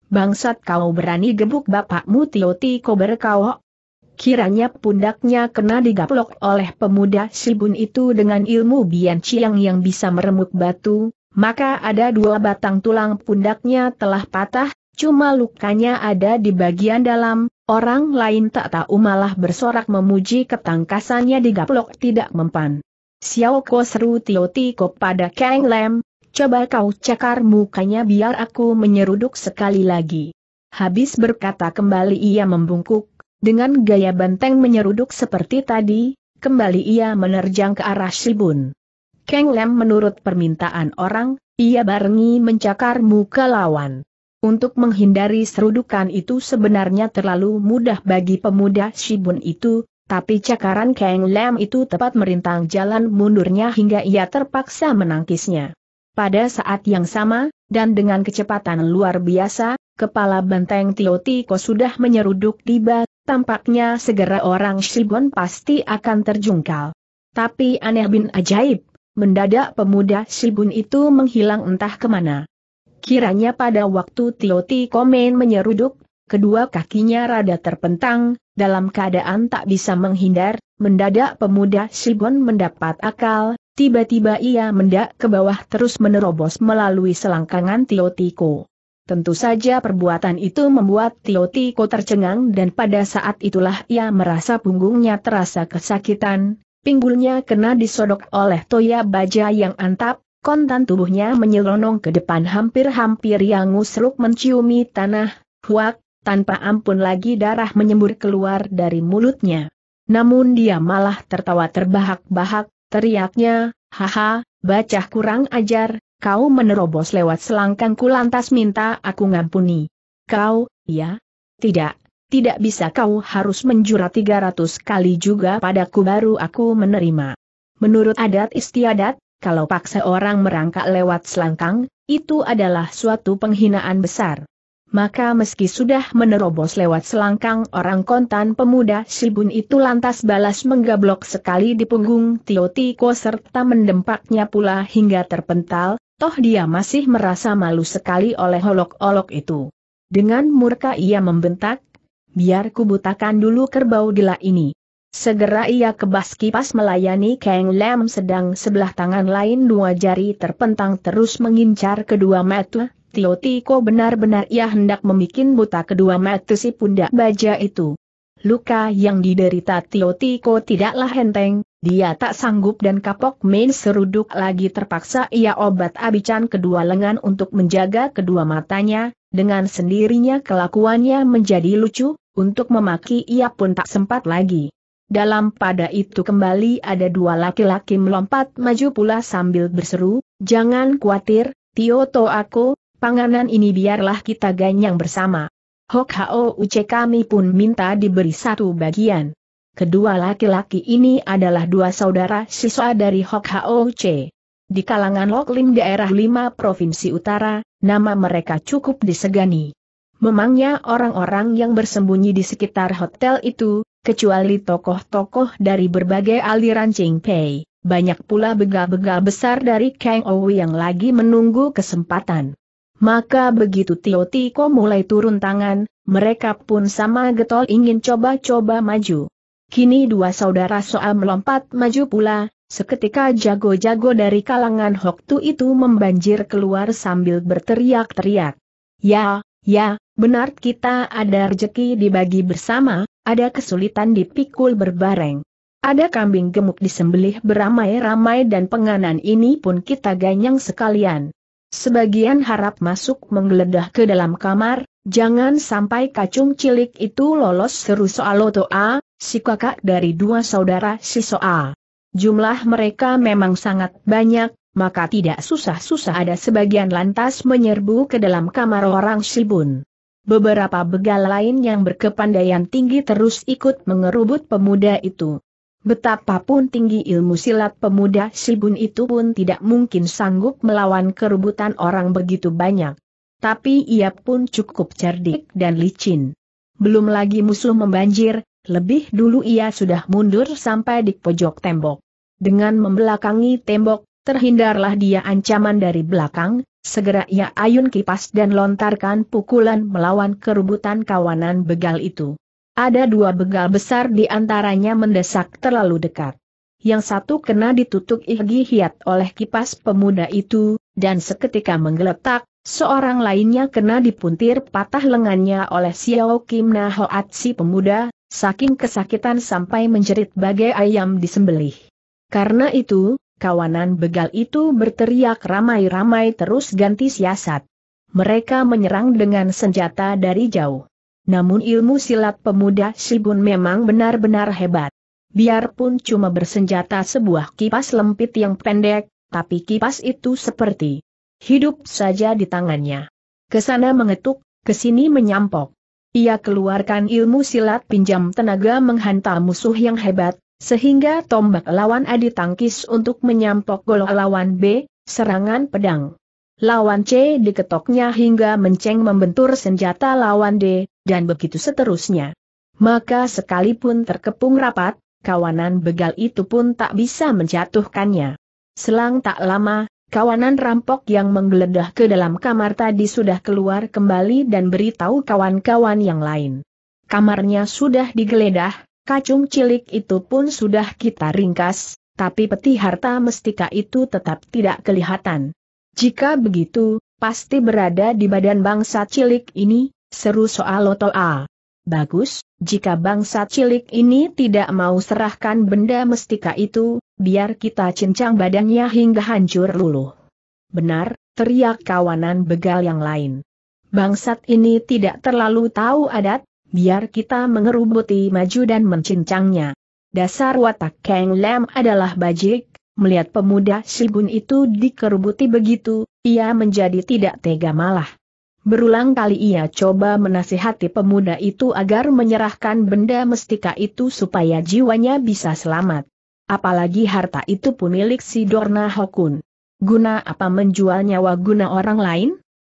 Bangsat kau berani gebuk bapakmu Tioti kau Kiranya pundaknya kena digaplok oleh pemuda Sibun itu dengan ilmu Bian Chiang yang bisa meremuk batu, maka ada dua batang tulang pundaknya telah patah, Cuma lukanya ada di bagian dalam, orang lain tak tahu malah bersorak memuji ketangkasannya di gaplok tidak mempan. Xiao Ko seru Tio Tiko pada Kang Lem, coba kau cakar mukanya biar aku menyeruduk sekali lagi. Habis berkata kembali ia membungkuk, dengan gaya banteng menyeruduk seperti tadi, kembali ia menerjang ke arah Shibun. Kang Lem menurut permintaan orang, ia barengi mencakar muka lawan. Untuk menghindari serudukan itu sebenarnya terlalu mudah bagi pemuda Shibun itu, tapi cakaran Kang Lam itu tepat merintang jalan mundurnya hingga ia terpaksa menangkisnya. Pada saat yang sama, dan dengan kecepatan luar biasa, kepala benteng Tio Tiko sudah menyeruduk tiba, tampaknya segera orang Shibun pasti akan terjungkal. Tapi aneh bin ajaib, mendadak pemuda Shibun itu menghilang entah kemana. Kiranya pada waktu Ti Komen menyeruduk, kedua kakinya rada terpentang, dalam keadaan tak bisa menghindar, mendadak pemuda Shibon mendapat akal, tiba-tiba ia mendak ke bawah terus menerobos melalui selangkangan Tiotiko. Tentu saja perbuatan itu membuat Tiotiko tercengang dan pada saat itulah ia merasa punggungnya terasa kesakitan, pinggulnya kena disodok oleh Toya Baja yang antap, Kontan tubuhnya menyelonong ke depan hampir-hampir yang ngusruk menciumi tanah, huak, tanpa ampun lagi darah menyembur keluar dari mulutnya. Namun dia malah tertawa terbahak-bahak, teriaknya, haha, bacah kurang ajar, kau menerobos lewat selangkangku lantas minta aku ngampuni. Kau, ya? Tidak, tidak bisa kau harus menjura 300 kali juga padaku baru aku menerima. Menurut adat istiadat, kalau paksa orang merangkak lewat selangkang, itu adalah suatu penghinaan besar. Maka meski sudah menerobos lewat selangkang orang kontan pemuda silbun itu lantas balas menggablok sekali di punggung Tio Tiko serta mendempaknya pula hingga terpental, toh dia masih merasa malu sekali oleh olok-olok itu. Dengan murka ia membentak, biar kubutakan dulu kerbau gila ini. Segera ia kebas kipas melayani Kang Lam sedang sebelah tangan lain dua jari terpentang terus mengincar kedua mata. Tio Tiko benar-benar ia hendak memikin buta kedua mata si pundak baja itu. Luka yang diderita Tio Tiko tidaklah henteng, dia tak sanggup dan kapok main seruduk lagi terpaksa ia obat abican kedua lengan untuk menjaga kedua matanya, dengan sendirinya kelakuannya menjadi lucu, untuk memaki ia pun tak sempat lagi. Dalam pada itu kembali ada dua laki-laki melompat maju pula sambil berseru, Jangan khawatir, Tio To aku, panganan ini biarlah kita ganyang bersama. Hok Hao Uce kami pun minta diberi satu bagian. Kedua laki-laki ini adalah dua saudara siswa dari Hok Hao Uce. Di kalangan Loklim daerah lima Provinsi Utara, nama mereka cukup disegani. Memangnya orang-orang yang bersembunyi di sekitar hotel itu, kecuali tokoh-tokoh dari berbagai aliran Ching Pei. Banyak pula begal-begal besar dari Kang Owi yang lagi menunggu kesempatan. Maka begitu Tio Tiko mulai turun tangan, mereka pun sama getol ingin coba-coba maju. Kini dua saudara Soa melompat maju pula, seketika jago-jago dari kalangan Hoktu itu membanjir keluar sambil berteriak-teriak. Ya, ya, benar kita ada rejeki dibagi bersama, ada kesulitan dipikul berbareng. Ada kambing gemuk disembelih beramai-ramai dan penganan ini pun kita ganyang sekalian. Sebagian harap masuk menggeledah ke dalam kamar, jangan sampai kacung cilik itu lolos seru soal loto A, si kakak dari dua saudara si Soa. Jumlah mereka memang sangat banyak, maka tidak susah-susah ada sebagian lantas menyerbu ke dalam kamar orang silbun. Beberapa begal lain yang berkepandaian tinggi terus ikut mengerubut pemuda itu. Betapapun tinggi ilmu silat pemuda Sibun itu pun tidak mungkin sanggup melawan kerubutan orang begitu banyak. Tapi ia pun cukup cerdik dan licin. Belum lagi musuh membanjir, lebih dulu ia sudah mundur sampai di pojok tembok. Dengan membelakangi tembok, Terhindarlah dia ancaman dari belakang, segera ia ayun kipas dan lontarkan pukulan melawan kerubutan kawanan begal itu. Ada dua begal besar di antaranya mendesak terlalu dekat. Yang satu kena ditutup Ihgi Hiat oleh kipas pemuda itu, dan seketika menggeletak, seorang lainnya kena dipuntir patah lengannya oleh Xiao Kim Na Hoat si pemuda, saking kesakitan sampai menjerit bagai ayam disembelih. Karena itu, kawanan begal itu berteriak ramai-ramai terus ganti siasat. Mereka menyerang dengan senjata dari jauh. Namun ilmu silat pemuda Shibun memang benar-benar hebat. Biarpun cuma bersenjata sebuah kipas lempit yang pendek, tapi kipas itu seperti hidup saja di tangannya. Kesana mengetuk, kesini menyampok. Ia keluarkan ilmu silat pinjam tenaga menghantam musuh yang hebat, sehingga tombak lawan A ditangkis untuk menyampok gol lawan B, serangan pedang. Lawan C diketoknya hingga menceng membentur senjata lawan D, dan begitu seterusnya. Maka sekalipun terkepung rapat, kawanan begal itu pun tak bisa menjatuhkannya. Selang tak lama, kawanan rampok yang menggeledah ke dalam kamar tadi sudah keluar kembali dan beritahu kawan-kawan yang lain. Kamarnya sudah digeledah, Kacung cilik itu pun sudah kita ringkas, tapi peti harta mestika itu tetap tidak kelihatan. Jika begitu, pasti berada di badan bangsa cilik ini, seru soal otoa. Bagus, jika bangsa cilik ini tidak mau serahkan benda mestika itu, biar kita cincang badannya hingga hancur luluh. Benar, teriak kawanan begal yang lain. Bangsat ini tidak terlalu tahu adat, biar kita mengerubuti maju dan mencincangnya. Dasar watak Kang Lam adalah bajik, melihat pemuda Sibun itu dikerubuti begitu, ia menjadi tidak tega malah. Berulang kali ia coba menasihati pemuda itu agar menyerahkan benda mestika itu supaya jiwanya bisa selamat. Apalagi harta itu pun milik si Dorna Hokun. Guna apa menjual nyawa guna orang lain?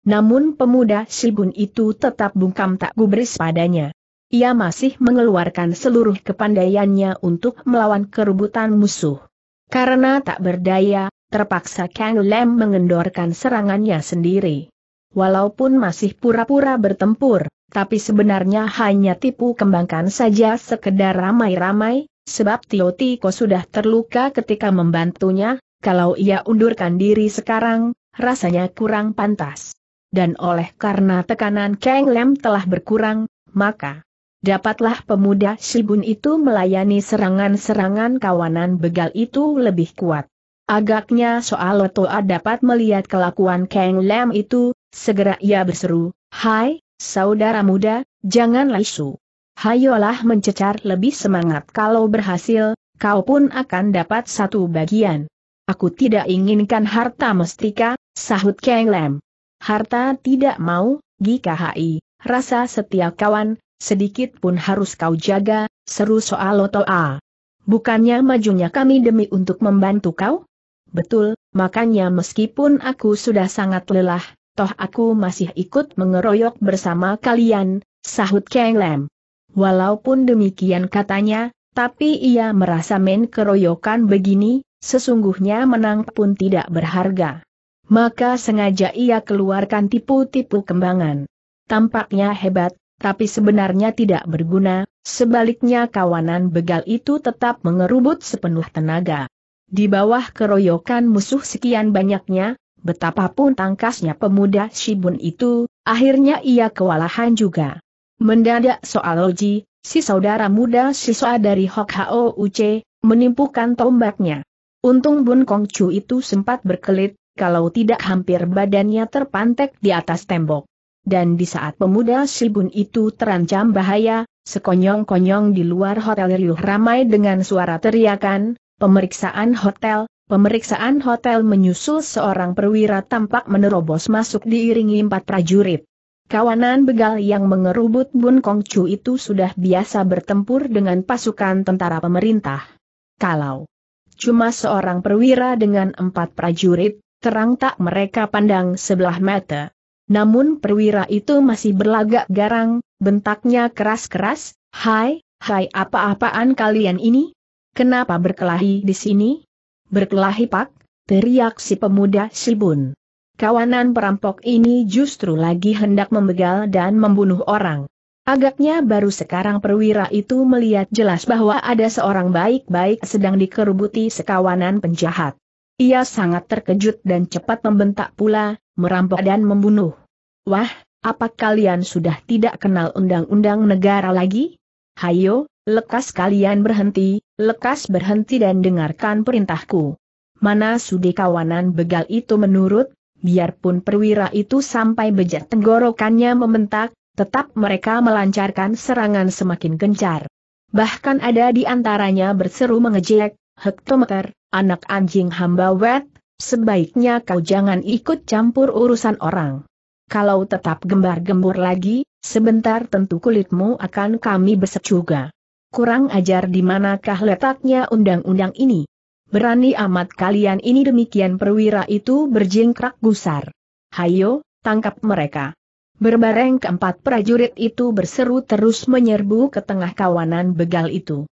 Namun pemuda Sibun itu tetap bungkam tak gubris padanya. Ia masih mengeluarkan seluruh kepandaiannya untuk melawan kerubutan musuh. Karena tak berdaya, terpaksa Kang Lem mengendorkan serangannya sendiri. Walaupun masih pura-pura bertempur, tapi sebenarnya hanya tipu kembangkan saja sekedar ramai-ramai, sebab Tio Tiko sudah terluka ketika membantunya, kalau ia undurkan diri sekarang, rasanya kurang pantas dan oleh karena tekanan Kang Lem telah berkurang, maka dapatlah pemuda Sibun itu melayani serangan-serangan kawanan begal itu lebih kuat. Agaknya soal Toa dapat melihat kelakuan Kang Lem itu, segera ia berseru, Hai, saudara muda, jangan lesu. Hayolah mencecar lebih semangat kalau berhasil, kau pun akan dapat satu bagian. Aku tidak inginkan harta mestika, sahut Kang Lem harta tidak mau, GKHI, rasa setia kawan, sedikit pun harus kau jaga, seru soal Loto A. Bukannya majunya kami demi untuk membantu kau? Betul, makanya meskipun aku sudah sangat lelah, toh aku masih ikut mengeroyok bersama kalian, sahut Kang Lam. Walaupun demikian katanya, tapi ia merasa main keroyokan begini, sesungguhnya menang pun tidak berharga maka sengaja ia keluarkan tipu-tipu kembangan. Tampaknya hebat, tapi sebenarnya tidak berguna, sebaliknya kawanan begal itu tetap mengerubut sepenuh tenaga. Di bawah keroyokan musuh sekian banyaknya, betapapun tangkasnya pemuda Shibun itu, akhirnya ia kewalahan juga. Mendadak soal Oji, si saudara muda siswa dari Hok Hao Uce, menimpukan tombaknya. Untung Bun Kongcu itu sempat berkelit, kalau tidak hampir badannya terpantek di atas tembok. Dan di saat pemuda Shibun itu terancam bahaya, sekonyong-konyong di luar hotel riuh ramai dengan suara teriakan, pemeriksaan hotel, pemeriksaan hotel menyusul seorang perwira tampak menerobos masuk diiringi empat prajurit. Kawanan begal yang mengerubut Bun Kong Kongcu itu sudah biasa bertempur dengan pasukan tentara pemerintah. Kalau cuma seorang perwira dengan empat prajurit, terang tak mereka pandang sebelah mata. Namun perwira itu masih berlagak garang, bentaknya keras-keras, Hai, hai apa-apaan kalian ini? Kenapa berkelahi di sini? Berkelahi pak, teriak si pemuda Sibun. Kawanan perampok ini justru lagi hendak membegal dan membunuh orang. Agaknya baru sekarang perwira itu melihat jelas bahwa ada seorang baik-baik sedang dikerubuti sekawanan penjahat. Ia sangat terkejut dan cepat membentak pula, merampok dan membunuh. Wah, apa kalian sudah tidak kenal undang-undang negara lagi? Hayo, lekas kalian berhenti, lekas berhenti dan dengarkan perintahku. Mana sudi kawanan begal itu menurut, biarpun perwira itu sampai bejat tenggorokannya membentak, tetap mereka melancarkan serangan semakin gencar. Bahkan ada di antaranya berseru mengejek, hektometer, anak anjing hamba wet, sebaiknya kau jangan ikut campur urusan orang. Kalau tetap gembar gembur lagi, sebentar tentu kulitmu akan kami besek juga. Kurang ajar di manakah letaknya undang-undang ini. Berani amat kalian ini demikian perwira itu berjingkrak gusar. Hayo, tangkap mereka. Berbareng keempat prajurit itu berseru terus menyerbu ke tengah kawanan begal itu.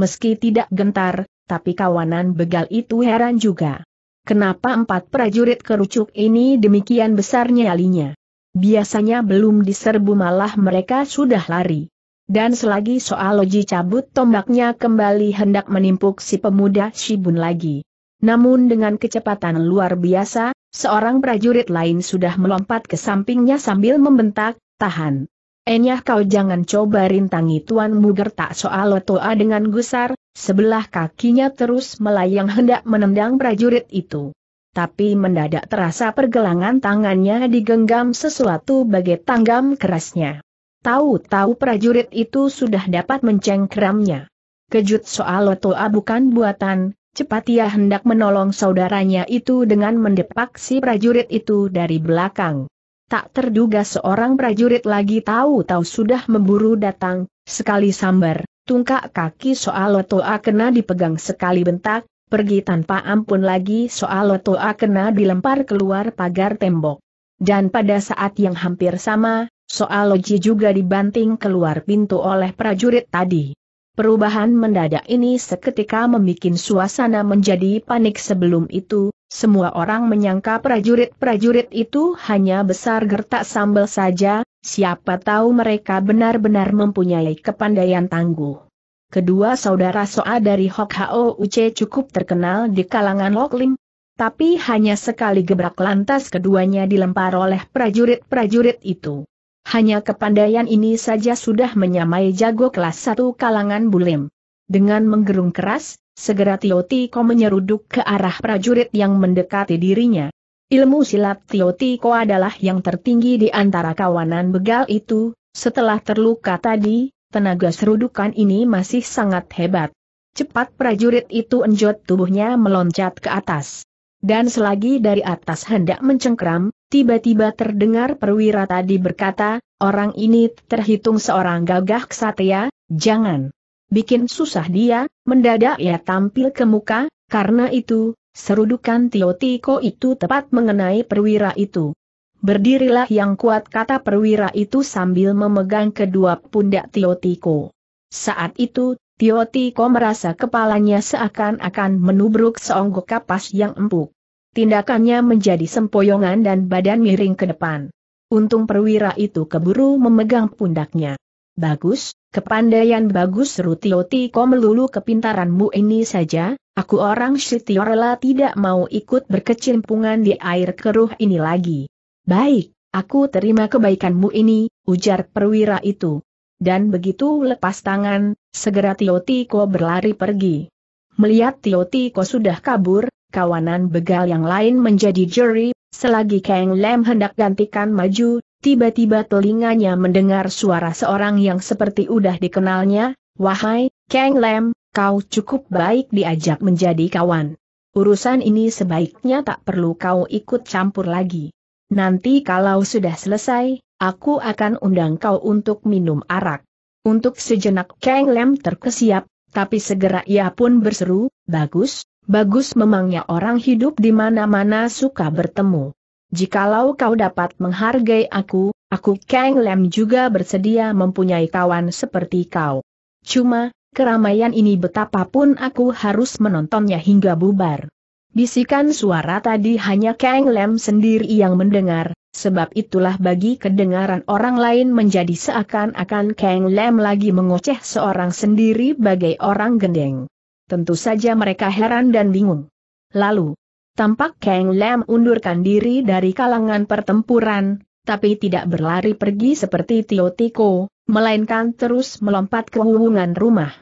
Meski tidak gentar, tapi kawanan begal itu heran juga. Kenapa empat prajurit kerucuk ini demikian besarnya alinya? Biasanya belum diserbu malah mereka sudah lari. Dan selagi soal loji cabut tombaknya kembali hendak menimpuk si pemuda Shibun lagi. Namun dengan kecepatan luar biasa, seorang prajurit lain sudah melompat ke sampingnya sambil membentak, tahan. Enyah kau jangan coba rintangi tuanmu gertak toa dengan gusar, Sebelah kakinya terus melayang hendak menendang prajurit itu. Tapi mendadak terasa pergelangan tangannya digenggam sesuatu bagai tanggam kerasnya. Tahu-tahu prajurit itu sudah dapat mencengkramnya. Kejut soal Lotoa bukan buatan, cepat ia hendak menolong saudaranya itu dengan mendepak si prajurit itu dari belakang. Tak terduga seorang prajurit lagi tahu-tahu sudah memburu datang, sekali sambar, tungkak kaki soal toa kena dipegang sekali bentak, pergi tanpa ampun lagi soal toa kena dilempar keluar pagar tembok. Dan pada saat yang hampir sama, soal loji juga dibanting keluar pintu oleh prajurit tadi. Perubahan mendadak ini seketika membuat suasana menjadi panik sebelum itu, semua orang menyangka prajurit-prajurit itu hanya besar gertak sambal saja, Siapa tahu mereka benar-benar mempunyai kepandaian tangguh. Kedua saudara Soa dari Hok Hao Uce cukup terkenal di kalangan Lokling, tapi hanya sekali gebrak lantas keduanya dilempar oleh prajurit-prajurit itu. Hanya kepandaian ini saja sudah menyamai jago kelas satu kalangan Bulim. Dengan menggerung keras, segera Tio Tiko menyeruduk ke arah prajurit yang mendekati dirinya. Ilmu silat Tio Tiko adalah yang tertinggi di antara kawanan begal itu, setelah terluka tadi, tenaga serudukan ini masih sangat hebat. Cepat prajurit itu enjot tubuhnya meloncat ke atas. Dan selagi dari atas hendak mencengkram, tiba-tiba terdengar perwira tadi berkata, orang ini terhitung seorang gagah ksatria, jangan bikin susah dia, mendadak ia tampil ke muka, karena itu, Serudukan Tio Tiko itu tepat mengenai perwira itu. Berdirilah yang kuat kata perwira itu sambil memegang kedua pundak Tio Tiko. Saat itu, Tio Tiko merasa kepalanya seakan-akan menubruk seonggok kapas yang empuk. Tindakannya menjadi sempoyongan dan badan miring ke depan. Untung perwira itu keburu memegang pundaknya. Bagus, kepandaian bagus seru Tio Tiko melulu kepintaranmu ini saja, Aku orang Sitiorela tidak mau ikut berkecimpungan di air keruh ini lagi. Baik, aku terima kebaikanmu ini, ujar perwira itu. Dan begitu lepas tangan, segera Tio Tiko berlari pergi. Melihat Tio Tiko sudah kabur, kawanan begal yang lain menjadi juri, selagi Kang Lem hendak gantikan maju, tiba-tiba telinganya mendengar suara seorang yang seperti udah dikenalnya, Wahai, Kang Lem, kau cukup baik diajak menjadi kawan. Urusan ini sebaiknya tak perlu kau ikut campur lagi. Nanti kalau sudah selesai, aku akan undang kau untuk minum arak. Untuk sejenak Kang Lem terkesiap, tapi segera ia pun berseru, bagus, bagus memangnya orang hidup di mana-mana suka bertemu. Jikalau kau dapat menghargai aku, aku Kang Lem juga bersedia mempunyai kawan seperti kau. Cuma, keramaian ini betapapun aku harus menontonnya hingga bubar. Bisikan suara tadi hanya Kang Lem sendiri yang mendengar, sebab itulah bagi kedengaran orang lain menjadi seakan-akan Kang Lem lagi mengoceh seorang sendiri bagai orang gendeng. Tentu saja mereka heran dan bingung. Lalu, tampak Kang Lem undurkan diri dari kalangan pertempuran, tapi tidak berlari pergi seperti Tio Tiko, melainkan terus melompat ke hubungan rumah.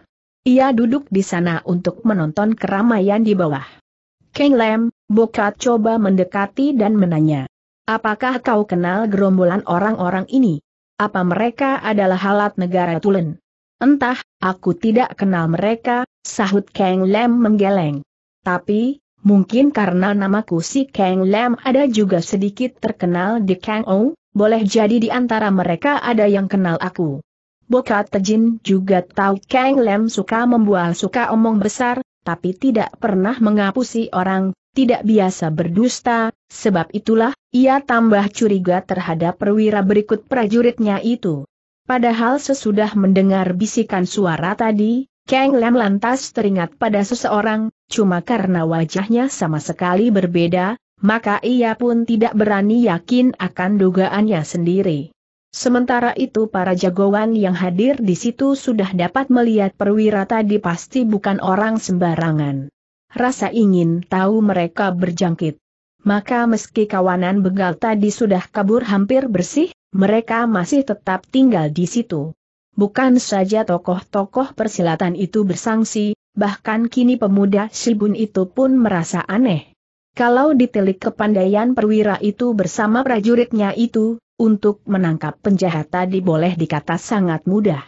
Ia duduk di sana untuk menonton keramaian di bawah. Keng Lem, Bokat coba mendekati dan menanya. Apakah kau kenal gerombolan orang-orang ini? Apa mereka adalah halat negara Tulen? Entah, aku tidak kenal mereka, sahut Kang Lem menggeleng. Tapi, mungkin karena namaku si Kang Lam ada juga sedikit terkenal di Kang Ou, boleh jadi di antara mereka ada yang kenal aku. Bokat Tejin juga tahu Kang Lam suka membual suka omong besar, tapi tidak pernah mengapusi orang, tidak biasa berdusta, sebab itulah, ia tambah curiga terhadap perwira berikut prajuritnya itu. Padahal sesudah mendengar bisikan suara tadi, Kang Lam lantas teringat pada seseorang, cuma karena wajahnya sama sekali berbeda, maka ia pun tidak berani yakin akan dugaannya sendiri. Sementara itu para jagoan yang hadir di situ sudah dapat melihat perwira tadi pasti bukan orang sembarangan. Rasa ingin tahu mereka berjangkit. Maka meski kawanan begal tadi sudah kabur hampir bersih, mereka masih tetap tinggal di situ. Bukan saja tokoh-tokoh persilatan itu bersangsi, bahkan kini pemuda Shibun itu pun merasa aneh. Kalau ditelik kepandaian perwira itu bersama prajuritnya itu, untuk menangkap penjahat tadi boleh dikata sangat mudah.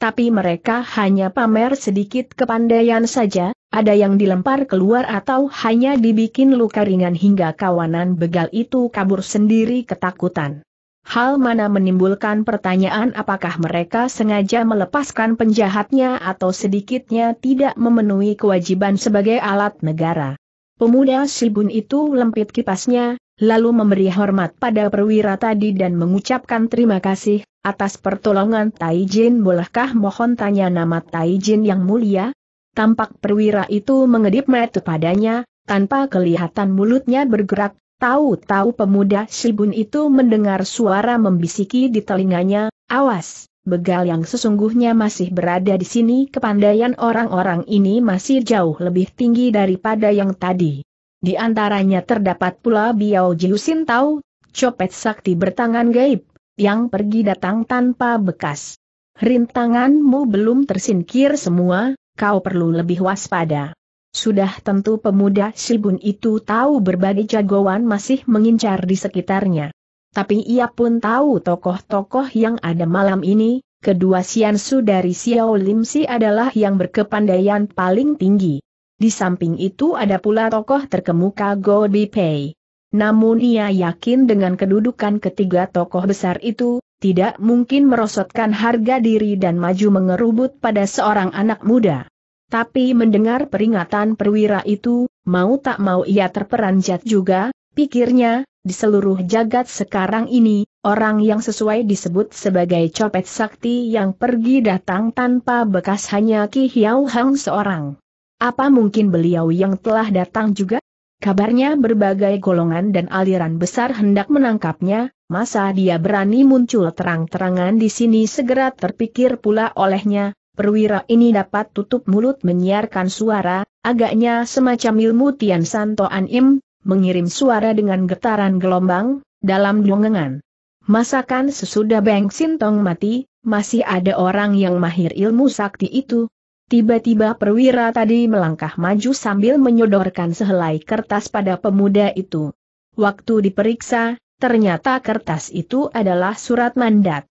Tapi mereka hanya pamer sedikit kepandaian saja, ada yang dilempar keluar atau hanya dibikin luka ringan hingga kawanan begal itu kabur sendiri ketakutan hal mana menimbulkan pertanyaan apakah mereka sengaja melepaskan penjahatnya atau sedikitnya tidak memenuhi kewajiban sebagai alat negara. Pemuda Sibun itu lempit kipasnya, lalu memberi hormat pada perwira tadi dan mengucapkan terima kasih, atas pertolongan Taijin bolehkah mohon tanya nama Taijin yang mulia? Tampak perwira itu mengedip mata padanya, tanpa kelihatan mulutnya bergerak, Tahu-tahu pemuda Sibun itu mendengar suara membisiki di telinganya, awas, begal yang sesungguhnya masih berada di sini kepandaian orang-orang ini masih jauh lebih tinggi daripada yang tadi. Di antaranya terdapat pula Biao Jiusin tahu, copet sakti bertangan gaib, yang pergi datang tanpa bekas. Rintanganmu belum tersingkir semua, kau perlu lebih waspada. Sudah tentu pemuda Sibun itu tahu berbagai jagoan masih mengincar di sekitarnya. Tapi ia pun tahu tokoh-tokoh yang ada malam ini, kedua Siansu dari Xiao Limsi adalah yang berkepandaian paling tinggi. Di samping itu ada pula tokoh terkemuka Go bi pei. Namun ia yakin dengan kedudukan ketiga tokoh besar itu, tidak mungkin merosotkan harga diri dan maju mengerubut pada seorang anak muda. Tapi mendengar peringatan perwira itu, mau tak mau ia terperanjat juga, pikirnya, di seluruh jagat sekarang ini, orang yang sesuai disebut sebagai copet sakti yang pergi datang tanpa bekas hanya Ki Hiao Hang seorang. Apa mungkin beliau yang telah datang juga? Kabarnya berbagai golongan dan aliran besar hendak menangkapnya, masa dia berani muncul terang-terangan di sini segera terpikir pula olehnya, perwira ini dapat tutup mulut menyiarkan suara, agaknya semacam ilmu Tian Santo Anim, mengirim suara dengan getaran gelombang, dalam dongengan. Masakan sesudah Beng Sintong mati, masih ada orang yang mahir ilmu sakti itu. Tiba-tiba perwira tadi melangkah maju sambil menyodorkan sehelai kertas pada pemuda itu. Waktu diperiksa, ternyata kertas itu adalah surat mandat.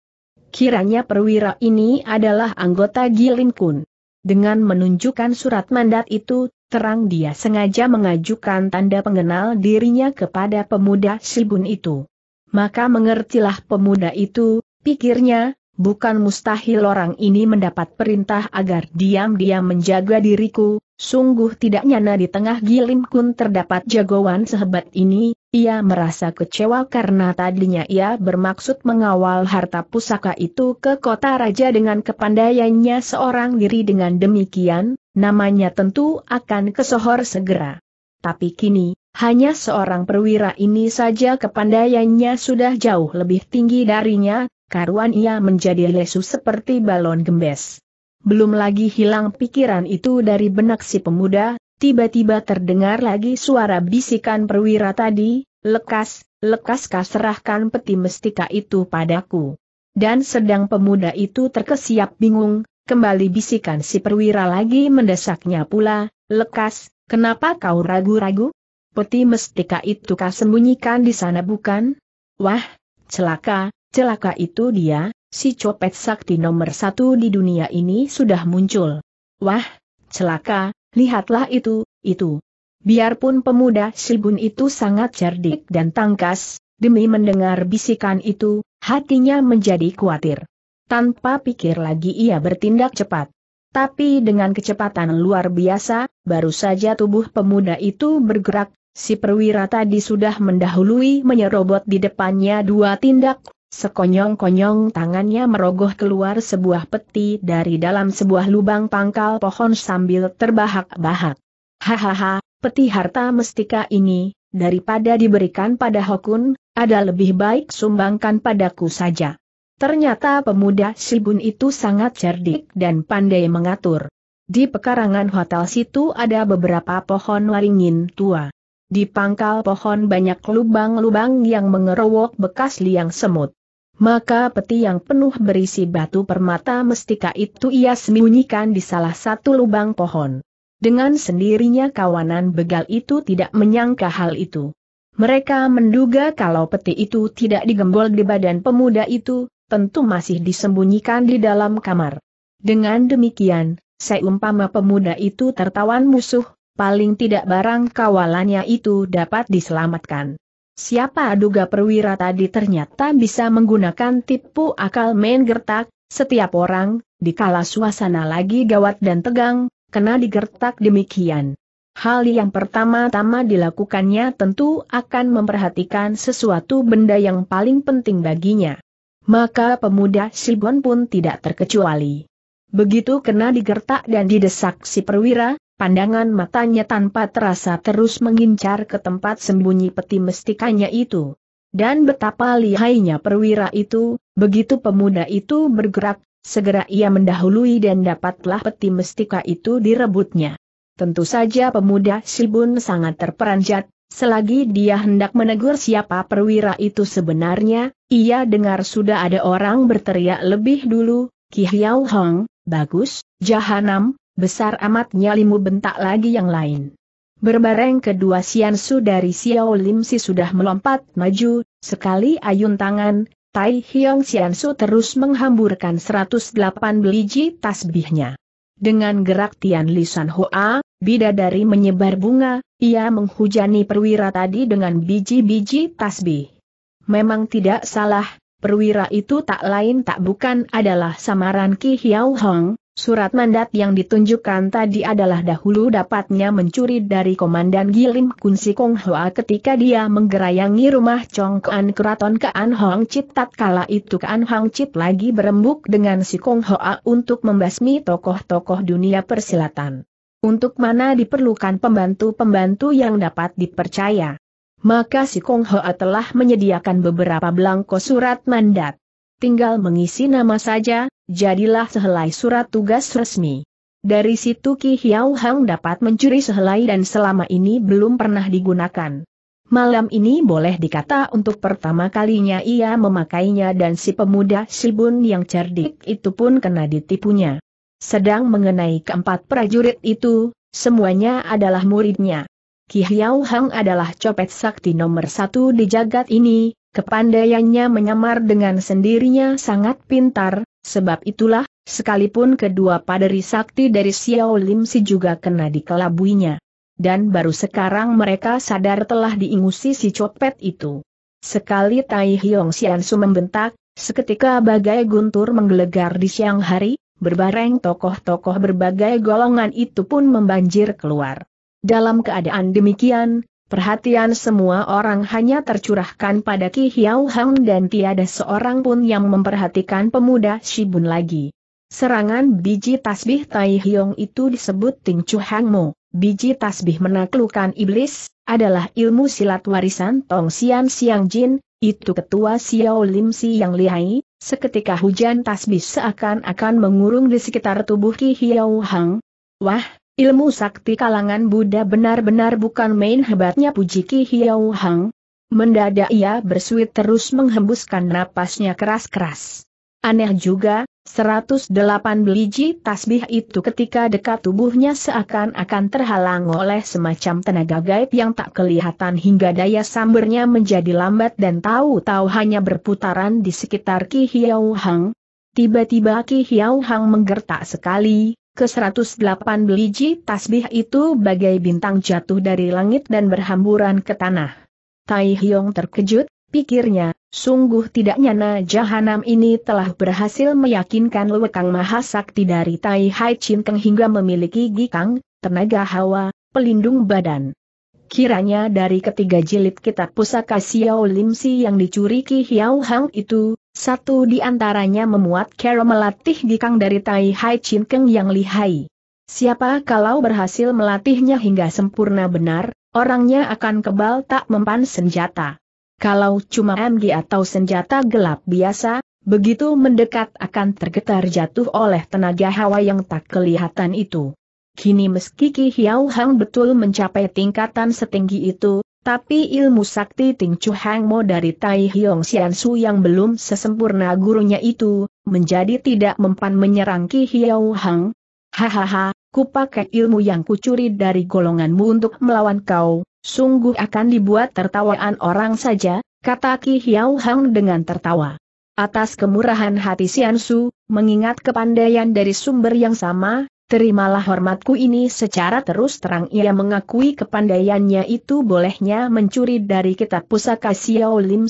Kiranya perwira ini adalah anggota Gilin Kun. Dengan menunjukkan surat mandat itu, terang dia sengaja mengajukan tanda pengenal dirinya kepada pemuda Sibun itu. Maka mengertilah pemuda itu, pikirnya, bukan mustahil orang ini mendapat perintah agar diam-diam menjaga diriku, sungguh tidak nyana di tengah Gilim Kun terdapat jagoan sehebat ini, ia merasa kecewa karena tadinya ia bermaksud mengawal harta pusaka itu ke kota raja dengan kepandaiannya seorang diri dengan demikian, namanya tentu akan kesohor segera. Tapi kini, hanya seorang perwira ini saja kepandaiannya sudah jauh lebih tinggi darinya, karuan ia menjadi lesu seperti balon gembes. Belum lagi hilang pikiran itu dari benak si pemuda, tiba-tiba terdengar lagi suara bisikan perwira tadi, lekas, lekas kau serahkan peti mestika itu padaku. Dan sedang pemuda itu terkesiap bingung, kembali bisikan si perwira lagi mendesaknya pula, lekas, kenapa kau ragu-ragu? Peti mestika itu kau sembunyikan di sana bukan? Wah, celaka, Celaka itu dia, si copet sakti nomor satu di dunia ini sudah muncul. Wah, celaka, lihatlah itu, itu. Biarpun pemuda Silbun itu sangat cerdik dan tangkas, demi mendengar bisikan itu, hatinya menjadi khawatir. Tanpa pikir lagi ia bertindak cepat. Tapi dengan kecepatan luar biasa, baru saja tubuh pemuda itu bergerak, si perwira tadi sudah mendahului menyerobot di depannya dua tindak Sekonyong-konyong tangannya merogoh keluar sebuah peti dari dalam sebuah lubang pangkal pohon sambil terbahak-bahak. Hahaha, peti harta mestika ini, daripada diberikan pada Hokun, ada lebih baik sumbangkan padaku saja. Ternyata pemuda Sibun itu sangat cerdik dan pandai mengatur. Di pekarangan hotel situ ada beberapa pohon waringin tua. Di pangkal pohon banyak lubang-lubang yang mengerowok bekas liang semut maka peti yang penuh berisi batu permata mestika itu ia sembunyikan di salah satu lubang pohon. Dengan sendirinya kawanan begal itu tidak menyangka hal itu. Mereka menduga kalau peti itu tidak digembol di badan pemuda itu, tentu masih disembunyikan di dalam kamar. Dengan demikian, seumpama pemuda itu tertawan musuh, paling tidak barang kawalannya itu dapat diselamatkan. Siapa duga perwira tadi ternyata bisa menggunakan tipu akal main gertak, setiap orang, dikala suasana lagi gawat dan tegang, kena digertak demikian. Hal yang pertama-tama dilakukannya tentu akan memperhatikan sesuatu benda yang paling penting baginya. Maka pemuda Sibon pun tidak terkecuali. Begitu kena digertak dan didesak si perwira, Pandangan matanya tanpa terasa terus mengincar ke tempat sembunyi peti mestikanya itu. Dan betapa lihainya perwira itu, begitu pemuda itu bergerak, segera ia mendahului dan dapatlah peti mestika itu direbutnya. Tentu saja pemuda Sibun sangat terperanjat, Selagi dia hendak menegur siapa perwira itu sebenarnya, ia dengar sudah ada orang berteriak lebih dulu, Ki Hiao Hong, bagus, Jahanam, besar amat nyalimu bentak lagi yang lain. Berbareng kedua Siansu dari Xiao Limsi sudah melompat maju, sekali ayun tangan, Tai Hiong Siansu terus menghamburkan 108 biji tasbihnya. Dengan gerak Tian Lisan Hoa, bidadari menyebar bunga, ia menghujani perwira tadi dengan biji-biji tasbih. Memang tidak salah, perwira itu tak lain tak bukan adalah samaran Ki Hiao Hong, Surat mandat yang ditunjukkan tadi adalah dahulu dapatnya mencuri dari Komandan Gilim Kunsi Kong Hoa ketika dia menggerayangi rumah Chong Kean Keraton Kean Hong Chit tatkala itu Kean Hong Chit lagi berembuk dengan si Kong Hoa untuk membasmi tokoh-tokoh dunia persilatan. Untuk mana diperlukan pembantu-pembantu yang dapat dipercaya. Maka si Kong Hoa telah menyediakan beberapa belangko surat mandat tinggal mengisi nama saja, jadilah sehelai surat tugas resmi. Dari situ Ki Hiao Hang dapat mencuri sehelai dan selama ini belum pernah digunakan. Malam ini boleh dikata untuk pertama kalinya ia memakainya dan si pemuda Sibun yang cerdik itu pun kena ditipunya. Sedang mengenai keempat prajurit itu, semuanya adalah muridnya. Ki Hiao Hang adalah copet sakti nomor satu di jagat ini, Kepandaiannya menyamar dengan sendirinya sangat pintar, sebab itulah, sekalipun kedua paderi sakti dari Xiao Lim Si juga kena dikelabuinya. Dan baru sekarang mereka sadar telah diingusi si copet itu. Sekali Tai Hiong Xiansu membentak, seketika bagai guntur menggelegar di siang hari, berbareng tokoh-tokoh berbagai golongan itu pun membanjir keluar. Dalam keadaan demikian, Perhatian semua orang hanya tercurahkan pada Ki Hiau Hang dan tiada seorang pun yang memperhatikan pemuda Shibun lagi. Serangan biji tasbih Tai Hiong itu disebut Ting Chu Hang Mo, biji tasbih menaklukkan iblis, adalah ilmu silat warisan Tong Sian Siang Jin, itu ketua Xiao Lim Si yang lihai, seketika hujan tasbih seakan-akan mengurung di sekitar tubuh Ki Hiau Hang. Wah, Ilmu sakti kalangan Buddha benar-benar bukan main hebatnya Puji Ki Hiau Hang. Mendadak ia bersuit terus menghembuskan napasnya keras-keras. Aneh juga, 108 biji tasbih itu ketika dekat tubuhnya seakan-akan terhalang oleh semacam tenaga gaib yang tak kelihatan hingga daya sambernya menjadi lambat dan tahu-tahu hanya berputaran di sekitar Ki Hiau Hang. Tiba-tiba Ki Hiau Hang menggertak sekali, ke-108 beliji tasbih itu bagai bintang jatuh dari langit dan berhamburan ke tanah. Tai Hyong terkejut, pikirnya, sungguh tidak nyana jahanam ini telah berhasil meyakinkan Lewekang Mahasakti dari Tai Hai Chin Keng hingga memiliki gikang, tenaga hawa, pelindung badan. Kiranya dari ketiga jilid kitab pusaka Xiao Lim Si yang dicuri Ki Hiao Hang itu, satu di antaranya memuat Carol melatih Gikang dari Tai Hai Chin Keng yang lihai. Siapa kalau berhasil melatihnya hingga sempurna benar, orangnya akan kebal tak mempan senjata. Kalau cuma MG atau senjata gelap biasa, begitu mendekat akan tergetar jatuh oleh tenaga hawa yang tak kelihatan itu. Kini meski Ki Hiao Hang betul mencapai tingkatan setinggi itu, tapi ilmu sakti Ting Chu Hang Mo dari Tai Hiong Xian Su yang belum sesempurna gurunya itu, menjadi tidak mempan menyerang Ki Hiao Hang. Hahaha, ku pakai ilmu yang kucuri dari golonganmu untuk melawan kau, sungguh akan dibuat tertawaan orang saja, kata Ki Hiao Hang dengan tertawa. Atas kemurahan hati Xian Su, mengingat kepandaian dari sumber yang sama, Terimalah hormatku ini secara terus terang ia mengakui kepandaiannya itu bolehnya mencuri dari kitab pusaka Xiao Lim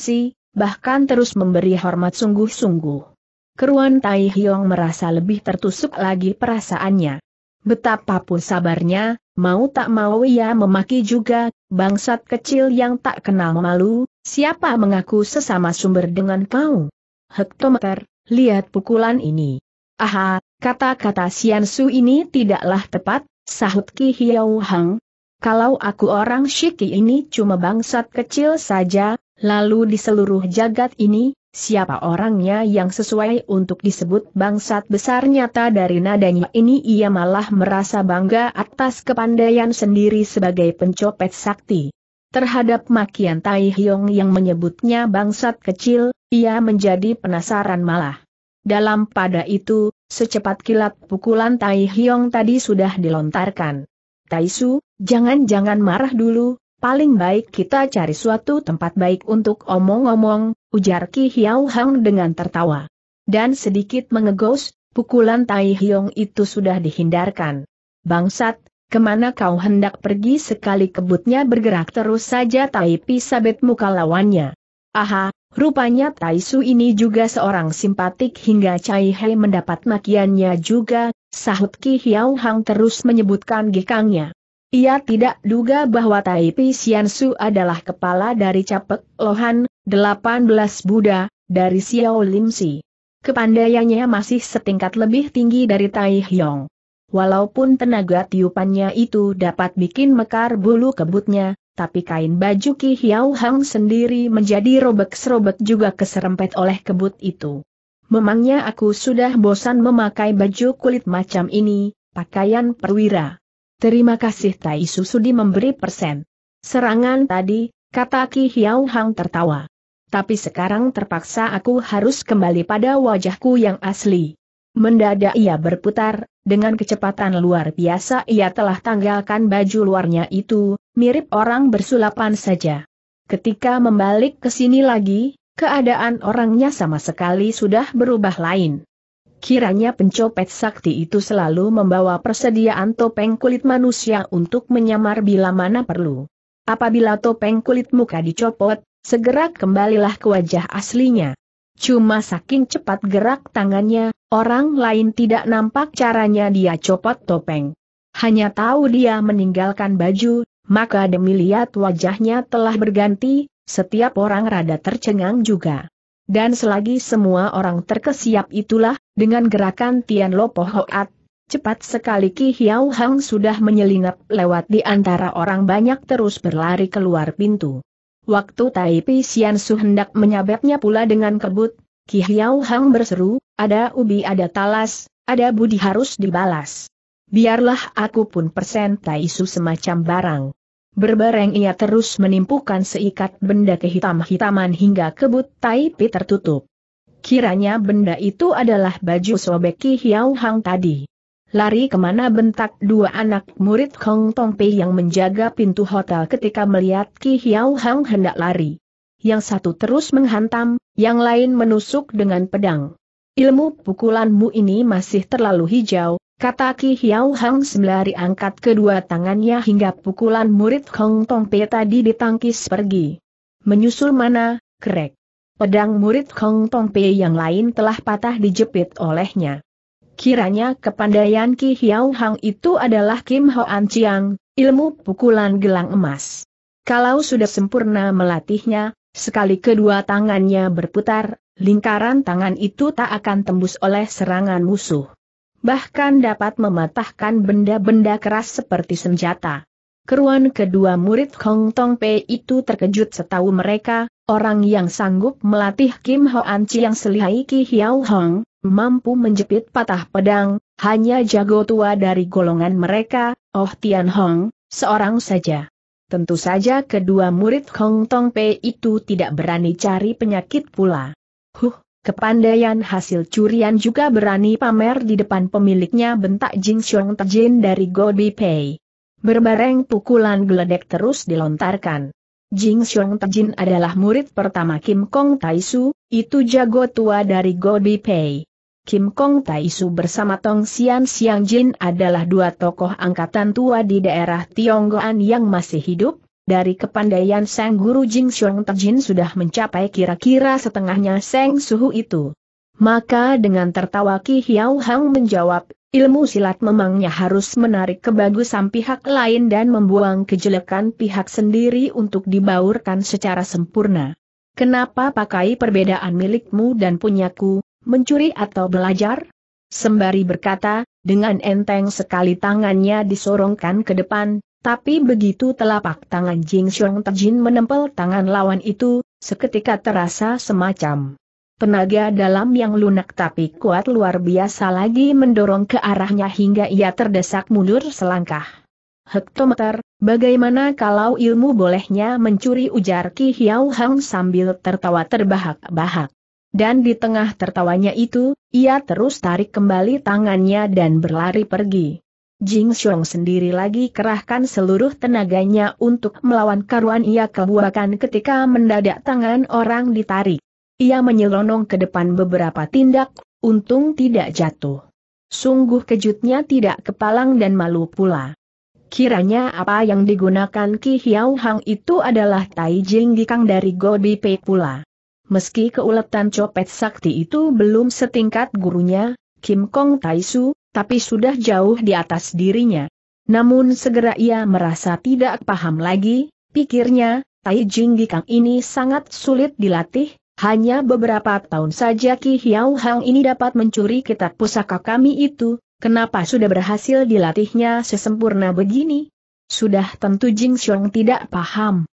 bahkan terus memberi hormat sungguh-sungguh. Keruan Tai Hiong merasa lebih tertusuk lagi perasaannya. Betapapun sabarnya, mau tak mau ia memaki juga, bangsat kecil yang tak kenal malu, siapa mengaku sesama sumber dengan kau? Hektometer, lihat pukulan ini. Aha, kata-kata Sian Su ini tidaklah tepat, sahut Ki Hiau Hang. Kalau aku orang Shiki ini cuma bangsat kecil saja, lalu di seluruh jagat ini, siapa orangnya yang sesuai untuk disebut bangsat besar nyata dari nadanya ini ia malah merasa bangga atas kepandaian sendiri sebagai pencopet sakti. Terhadap makian Tai Hiong yang menyebutnya bangsat kecil, ia menjadi penasaran malah. Dalam pada itu, secepat kilat pukulan Tai Hiong tadi sudah dilontarkan. Tai Su, jangan-jangan marah dulu, paling baik kita cari suatu tempat baik untuk omong-omong, ujar Ki Hiao Hang dengan tertawa. Dan sedikit mengegos, pukulan Tai Hiong itu sudah dihindarkan. Bangsat, kemana kau hendak pergi sekali kebutnya bergerak terus saja Tai Pi sabit muka lawannya. Aha, Rupanya Tai Su ini juga seorang simpatik hingga Cai Hei mendapat makiannya juga, sahut Ki Hiao Hang terus menyebutkan gekangnya. Ia tidak duga bahwa Tai Pi Sian Su adalah kepala dari Capek Lohan, 18 Buddha, dari Xiao Lim Si. Kepandaiannya masih setingkat lebih tinggi dari Tai Hiong. Walaupun tenaga tiupannya itu dapat bikin mekar bulu kebutnya, tapi kain baju Ki Hiau Hang sendiri menjadi robek-serobek juga keserempet oleh kebut itu. Memangnya aku sudah bosan memakai baju kulit macam ini, pakaian perwira. Terima kasih Tai Su Sudi memberi persen. Serangan tadi, kata Ki Hiau Hang tertawa. Tapi sekarang terpaksa aku harus kembali pada wajahku yang asli. Mendadak ia berputar, dengan kecepatan luar biasa ia telah tanggalkan baju luarnya itu, mirip orang bersulapan saja. Ketika membalik ke sini lagi, keadaan orangnya sama sekali sudah berubah lain. Kiranya pencopet sakti itu selalu membawa persediaan topeng kulit manusia untuk menyamar bila mana perlu. Apabila topeng kulit muka dicopot, segera kembalilah ke wajah aslinya. Cuma saking cepat gerak tangannya, orang lain tidak nampak caranya dia copot topeng. Hanya tahu dia meninggalkan baju, maka demi lihat wajahnya telah berganti, setiap orang rada tercengang juga. Dan selagi semua orang terkesiap itulah, dengan gerakan Tian Lo Hoat, cepat sekali Ki Hiau Hang sudah menyelinap lewat di antara orang banyak terus berlari keluar pintu. Waktu Tai Pi Sian Su hendak menyabetnya pula dengan kebut, Ki Hiau Hang berseru, ada ubi ada talas, ada budi harus dibalas. Biarlah aku pun persen Tai Su semacam barang. Berbareng ia terus menimpukan seikat benda kehitam-hitaman hingga kebut tai tertutup. Kiranya benda itu adalah baju sobeki Hiao Hang tadi. Lari kemana bentak dua anak murid Hong Tong Pei yang menjaga pintu hotel ketika melihat Ki Hiao Hang hendak lari. Yang satu terus menghantam, yang lain menusuk dengan pedang. Ilmu pukulanmu ini masih terlalu hijau, Kata Ki Hiao Hang sembari angkat kedua tangannya hingga pukulan murid Hong Tong Pe tadi ditangkis pergi. Menyusul mana, krek. Pedang murid Hong Tong Pe yang lain telah patah dijepit olehnya. Kiranya kepandaian Ki Hiau Hang itu adalah Kim An Chiang, ilmu pukulan gelang emas. Kalau sudah sempurna melatihnya, sekali kedua tangannya berputar, lingkaran tangan itu tak akan tembus oleh serangan musuh bahkan dapat mematahkan benda-benda keras seperti senjata. Keruan kedua murid Hong Tong Pei itu terkejut setahu mereka, orang yang sanggup melatih Kim An Chi yang selihai Ki Hiao Hong, mampu menjepit patah pedang, hanya jago tua dari golongan mereka, Oh Tian Hong, seorang saja. Tentu saja kedua murid Hong Tong Pei itu tidak berani cari penyakit pula. Huh, Kepandaian hasil curian juga berani pamer di depan pemiliknya bentak Jing Xiong Tajin dari Gobi Pei. Berbareng pukulan geledek terus dilontarkan. Jing Xiong Tajin adalah murid pertama Kim Kong Taisu, itu jago tua dari Gobi Pei. Kim Kong Taisu bersama Tong Xian Xiang Jin adalah dua tokoh angkatan tua di daerah Tionggoan yang masih hidup, dari kepandaian Sang Guru Jing Xiong Terjin sudah mencapai kira-kira setengahnya sang Suhu itu. Maka dengan tertawa Ki Hiao Hang menjawab, ilmu silat memangnya harus menarik kebagusan pihak lain dan membuang kejelekan pihak sendiri untuk dibaurkan secara sempurna. Kenapa pakai perbedaan milikmu dan punyaku, mencuri atau belajar? Sembari berkata, dengan enteng sekali tangannya disorongkan ke depan, tapi begitu telapak tangan Jing Xiong Terjin menempel tangan lawan itu, seketika terasa semacam tenaga dalam yang lunak tapi kuat luar biasa lagi mendorong ke arahnya hingga ia terdesak mundur selangkah. Hektometer, bagaimana kalau ilmu bolehnya mencuri ujar Ki Hiao Hang sambil tertawa terbahak-bahak. Dan di tengah tertawanya itu, ia terus tarik kembali tangannya dan berlari pergi. Jing Xiong sendiri lagi kerahkan seluruh tenaganya untuk melawan karuan ia kebuakan ketika mendadak tangan orang ditarik. Ia menyelonong ke depan beberapa tindak, untung tidak jatuh. Sungguh kejutnya tidak kepalang dan malu pula. Kiranya apa yang digunakan Ki Hiao Hang itu adalah Tai Jing Gikang dari Gobi Pei pula. Meski keuletan copet sakti itu belum setingkat gurunya, Kim Kong Tai Su tapi sudah jauh di atas dirinya. Namun segera ia merasa tidak paham lagi, pikirnya, Tai Jing Kang ini sangat sulit dilatih, hanya beberapa tahun saja Ki Hiao Hang ini dapat mencuri kitab pusaka kami itu, kenapa sudah berhasil dilatihnya sesempurna begini? Sudah tentu Jing Xiong tidak paham.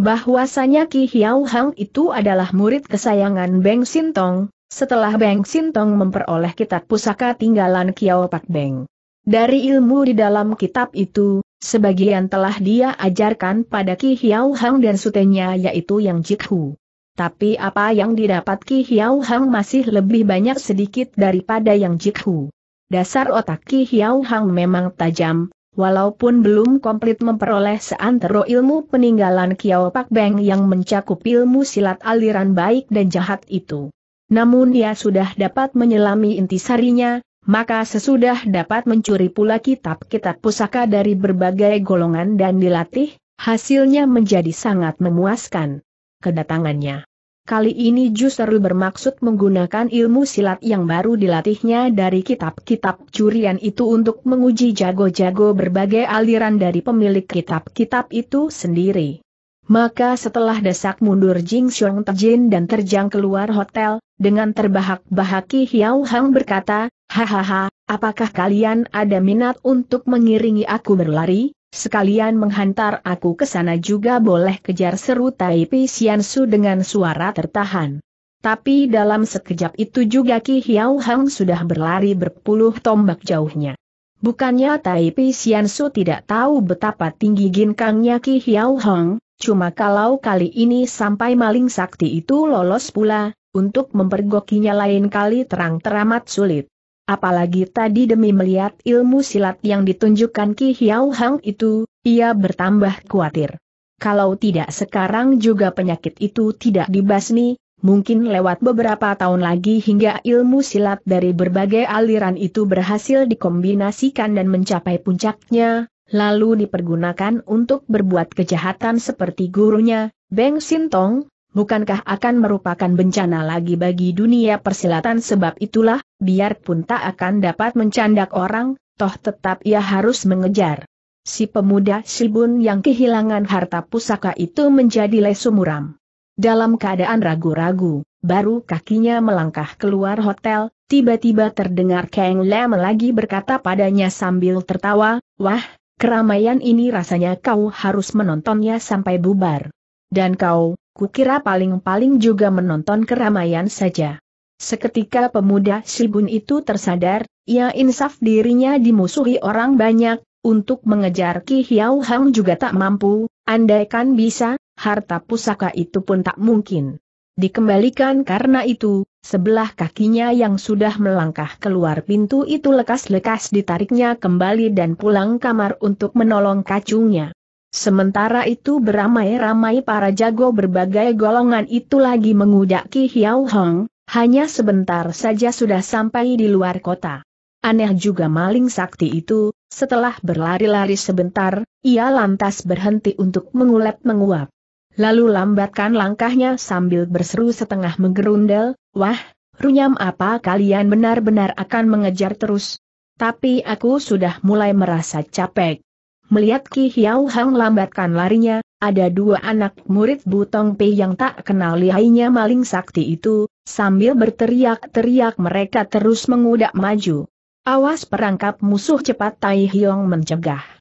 Bahwasanya Ki Hiao Hang itu adalah murid kesayangan Beng Sintong, setelah Beng Sintong memperoleh kitab pusaka tinggalan Kiao Pak Beng. Dari ilmu di dalam kitab itu, sebagian telah dia ajarkan pada Ki Hiao Hang dan sutenya yaitu Yang Jikhu. Tapi apa yang didapat Ki Hiao Hang masih lebih banyak sedikit daripada Yang Jikhu. Dasar otak Ki Hiao Hang memang tajam, walaupun belum komplit memperoleh seantero ilmu peninggalan Kiao Pak Beng yang mencakup ilmu silat aliran baik dan jahat itu namun dia sudah dapat menyelami intisarinya, maka sesudah dapat mencuri pula kitab-kitab pusaka dari berbagai golongan dan dilatih, hasilnya menjadi sangat memuaskan. Kedatangannya. Kali ini justru bermaksud menggunakan ilmu silat yang baru dilatihnya dari kitab-kitab curian itu untuk menguji jago-jago berbagai aliran dari pemilik kitab-kitab itu sendiri. Maka setelah desak mundur Jing Xiong terjin dan terjang keluar hotel, dengan terbahak-bahaki Hiao Hang berkata, Hahaha, apakah kalian ada minat untuk mengiringi aku berlari? Sekalian menghantar aku ke sana juga boleh kejar seru Taipi Pi Su dengan suara tertahan. Tapi dalam sekejap itu juga Ki Hiao Hang sudah berlari berpuluh tombak jauhnya. Bukannya Taipi Pi Su tidak tahu betapa tinggi ginkangnya Ki Hiao Hang, Cuma kalau kali ini sampai maling sakti itu lolos pula, untuk mempergokinya lain kali terang teramat sulit. Apalagi tadi demi melihat ilmu silat yang ditunjukkan Ki Hiau Hang itu, ia bertambah khawatir. Kalau tidak sekarang juga penyakit itu tidak dibasmi, mungkin lewat beberapa tahun lagi hingga ilmu silat dari berbagai aliran itu berhasil dikombinasikan dan mencapai puncaknya, lalu dipergunakan untuk berbuat kejahatan seperti gurunya, Beng Sintong, bukankah akan merupakan bencana lagi bagi dunia persilatan sebab itulah, biarpun tak akan dapat mencandak orang, toh tetap ia harus mengejar. Si pemuda Sibun yang kehilangan harta pusaka itu menjadi lesu muram. Dalam keadaan ragu-ragu, baru kakinya melangkah keluar hotel, tiba-tiba terdengar Kang Lam lagi berkata padanya sambil tertawa, Wah, Keramaian ini rasanya kau harus menontonnya sampai bubar. Dan kau, kukira paling-paling juga menonton keramaian saja. Seketika pemuda Sibun itu tersadar, ia insaf dirinya dimusuhi orang banyak, untuk mengejar Ki Hiau Hang juga tak mampu, andaikan bisa, harta pusaka itu pun tak mungkin. Dikembalikan karena itu, sebelah kakinya yang sudah melangkah keluar pintu itu lekas-lekas ditariknya kembali dan pulang kamar untuk menolong kacungnya. Sementara itu beramai-ramai para jago berbagai golongan itu lagi mengudaki Hiao Hong, hanya sebentar saja sudah sampai di luar kota. Aneh juga maling sakti itu, setelah berlari-lari sebentar, ia lantas berhenti untuk mengulap menguap. Lalu lambatkan langkahnya sambil berseru setengah menggerundel, wah, runyam apa kalian benar-benar akan mengejar terus? Tapi aku sudah mulai merasa capek. Melihat Ki Hiau Hang lambatkan larinya, ada dua anak murid Butong Pei yang tak kenal lihainya maling sakti itu, sambil berteriak-teriak mereka terus mengudak maju. Awas perangkap musuh cepat Tai Hiong mencegah.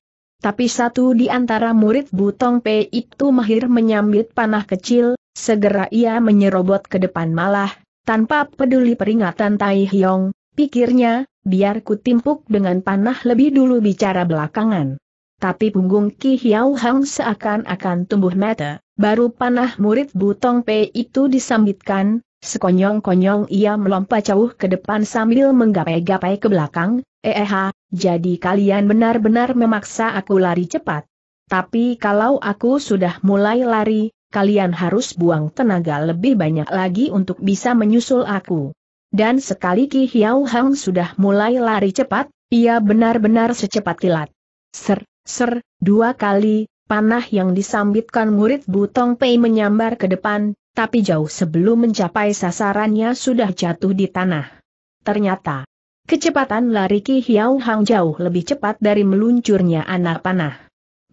Tapi satu di antara murid Butong Pei itu mahir menyambit panah kecil, segera ia menyerobot ke depan malah, tanpa peduli peringatan Tai Hyong, pikirnya, biar ku timpuk dengan panah lebih dulu bicara belakangan. Tapi punggung Ki Hiao Hang seakan-akan tumbuh mata, baru panah murid Butong Pei itu disambitkan, sekonyong-konyong ia melompat jauh ke depan sambil menggapai-gapai ke belakang, Eh, jadi kalian benar-benar memaksa aku lari cepat. Tapi kalau aku sudah mulai lari, kalian harus buang tenaga lebih banyak lagi untuk bisa menyusul aku. Dan sekali Ki Hiao Hang sudah mulai lari cepat, ia benar-benar secepat kilat. Ser, ser, dua kali, panah yang disambitkan murid Butong Pei menyambar ke depan, tapi jauh sebelum mencapai sasarannya sudah jatuh di tanah. Ternyata, Kecepatan lari Ki Hiau Hang jauh lebih cepat dari meluncurnya anak panah.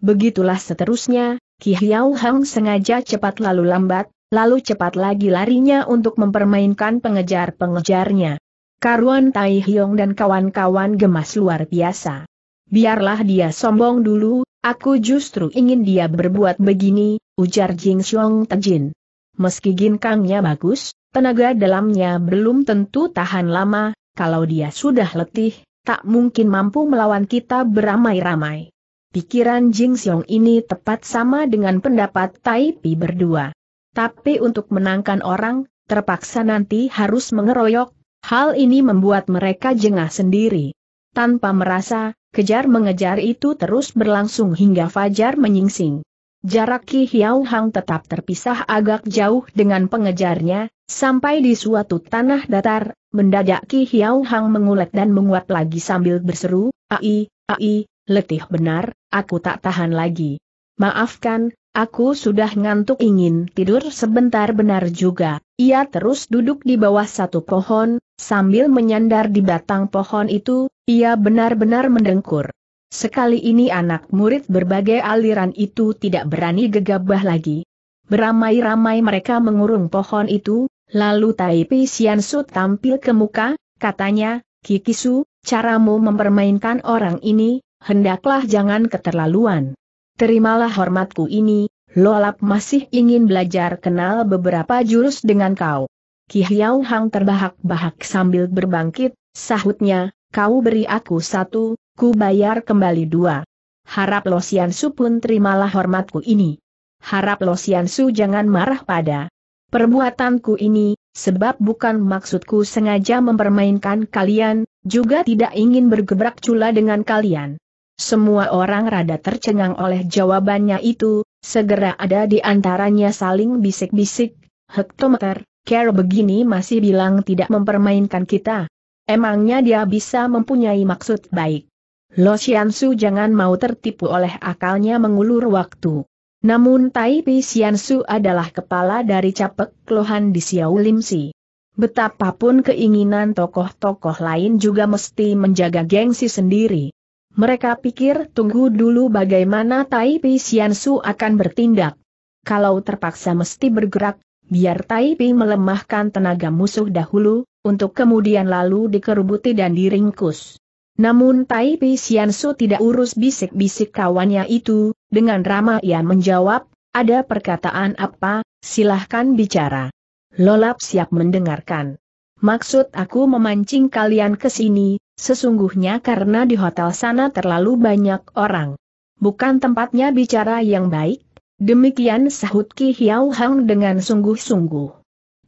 Begitulah seterusnya, Ki Hiau Hang sengaja cepat lalu lambat, lalu cepat lagi larinya untuk mempermainkan pengejar-pengejarnya. Karuan Tai Hiong dan kawan-kawan gemas luar biasa. Biarlah dia sombong dulu, aku justru ingin dia berbuat begini, ujar Jing Xiong Tejin. Meski ginkangnya bagus, tenaga dalamnya belum tentu tahan lama, kalau dia sudah letih, tak mungkin mampu melawan kita beramai-ramai. Pikiran Jing Xiong ini tepat sama dengan pendapat Tai Pi berdua. Tapi untuk menangkan orang, terpaksa nanti harus mengeroyok, hal ini membuat mereka jengah sendiri. Tanpa merasa, kejar-mengejar itu terus berlangsung hingga Fajar menyingsing. Jarak Ki Hiau Hang tetap terpisah agak jauh dengan pengejarnya, sampai di suatu tanah datar, mendadak Ki Hiau Hang mengulek dan menguat lagi sambil berseru, Ai, ai, letih benar, aku tak tahan lagi. Maafkan, aku sudah ngantuk ingin tidur sebentar benar juga. Ia terus duduk di bawah satu pohon, sambil menyandar di batang pohon itu, ia benar-benar mendengkur. Sekali ini anak murid berbagai aliran itu tidak berani gegabah lagi. Beramai-ramai mereka mengurung pohon itu, lalu Taipi Siansu tampil ke muka, katanya, Kikisu, caramu mempermainkan orang ini, hendaklah jangan keterlaluan. Terimalah hormatku ini, Lolap masih ingin belajar kenal beberapa jurus dengan kau. Ki Hiao Hang terbahak-bahak sambil berbangkit, sahutnya, kau beri aku satu, Ku bayar kembali dua. Harap Lo Su pun terimalah hormatku ini. Harap Lo Su jangan marah pada perbuatanku ini, sebab bukan maksudku sengaja mempermainkan kalian, juga tidak ingin bergebrak cula dengan kalian. Semua orang rada tercengang oleh jawabannya itu, segera ada di antaranya saling bisik-bisik, hektometer, care begini masih bilang tidak mempermainkan kita. Emangnya dia bisa mempunyai maksud baik. Lo Xiansu jangan mau tertipu oleh akalnya mengulur waktu. Namun Tai Pi Xiansu adalah kepala dari capek keluhan di Xiao Limsi. Betapapun keinginan tokoh-tokoh lain juga mesti menjaga gengsi sendiri. Mereka pikir tunggu dulu bagaimana Tai Pi Xiansu akan bertindak. Kalau terpaksa mesti bergerak, biar Tai Pi melemahkan tenaga musuh dahulu, untuk kemudian lalu dikerubuti dan diringkus. Namun Tai Pi Xiansu tidak urus bisik-bisik kawannya itu, dengan ramah ia menjawab, ada perkataan apa, silahkan bicara. Lolap siap mendengarkan. Maksud aku memancing kalian ke sini, sesungguhnya karena di hotel sana terlalu banyak orang. Bukan tempatnya bicara yang baik, demikian sahut Ki Hiao Hang dengan sungguh-sungguh.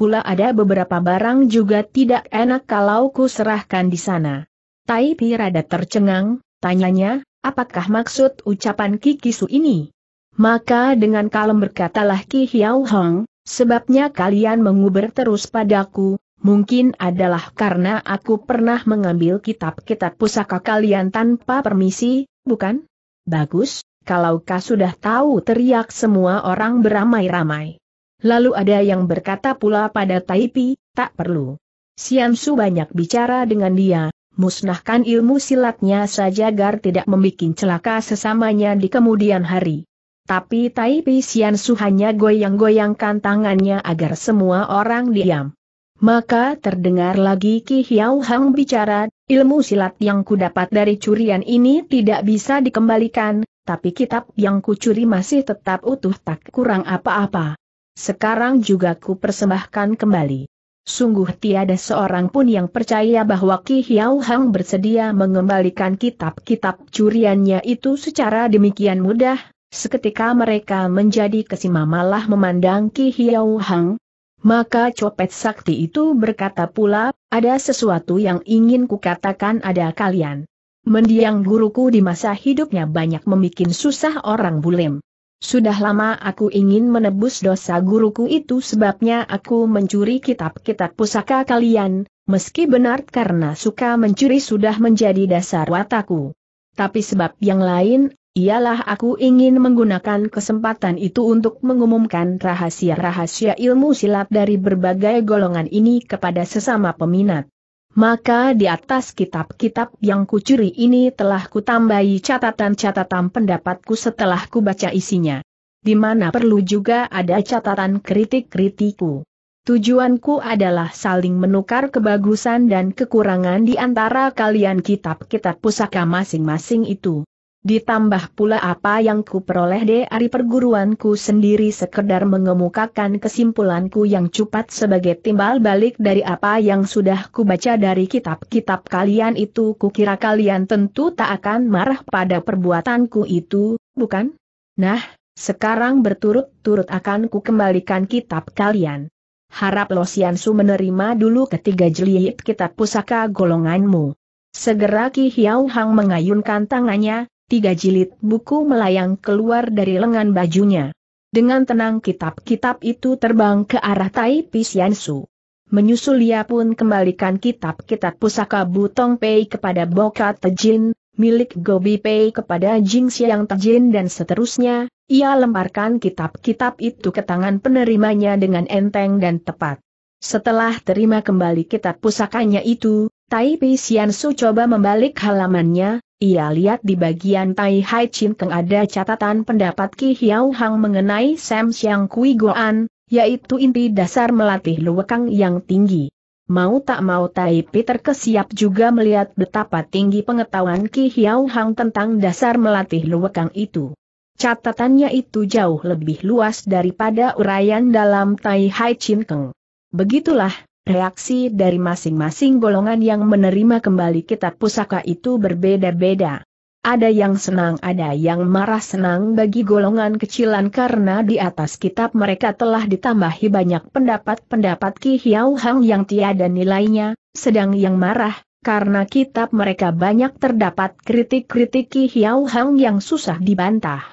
Pula ada beberapa barang juga tidak enak kalau ku serahkan di sana. Tai Pi rada tercengang, tanyanya, apakah maksud ucapan Kikisu ini? Maka dengan kalem berkatalah Ki Hiao Hong, sebabnya kalian menguber terus padaku, mungkin adalah karena aku pernah mengambil kitab-kitab pusaka kalian tanpa permisi, bukan? Bagus, kalau kau sudah tahu teriak semua orang beramai-ramai. Lalu ada yang berkata pula pada Taipi, tak perlu. Sian banyak bicara dengan dia, musnahkan ilmu silatnya saja agar tidak membuat celaka sesamanya di kemudian hari. Tapi Tai Pisian Su hanya goyang-goyangkan tangannya agar semua orang diam. Maka terdengar lagi Ki Hiao Hang bicara, ilmu silat yang kudapat dari curian ini tidak bisa dikembalikan, tapi kitab yang kucuri masih tetap utuh tak kurang apa-apa. Sekarang juga ku persembahkan kembali. Sungguh tiada seorang pun yang percaya bahwa Ki Hiau Hang bersedia mengembalikan kitab-kitab curiannya itu secara demikian mudah, seketika mereka menjadi kesima malah memandang Ki Hiau Hang. Maka copet sakti itu berkata pula, ada sesuatu yang ingin kukatakan ada kalian. Mendiang guruku di masa hidupnya banyak membuat susah orang bulim. Sudah lama aku ingin menebus dosa guruku itu sebabnya aku mencuri kitab-kitab pusaka kalian, meski benar karena suka mencuri sudah menjadi dasar wataku. Tapi sebab yang lain, ialah aku ingin menggunakan kesempatan itu untuk mengumumkan rahasia-rahasia ilmu silat dari berbagai golongan ini kepada sesama peminat maka di atas kitab-kitab yang kucuri ini telah kutambahi catatan-catatan pendapatku setelah kubaca isinya. Di mana perlu juga ada catatan kritik-kritiku. Tujuanku adalah saling menukar kebagusan dan kekurangan di antara kalian kitab-kitab pusaka masing-masing itu. Ditambah pula apa yang kuperoleh dari perguruanku sendiri sekedar mengemukakan kesimpulanku yang cepat sebagai timbal balik dari apa yang sudah kubaca dari kitab-kitab kalian itu kukira kalian tentu tak akan marah pada perbuatanku itu, bukan? Nah, sekarang berturut-turut akan ku kitab kalian. Harap Losiansu menerima dulu ketiga jeliit kitab pusaka golonganmu. Segera Ki Hiau Hang mengayunkan tangannya, tiga jilid buku melayang keluar dari lengan bajunya. Dengan tenang kitab-kitab itu terbang ke arah Tai Pisiansu. Menyusul ia pun kembalikan kitab-kitab pusaka Butong Pei kepada Boka Tejin, milik Gobi Pei kepada Jing Xiang Tejin dan seterusnya, ia lemparkan kitab-kitab itu ke tangan penerimanya dengan enteng dan tepat. Setelah terima kembali kitab pusakanya itu, Tai Pei Su coba membalik halamannya, ia lihat di bagian Tai Hai Chin Keng ada catatan pendapat Ki Hiao Hang mengenai Sam Siang Kui Goan, yaitu inti dasar melatih luwekang yang tinggi. Mau tak mau Tai Peter kesiap juga melihat betapa tinggi pengetahuan Ki Hiao Hang tentang dasar melatih luwekang itu. Catatannya itu jauh lebih luas daripada uraian dalam Tai Hai Chin Keng. Begitulah, Reaksi dari masing-masing golongan yang menerima kembali kitab pusaka itu berbeda-beda. Ada yang senang ada yang marah senang bagi golongan kecilan karena di atas kitab mereka telah ditambahi banyak pendapat-pendapat Ki Hiau Hang yang tiada nilainya, sedang yang marah, karena kitab mereka banyak terdapat kritik-kritik Ki Hiau Hang yang susah dibantah.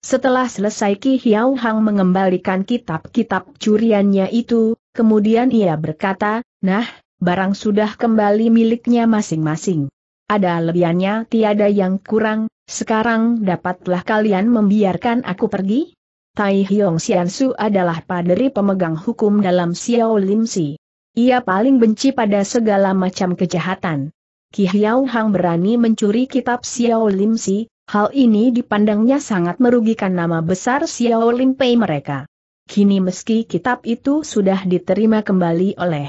Setelah selesai Ki Hiau Hang mengembalikan kitab-kitab curiannya itu, Kemudian ia berkata, nah, barang sudah kembali miliknya masing-masing. Ada lebihannya tiada yang kurang, sekarang dapatlah kalian membiarkan aku pergi? Tai Hyong Siansu adalah paderi pemegang hukum dalam Xiao Lim Si. Ia paling benci pada segala macam kejahatan. Ki Hiao Hang berani mencuri kitab Xiao Lim Si, hal ini dipandangnya sangat merugikan nama besar Xiao Lim Pei mereka. Kini meski kitab itu sudah diterima kembali oleh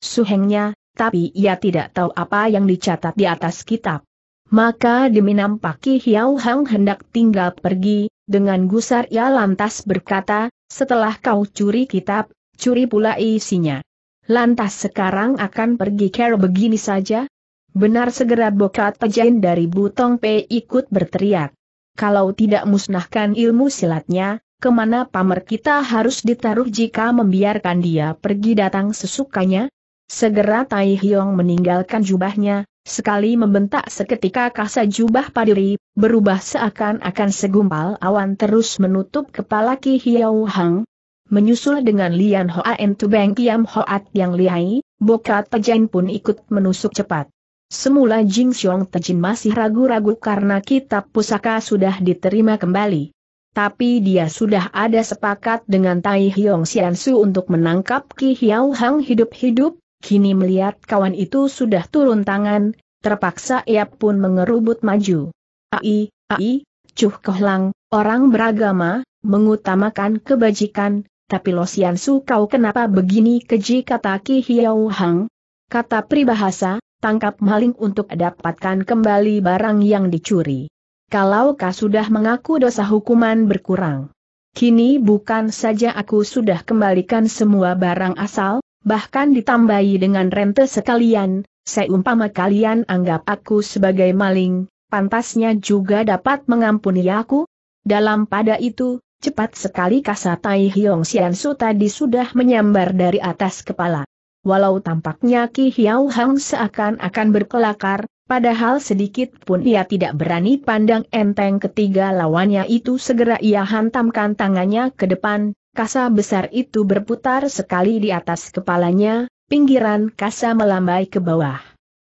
suhengnya, tapi ia tidak tahu apa yang dicatat di atas kitab. Maka demi nampaki Hiao Hang hendak tinggal pergi, dengan gusar ia lantas berkata, setelah kau curi kitab, curi pula isinya. Lantas sekarang akan pergi care begini saja? Benar segera bokat pejain dari Butong P ikut berteriak. Kalau tidak musnahkan ilmu silatnya, kemana pamer kita harus ditaruh jika membiarkan dia pergi datang sesukanya? Segera Tai Hiong meninggalkan jubahnya, sekali membentak seketika kasa jubah padiri, berubah seakan-akan segumpal awan terus menutup kepala Ki Hiau Hang, menyusul dengan Lian Hoan Tubeng Kiam Hoat yang lihai, Bokat Tejin pun ikut menusuk cepat. Semula Jing Xiong Tejin masih ragu-ragu karena kitab pusaka sudah diterima kembali tapi dia sudah ada sepakat dengan Tai Hyong Su untuk menangkap Ki Hiao Hang hidup-hidup, kini melihat kawan itu sudah turun tangan, terpaksa ia pun mengerubut maju. Ai, ai, Cuh Kohlang, orang beragama, mengutamakan kebajikan, tapi Lo Su kau kenapa begini keji kata Ki Hiao Hang? Kata pribahasa, tangkap maling untuk dapatkan kembali barang yang dicuri kalau kau sudah mengaku dosa hukuman berkurang. Kini bukan saja aku sudah kembalikan semua barang asal, bahkan ditambahi dengan rente sekalian, seumpama kalian anggap aku sebagai maling, pantasnya juga dapat mengampuni aku. Dalam pada itu, cepat sekali kasatai Hyong Sian Su tadi sudah menyambar dari atas kepala. Walau tampaknya Ki Hiao Hang seakan-akan berkelakar, Padahal sedikit pun ia tidak berani pandang enteng ketiga lawannya itu segera ia hantamkan tangannya ke depan, kasa besar itu berputar sekali di atas kepalanya, pinggiran kasa melambai ke bawah.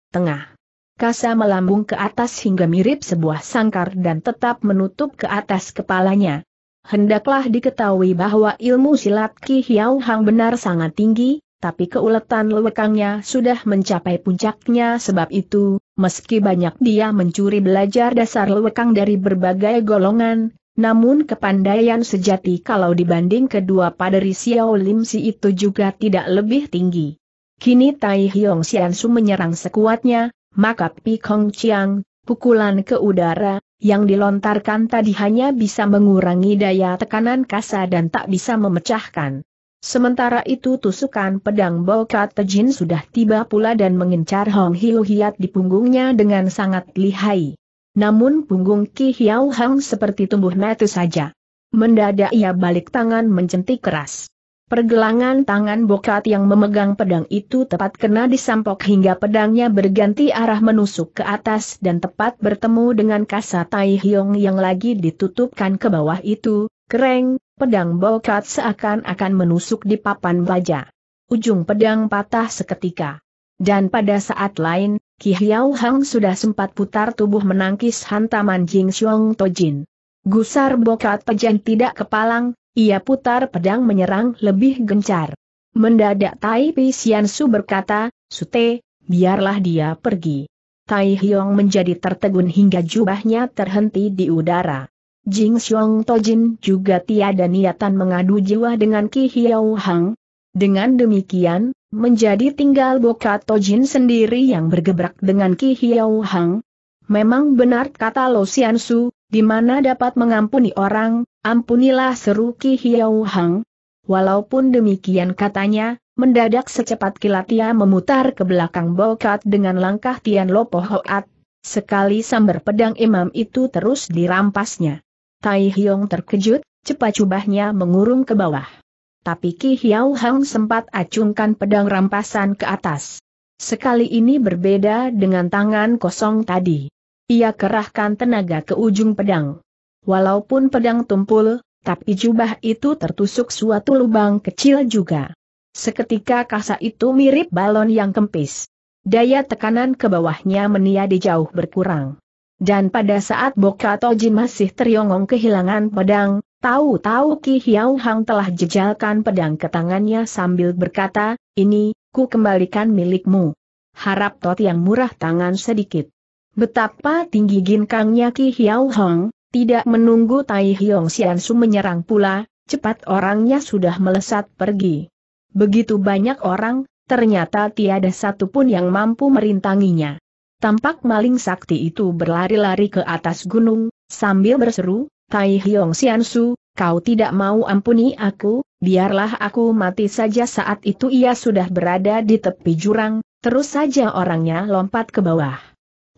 Tengah. Kasa melambung ke atas hingga mirip sebuah sangkar dan tetap menutup ke atas kepalanya. Hendaklah diketahui bahwa ilmu silat Ki Hiao Hang benar sangat tinggi, tapi keuletan lewekangnya sudah mencapai puncaknya sebab itu, meski banyak dia mencuri belajar dasar lewekang dari berbagai golongan, namun kepandaian sejati kalau dibanding kedua paderi Xiao Lim Si itu juga tidak lebih tinggi. Kini Tai Hiong Xian Su menyerang sekuatnya, maka Pi Kong Chiang, pukulan ke udara, yang dilontarkan tadi hanya bisa mengurangi daya tekanan kasa dan tak bisa memecahkan. Sementara itu tusukan pedang Bokat Tejin sudah tiba pula dan mengincar Hong Hiu Hiat di punggungnya dengan sangat lihai. Namun punggung Ki Hiau Hang seperti tumbuh metu saja. Mendadak ia balik tangan mencentik keras. Pergelangan tangan Bokat yang memegang pedang itu tepat kena disampok hingga pedangnya berganti arah menusuk ke atas dan tepat bertemu dengan kasa Tai Hiong yang lagi ditutupkan ke bawah itu, kereng, pedang Bokat seakan-akan menusuk di papan baja. Ujung pedang patah seketika. Dan pada saat lain, Ki Hiao Hang sudah sempat putar tubuh menangkis hantaman Jing Xiong Tojin. Gusar bokat pejan tidak kepalang, ia putar pedang menyerang lebih gencar. Mendadak Tai Pi Sian Su berkata, Sute, biarlah dia pergi. Tai Hiong menjadi tertegun hingga jubahnya terhenti di udara. Jing Xiong Tojin juga tiada niatan mengadu jiwa dengan Ki Hiao Hang. Dengan demikian, menjadi tinggal Boka Tojin sendiri yang bergebrak dengan Ki Hiao Hang. Memang benar kata Lo Xian Su, di mana dapat mengampuni orang, ampunilah seru Ki Hiao Hang. Walaupun demikian katanya, mendadak secepat kilat ia memutar ke belakang Bokat dengan langkah Tian Lo Pohoat. Sekali sambar pedang imam itu terus dirampasnya. Tai Hyong terkejut, cepat cubahnya mengurung ke bawah. Tapi Ki Hiao Hang sempat acungkan pedang rampasan ke atas. Sekali ini berbeda dengan tangan kosong tadi. Ia kerahkan tenaga ke ujung pedang. Walaupun pedang tumpul, tapi jubah itu tertusuk suatu lubang kecil juga. Seketika kasa itu mirip balon yang kempis. Daya tekanan ke bawahnya meniadi jauh berkurang. Dan pada saat Bokatoji masih teriongong kehilangan pedang, tahu-tahu Ki Hiau Hang telah jejalkan pedang ke tangannya sambil berkata, ini, ku kembalikan milikmu. Harap Tot yang murah tangan sedikit. Betapa tinggi ginkangnya Ki Hiau Hang, tidak menunggu Tai Hiong Su menyerang pula, cepat orangnya sudah melesat pergi. Begitu banyak orang, ternyata tiada satupun yang mampu merintanginya. Tampak maling sakti itu berlari-lari ke atas gunung, sambil berseru, Tai Hiong Siansu, kau tidak mau ampuni aku, biarlah aku mati saja saat itu ia sudah berada di tepi jurang, terus saja orangnya lompat ke bawah.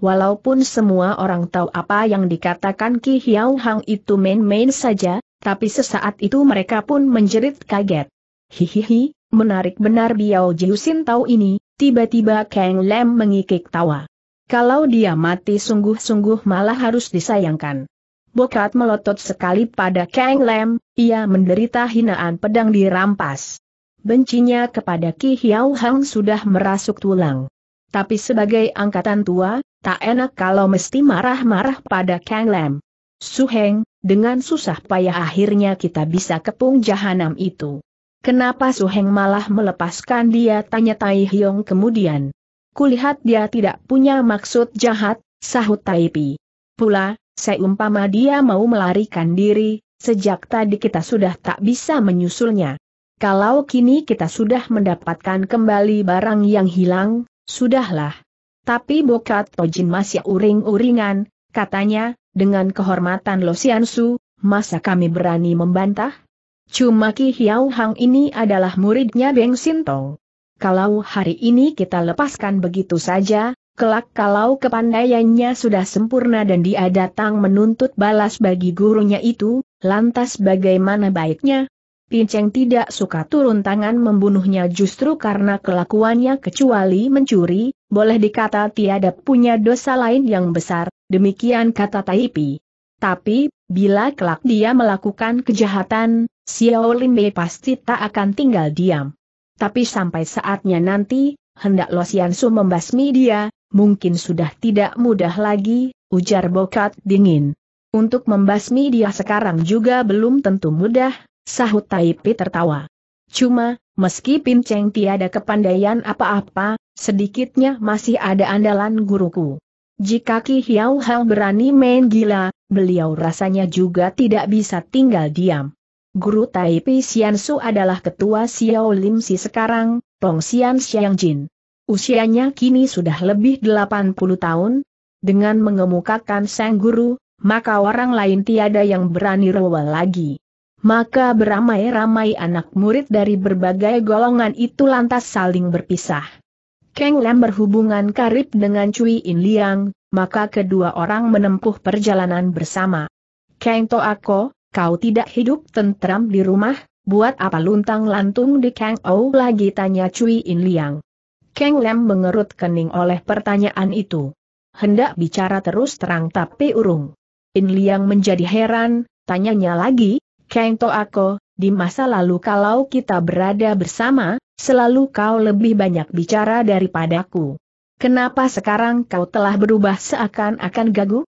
Walaupun semua orang tahu apa yang dikatakan Ki Hiao Hang itu main-main saja, tapi sesaat itu mereka pun menjerit kaget. Hihihi, menarik benar Biao Jiusin tahu ini, tiba-tiba Kang Lem mengikik tawa. Kalau dia mati sungguh-sungguh malah harus disayangkan. Bokat melotot sekali pada Kang Lem, ia menderita hinaan pedang dirampas. Bencinya kepada Ki Hiau Hang sudah merasuk tulang. Tapi sebagai angkatan tua, tak enak kalau mesti marah-marah pada Kang Lem. Suheng, dengan susah payah akhirnya kita bisa kepung jahanam itu. Kenapa Suheng malah melepaskan dia tanya Tai Hyong kemudian kulihat dia tidak punya maksud jahat, sahut Taipi. Pula, seumpama dia mau melarikan diri, sejak tadi kita sudah tak bisa menyusulnya. Kalau kini kita sudah mendapatkan kembali barang yang hilang, sudahlah. Tapi Bokat Tojin masih uring-uringan, katanya, dengan kehormatan Losiansu, masa kami berani membantah? Cuma Ki Hiau Hang ini adalah muridnya Beng Sintong kalau hari ini kita lepaskan begitu saja, kelak kalau kepandaiannya sudah sempurna dan dia datang menuntut balas bagi gurunya itu, lantas bagaimana baiknya? Pinceng tidak suka turun tangan membunuhnya justru karena kelakuannya kecuali mencuri, boleh dikata tiada punya dosa lain yang besar, demikian kata Taipi. Tapi, bila kelak dia melakukan kejahatan, Xiao Limbe pasti tak akan tinggal diam. Tapi sampai saatnya nanti, hendak Lo Siansu membasmi dia, mungkin sudah tidak mudah lagi, ujar Bokat dingin. Untuk membasmi dia sekarang juga belum tentu mudah, sahut Taipi tertawa. Cuma, meski Pinceng tiada kepandaian apa-apa, sedikitnya masih ada andalan guruku. Jika Ki Hiau Hao berani main gila, beliau rasanya juga tidak bisa tinggal diam. Guru Taipi Pi Su adalah ketua Xiao Lim Si sekarang, Tong Xian Xiang Jin. Usianya kini sudah lebih 80 tahun. Dengan mengemukakan sang guru, maka orang lain tiada yang berani rewel lagi. Maka beramai-ramai anak murid dari berbagai golongan itu lantas saling berpisah. Keng Lam berhubungan karib dengan Cui In Liang, maka kedua orang menempuh perjalanan bersama. Kang Toako, kau tidak hidup tentram di rumah, buat apa luntang-lantung di Kang Ou lagi tanya Cui In Liang. Kang Lem mengerut kening oleh pertanyaan itu. Hendak bicara terus terang tapi urung. In Liang menjadi heran, tanyanya lagi, Kang To Ako, di masa lalu kalau kita berada bersama, selalu kau lebih banyak bicara daripadaku. Kenapa sekarang kau telah berubah seakan-akan gagu?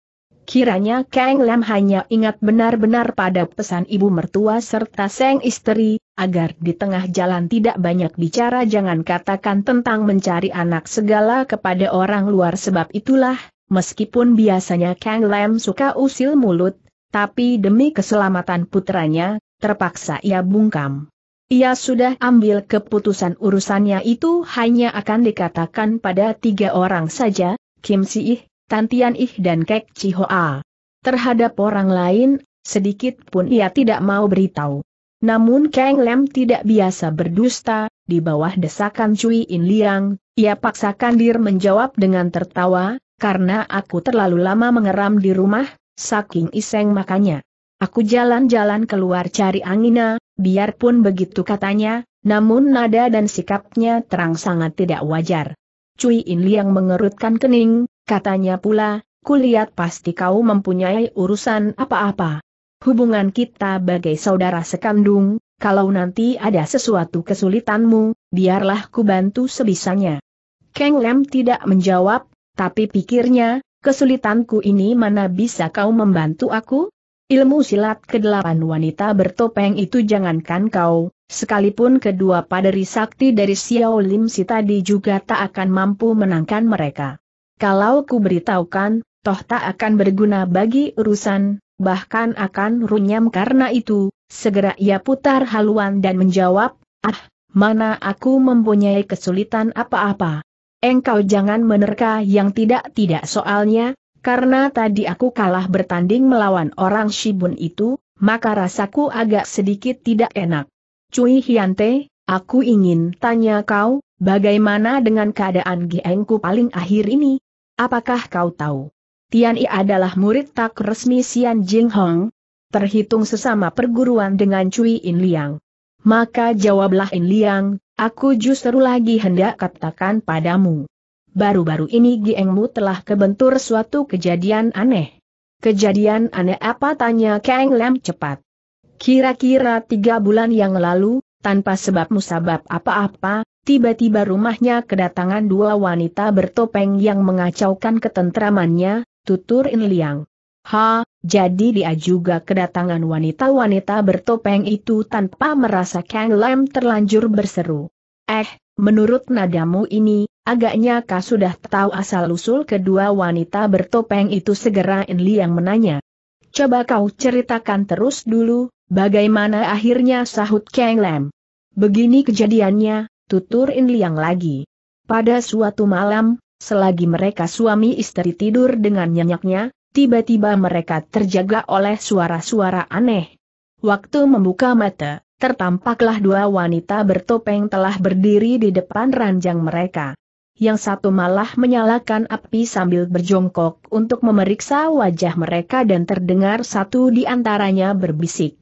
Kiranya Kang Lam hanya ingat benar-benar pada pesan ibu mertua serta sang istri, agar di tengah jalan tidak banyak bicara jangan katakan tentang mencari anak segala kepada orang luar sebab itulah, meskipun biasanya Kang Lam suka usil mulut, tapi demi keselamatan putranya, terpaksa ia bungkam. Ia sudah ambil keputusan urusannya itu hanya akan dikatakan pada tiga orang saja, Kim Si Ih, Tantian Ih dan Kek Cihoa. Terhadap orang lain, sedikit pun ia tidak mau beritahu. Namun Kang Lem tidak biasa berdusta, di bawah desakan Cui In Liang, ia paksakan dir menjawab dengan tertawa, karena aku terlalu lama mengeram di rumah, saking iseng makanya. Aku jalan-jalan keluar cari angina, biarpun begitu katanya, namun nada dan sikapnya terang sangat tidak wajar. Cui In Liang mengerutkan kening, katanya pula, kulihat pasti kau mempunyai urusan apa-apa. Hubungan kita bagai saudara sekandung, kalau nanti ada sesuatu kesulitanmu, biarlah ku bantu sebisanya. Kang Lem tidak menjawab, tapi pikirnya, kesulitanku ini mana bisa kau membantu aku? Ilmu silat kedelapan wanita bertopeng itu jangankan kau, Sekalipun kedua paderi sakti dari Xiao Lim Si tadi juga tak akan mampu menangkan mereka. Kalau ku beritahukan, toh tak akan berguna bagi urusan, bahkan akan runyam karena itu, segera ia putar haluan dan menjawab, ah, mana aku mempunyai kesulitan apa-apa. Engkau jangan menerka yang tidak-tidak soalnya, karena tadi aku kalah bertanding melawan orang Shibun itu, maka rasaku agak sedikit tidak enak. Cui Hiante, aku ingin tanya kau, bagaimana dengan keadaan Giengku paling akhir ini? Apakah kau tahu? Tian I adalah murid tak resmi Xian Jing Hong, terhitung sesama perguruan dengan Cui In Liang. Maka jawablah In Liang, aku justru lagi hendak katakan padamu. Baru-baru ini Giengmu telah kebentur suatu kejadian aneh. Kejadian aneh apa tanya Kang Lam cepat. Kira-kira tiga bulan yang lalu, tanpa sebab musabab apa-apa, tiba-tiba rumahnya kedatangan dua wanita bertopeng yang mengacaukan ketentramannya, tutur In Liang. Ha, jadi dia juga kedatangan wanita-wanita bertopeng itu tanpa merasa Kang Lam terlanjur berseru. Eh, menurut nadamu ini, agaknya kau sudah tahu asal-usul kedua wanita bertopeng itu segera In Liang menanya. Coba kau ceritakan terus dulu, Bagaimana akhirnya sahut Kang Lam? Begini kejadiannya, tutur In Liang lagi. Pada suatu malam, selagi mereka suami istri tidur dengan nyenyaknya, tiba-tiba mereka terjaga oleh suara-suara aneh. Waktu membuka mata, tertampaklah dua wanita bertopeng telah berdiri di depan ranjang mereka yang satu malah menyalakan api sambil berjongkok untuk memeriksa wajah mereka dan terdengar satu di antaranya berbisik.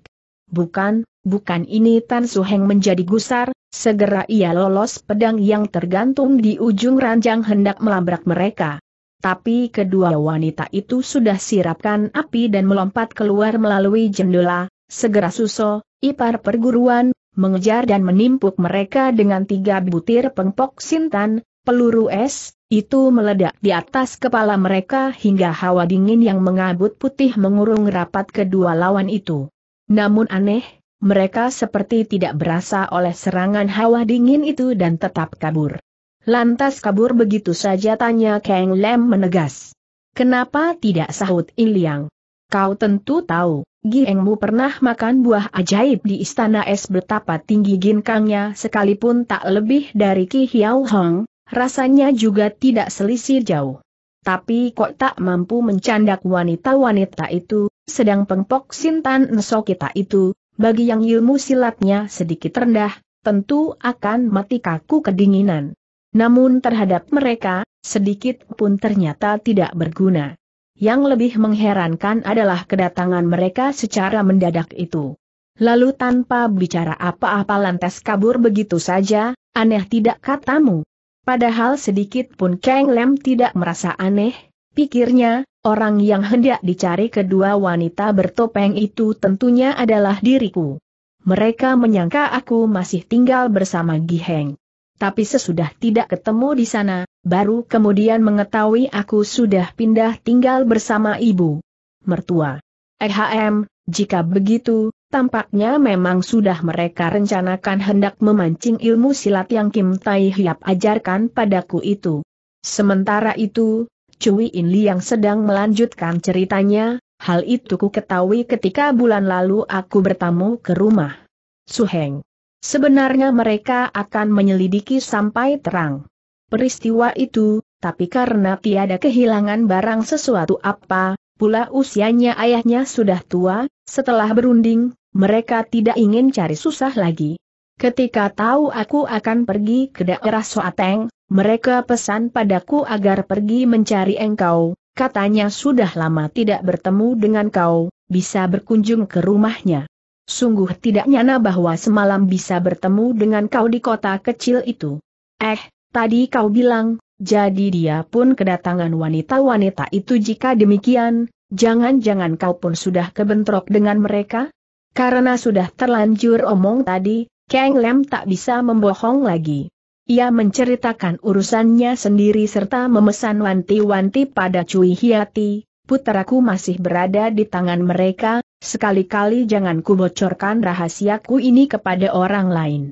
Bukan, bukan ini Tan Suheng menjadi gusar, segera ia lolos pedang yang tergantung di ujung ranjang hendak melabrak mereka. Tapi kedua wanita itu sudah sirapkan api dan melompat keluar melalui jendela, segera Suso, ipar perguruan, mengejar dan menimpuk mereka dengan tiga butir pengpok sintan, peluru es, itu meledak di atas kepala mereka hingga hawa dingin yang mengabut putih mengurung rapat kedua lawan itu. Namun aneh, mereka seperti tidak berasa oleh serangan hawa dingin itu dan tetap kabur. Lantas kabur begitu saja tanya Kang Lem menegas. Kenapa tidak sahut Iliang? Kau tentu tahu, Giengmu pernah makan buah ajaib di istana es betapa tinggi ginkangnya sekalipun tak lebih dari Ki Hiao Hong, rasanya juga tidak selisih jauh tapi kok tak mampu mencandak wanita-wanita itu, sedang pengpok Sintan neso kita itu, bagi yang ilmu silatnya sedikit rendah, tentu akan mati kaku kedinginan. Namun terhadap mereka, sedikit pun ternyata tidak berguna. Yang lebih mengherankan adalah kedatangan mereka secara mendadak itu. Lalu tanpa bicara apa-apa lantas kabur begitu saja, aneh tidak katamu. Padahal sedikit pun Kang Lem tidak merasa aneh, pikirnya, orang yang hendak dicari kedua wanita bertopeng itu tentunya adalah diriku. Mereka menyangka aku masih tinggal bersama Giheng. Tapi sesudah tidak ketemu di sana, baru kemudian mengetahui aku sudah pindah tinggal bersama ibu. Mertua. Ehm, jika begitu, Tampaknya memang sudah mereka rencanakan hendak memancing ilmu silat yang Kim Tai Hiap ajarkan padaku itu. Sementara itu, Cui In Li yang sedang melanjutkan ceritanya, hal itu ku ketahui ketika bulan lalu aku bertamu ke rumah. Su Heng. Sebenarnya mereka akan menyelidiki sampai terang. Peristiwa itu, tapi karena tiada kehilangan barang sesuatu apa, pula usianya ayahnya sudah tua, setelah berunding, mereka tidak ingin cari susah lagi. Ketika tahu aku akan pergi ke daerah Soateng, mereka pesan padaku agar pergi mencari engkau, katanya sudah lama tidak bertemu dengan kau, bisa berkunjung ke rumahnya. Sungguh tidak nyana bahwa semalam bisa bertemu dengan kau di kota kecil itu. Eh, tadi kau bilang, jadi dia pun kedatangan wanita-wanita itu jika demikian, jangan-jangan kau pun sudah kebentrok dengan mereka? Karena sudah terlanjur omong tadi, Kang Lem tak bisa membohong lagi. Ia menceritakan urusannya sendiri serta memesan wanti-wanti pada Cui Hiati, puteraku masih berada di tangan mereka, sekali-kali jangan kubocorkan rahasiaku ini kepada orang lain.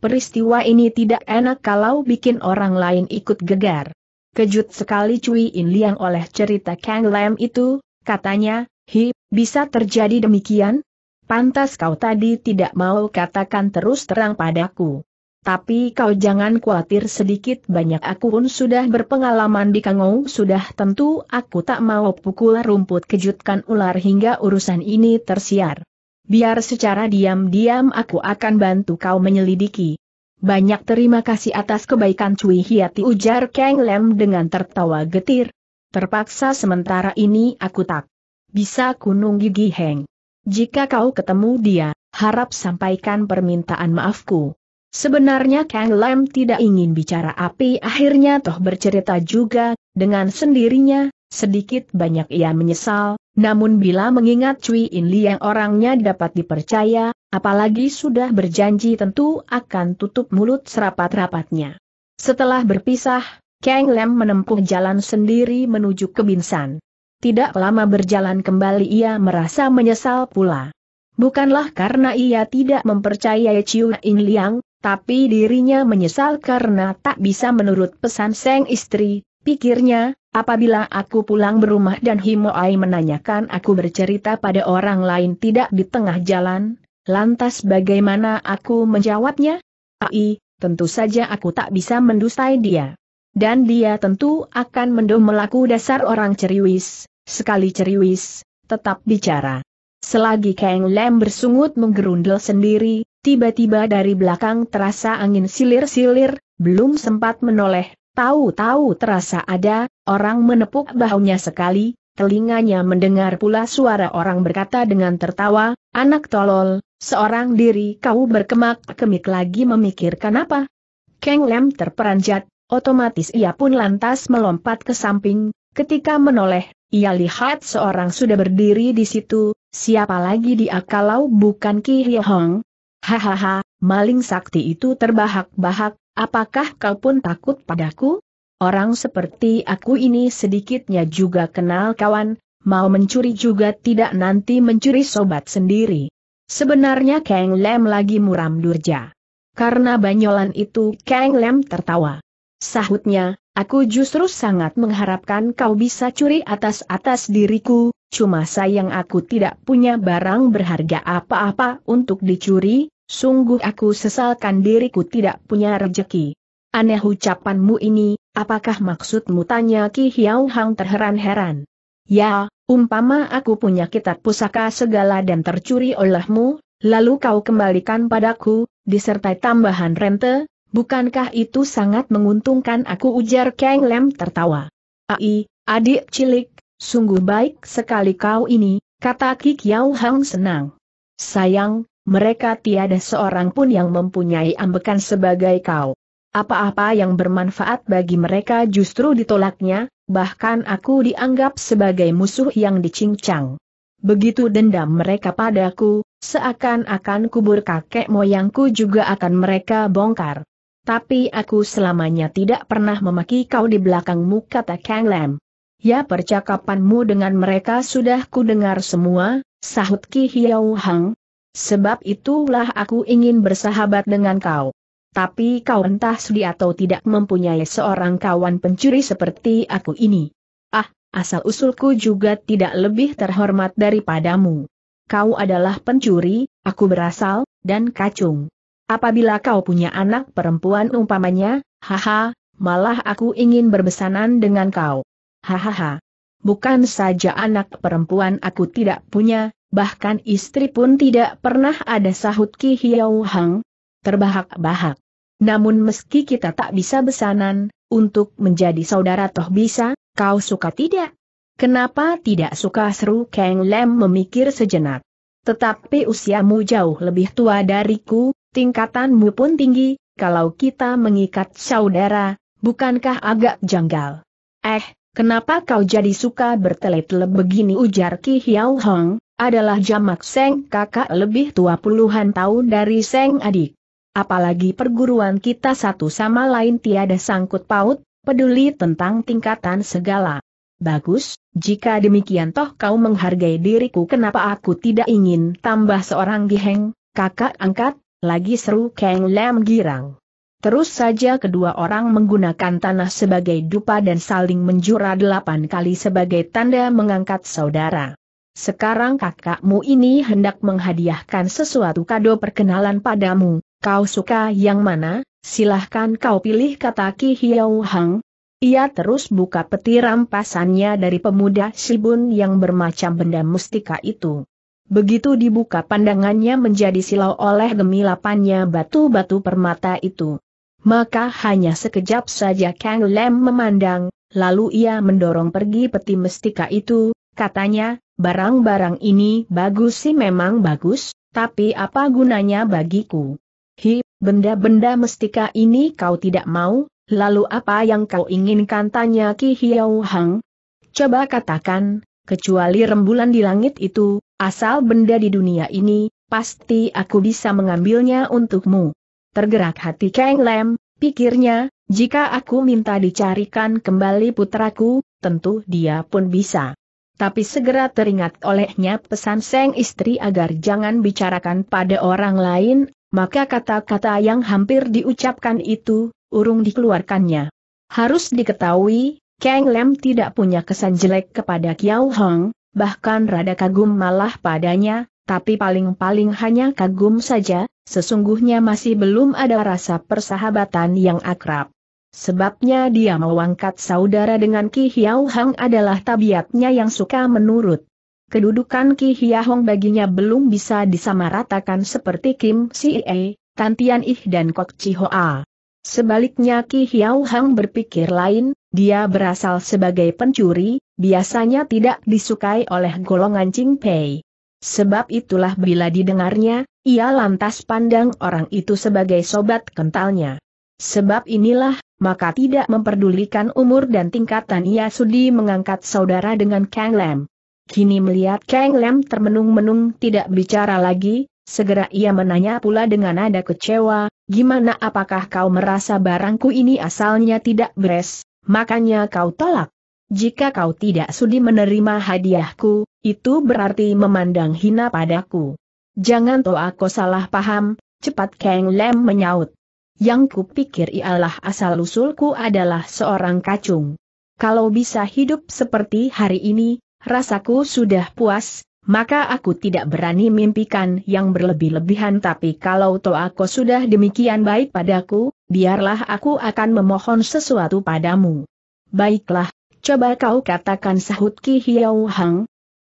Peristiwa ini tidak enak kalau bikin orang lain ikut gegar. Kejut sekali Cui In Liang oleh cerita Kang Lam itu, katanya, Hi, bisa terjadi demikian? Pantas kau tadi tidak mau katakan terus terang padaku. Tapi kau jangan khawatir sedikit banyak aku pun sudah berpengalaman di Kangou sudah tentu aku tak mau pukul rumput kejutkan ular hingga urusan ini tersiar. Biar secara diam-diam aku akan bantu kau menyelidiki. Banyak terima kasih atas kebaikan Cui Hiati ujar Kang Lem dengan tertawa getir. Terpaksa sementara ini aku tak bisa kunung gigi Heng. Jika kau ketemu dia, harap sampaikan permintaan maafku. Sebenarnya Kang Lam tidak ingin bicara api akhirnya toh bercerita juga, dengan sendirinya, sedikit banyak ia menyesal, namun bila mengingat Cui In Li yang orangnya dapat dipercaya, apalagi sudah berjanji tentu akan tutup mulut serapat-rapatnya. Setelah berpisah, Kang Lam menempuh jalan sendiri menuju ke Binsan. Tidak lama berjalan kembali ia merasa menyesal pula. Bukanlah karena ia tidak mempercayai Chiu In Liang, tapi dirinya menyesal karena tak bisa menurut pesan Seng istri, pikirnya, apabila aku pulang berumah dan Himo Ai menanyakan aku bercerita pada orang lain tidak di tengah jalan, lantas bagaimana aku menjawabnya? Ai, tentu saja aku tak bisa mendustai dia. Dan dia tentu akan mendomelaku dasar orang ceriwis, sekali ceriwis, tetap bicara. Selagi Kang Lem bersungut menggerundel sendiri, tiba-tiba dari belakang terasa angin silir-silir, belum sempat menoleh, tahu-tahu terasa ada, orang menepuk bahunya sekali, telinganya mendengar pula suara orang berkata dengan tertawa, anak tolol, seorang diri kau berkemak-kemik lagi memikirkan apa? Kang Lem terperanjat, otomatis ia pun lantas melompat ke samping, Ketika menoleh, ia lihat seorang sudah berdiri di situ, siapa lagi dia kalau bukan Ki Hong? Hahaha, maling sakti itu terbahak-bahak, apakah kau pun takut padaku? Orang seperti aku ini sedikitnya juga kenal kawan, mau mencuri juga tidak nanti mencuri sobat sendiri. Sebenarnya Kang Lem lagi muram durja. Karena banyolan itu Kang Lem tertawa. Sahutnya, aku justru sangat mengharapkan kau bisa curi atas-atas diriku, cuma sayang aku tidak punya barang berharga apa-apa untuk dicuri, sungguh aku sesalkan diriku tidak punya rejeki. Aneh ucapanmu ini, apakah maksudmu tanya Ki Hiao Hang terheran-heran. Ya, umpama aku punya kitab pusaka segala dan tercuri olehmu, lalu kau kembalikan padaku, disertai tambahan rente, Bukankah itu sangat menguntungkan aku ujar Kang Lem tertawa. Ai, adik cilik, sungguh baik sekali kau ini, kata Ki Kiao Hang senang. Sayang, mereka tiada seorang pun yang mempunyai ambekan sebagai kau. Apa-apa yang bermanfaat bagi mereka justru ditolaknya, bahkan aku dianggap sebagai musuh yang dicincang. Begitu dendam mereka padaku, seakan-akan kubur kakek moyangku juga akan mereka bongkar tapi aku selamanya tidak pernah memaki kau di belakangmu kata Kang Lam. Ya percakapanmu dengan mereka sudah kudengar semua, sahut Ki Hiau Hang. Sebab itulah aku ingin bersahabat dengan kau. Tapi kau entah sudi atau tidak mempunyai seorang kawan pencuri seperti aku ini. Ah, asal-usulku juga tidak lebih terhormat daripadamu. Kau adalah pencuri, aku berasal, dan kacung. Apabila kau punya anak perempuan umpamanya, haha, malah aku ingin berbesanan dengan kau. Hahaha. Bukan saja anak perempuan aku tidak punya, bahkan istri pun tidak pernah ada sahut Ki Hiau Hang. Terbahak-bahak. Namun meski kita tak bisa besanan, untuk menjadi saudara toh bisa, kau suka tidak? Kenapa tidak suka seru Kang Lem memikir sejenak. Tetapi usiamu jauh lebih tua dariku, tingkatanmu pun tinggi, kalau kita mengikat saudara, bukankah agak janggal? Eh, kenapa kau jadi suka bertele-tele begini ujar Ki Hiao Hong, adalah jamak Seng kakak lebih tua puluhan tahun dari Seng adik. Apalagi perguruan kita satu sama lain tiada sangkut paut, peduli tentang tingkatan segala. Bagus, jika demikian toh kau menghargai diriku kenapa aku tidak ingin tambah seorang giheng, kakak angkat, lagi seru Kang Lam girang. Terus saja kedua orang menggunakan tanah sebagai dupa dan saling menjura delapan kali sebagai tanda mengangkat saudara. Sekarang kakakmu ini hendak menghadiahkan sesuatu kado perkenalan padamu, kau suka yang mana, silahkan kau pilih kata Ki Hiau Hang. Ia terus buka peti rampasannya dari pemuda Sibun yang bermacam benda mustika itu. Begitu dibuka pandangannya menjadi silau oleh gemilapannya batu-batu permata itu. Maka hanya sekejap saja Kang Lem memandang, lalu ia mendorong pergi peti mestika itu, katanya, barang-barang ini bagus sih memang bagus, tapi apa gunanya bagiku? Hi, benda-benda mestika ini kau tidak mau, lalu apa yang kau inginkan tanya Ki Hiau Hang? Coba katakan, kecuali rembulan di langit itu, asal benda di dunia ini, pasti aku bisa mengambilnya untukmu. Tergerak hati Kang Lem, pikirnya, jika aku minta dicarikan kembali putraku, tentu dia pun bisa. Tapi segera teringat olehnya pesan Seng istri agar jangan bicarakan pada orang lain, maka kata-kata yang hampir diucapkan itu, urung dikeluarkannya. Harus diketahui, Kang Lem tidak punya kesan jelek kepada Kiao Hong, bahkan rada kagum malah padanya, tapi paling-paling hanya kagum saja, sesungguhnya masih belum ada rasa persahabatan yang akrab. Sebabnya dia mewangkat saudara dengan Ki Hiao Hong adalah tabiatnya yang suka menurut. Kedudukan Ki Hiao Hong baginya belum bisa disamaratakan seperti Kim Si E, Tantian Ih dan Kok Chi Hoa. Sebaliknya Ki Hiau Hang berpikir lain, dia berasal sebagai pencuri, biasanya tidak disukai oleh golongan Ching Pei. Sebab itulah bila didengarnya, ia lantas pandang orang itu sebagai sobat kentalnya. Sebab inilah, maka tidak memperdulikan umur dan tingkatan ia sudi mengangkat saudara dengan Kang Lam. Kini melihat Kang Lam termenung-menung tidak bicara lagi, segera ia menanya pula dengan nada kecewa, Gimana apakah kau merasa barangku ini asalnya tidak beres, makanya kau tolak? Jika kau tidak sudi menerima hadiahku, itu berarti memandang hina padaku. Jangan toh aku salah paham, cepat Kang Lem menyaut. Yang kupikir ialah asal-usulku adalah seorang kacung. Kalau bisa hidup seperti hari ini, rasaku sudah puas, maka aku tidak berani mimpikan yang berlebih-lebihan tapi kalau Toako sudah demikian baik padaku, biarlah aku akan memohon sesuatu padamu. Baiklah, coba kau katakan sahut Ki Hiau Hang,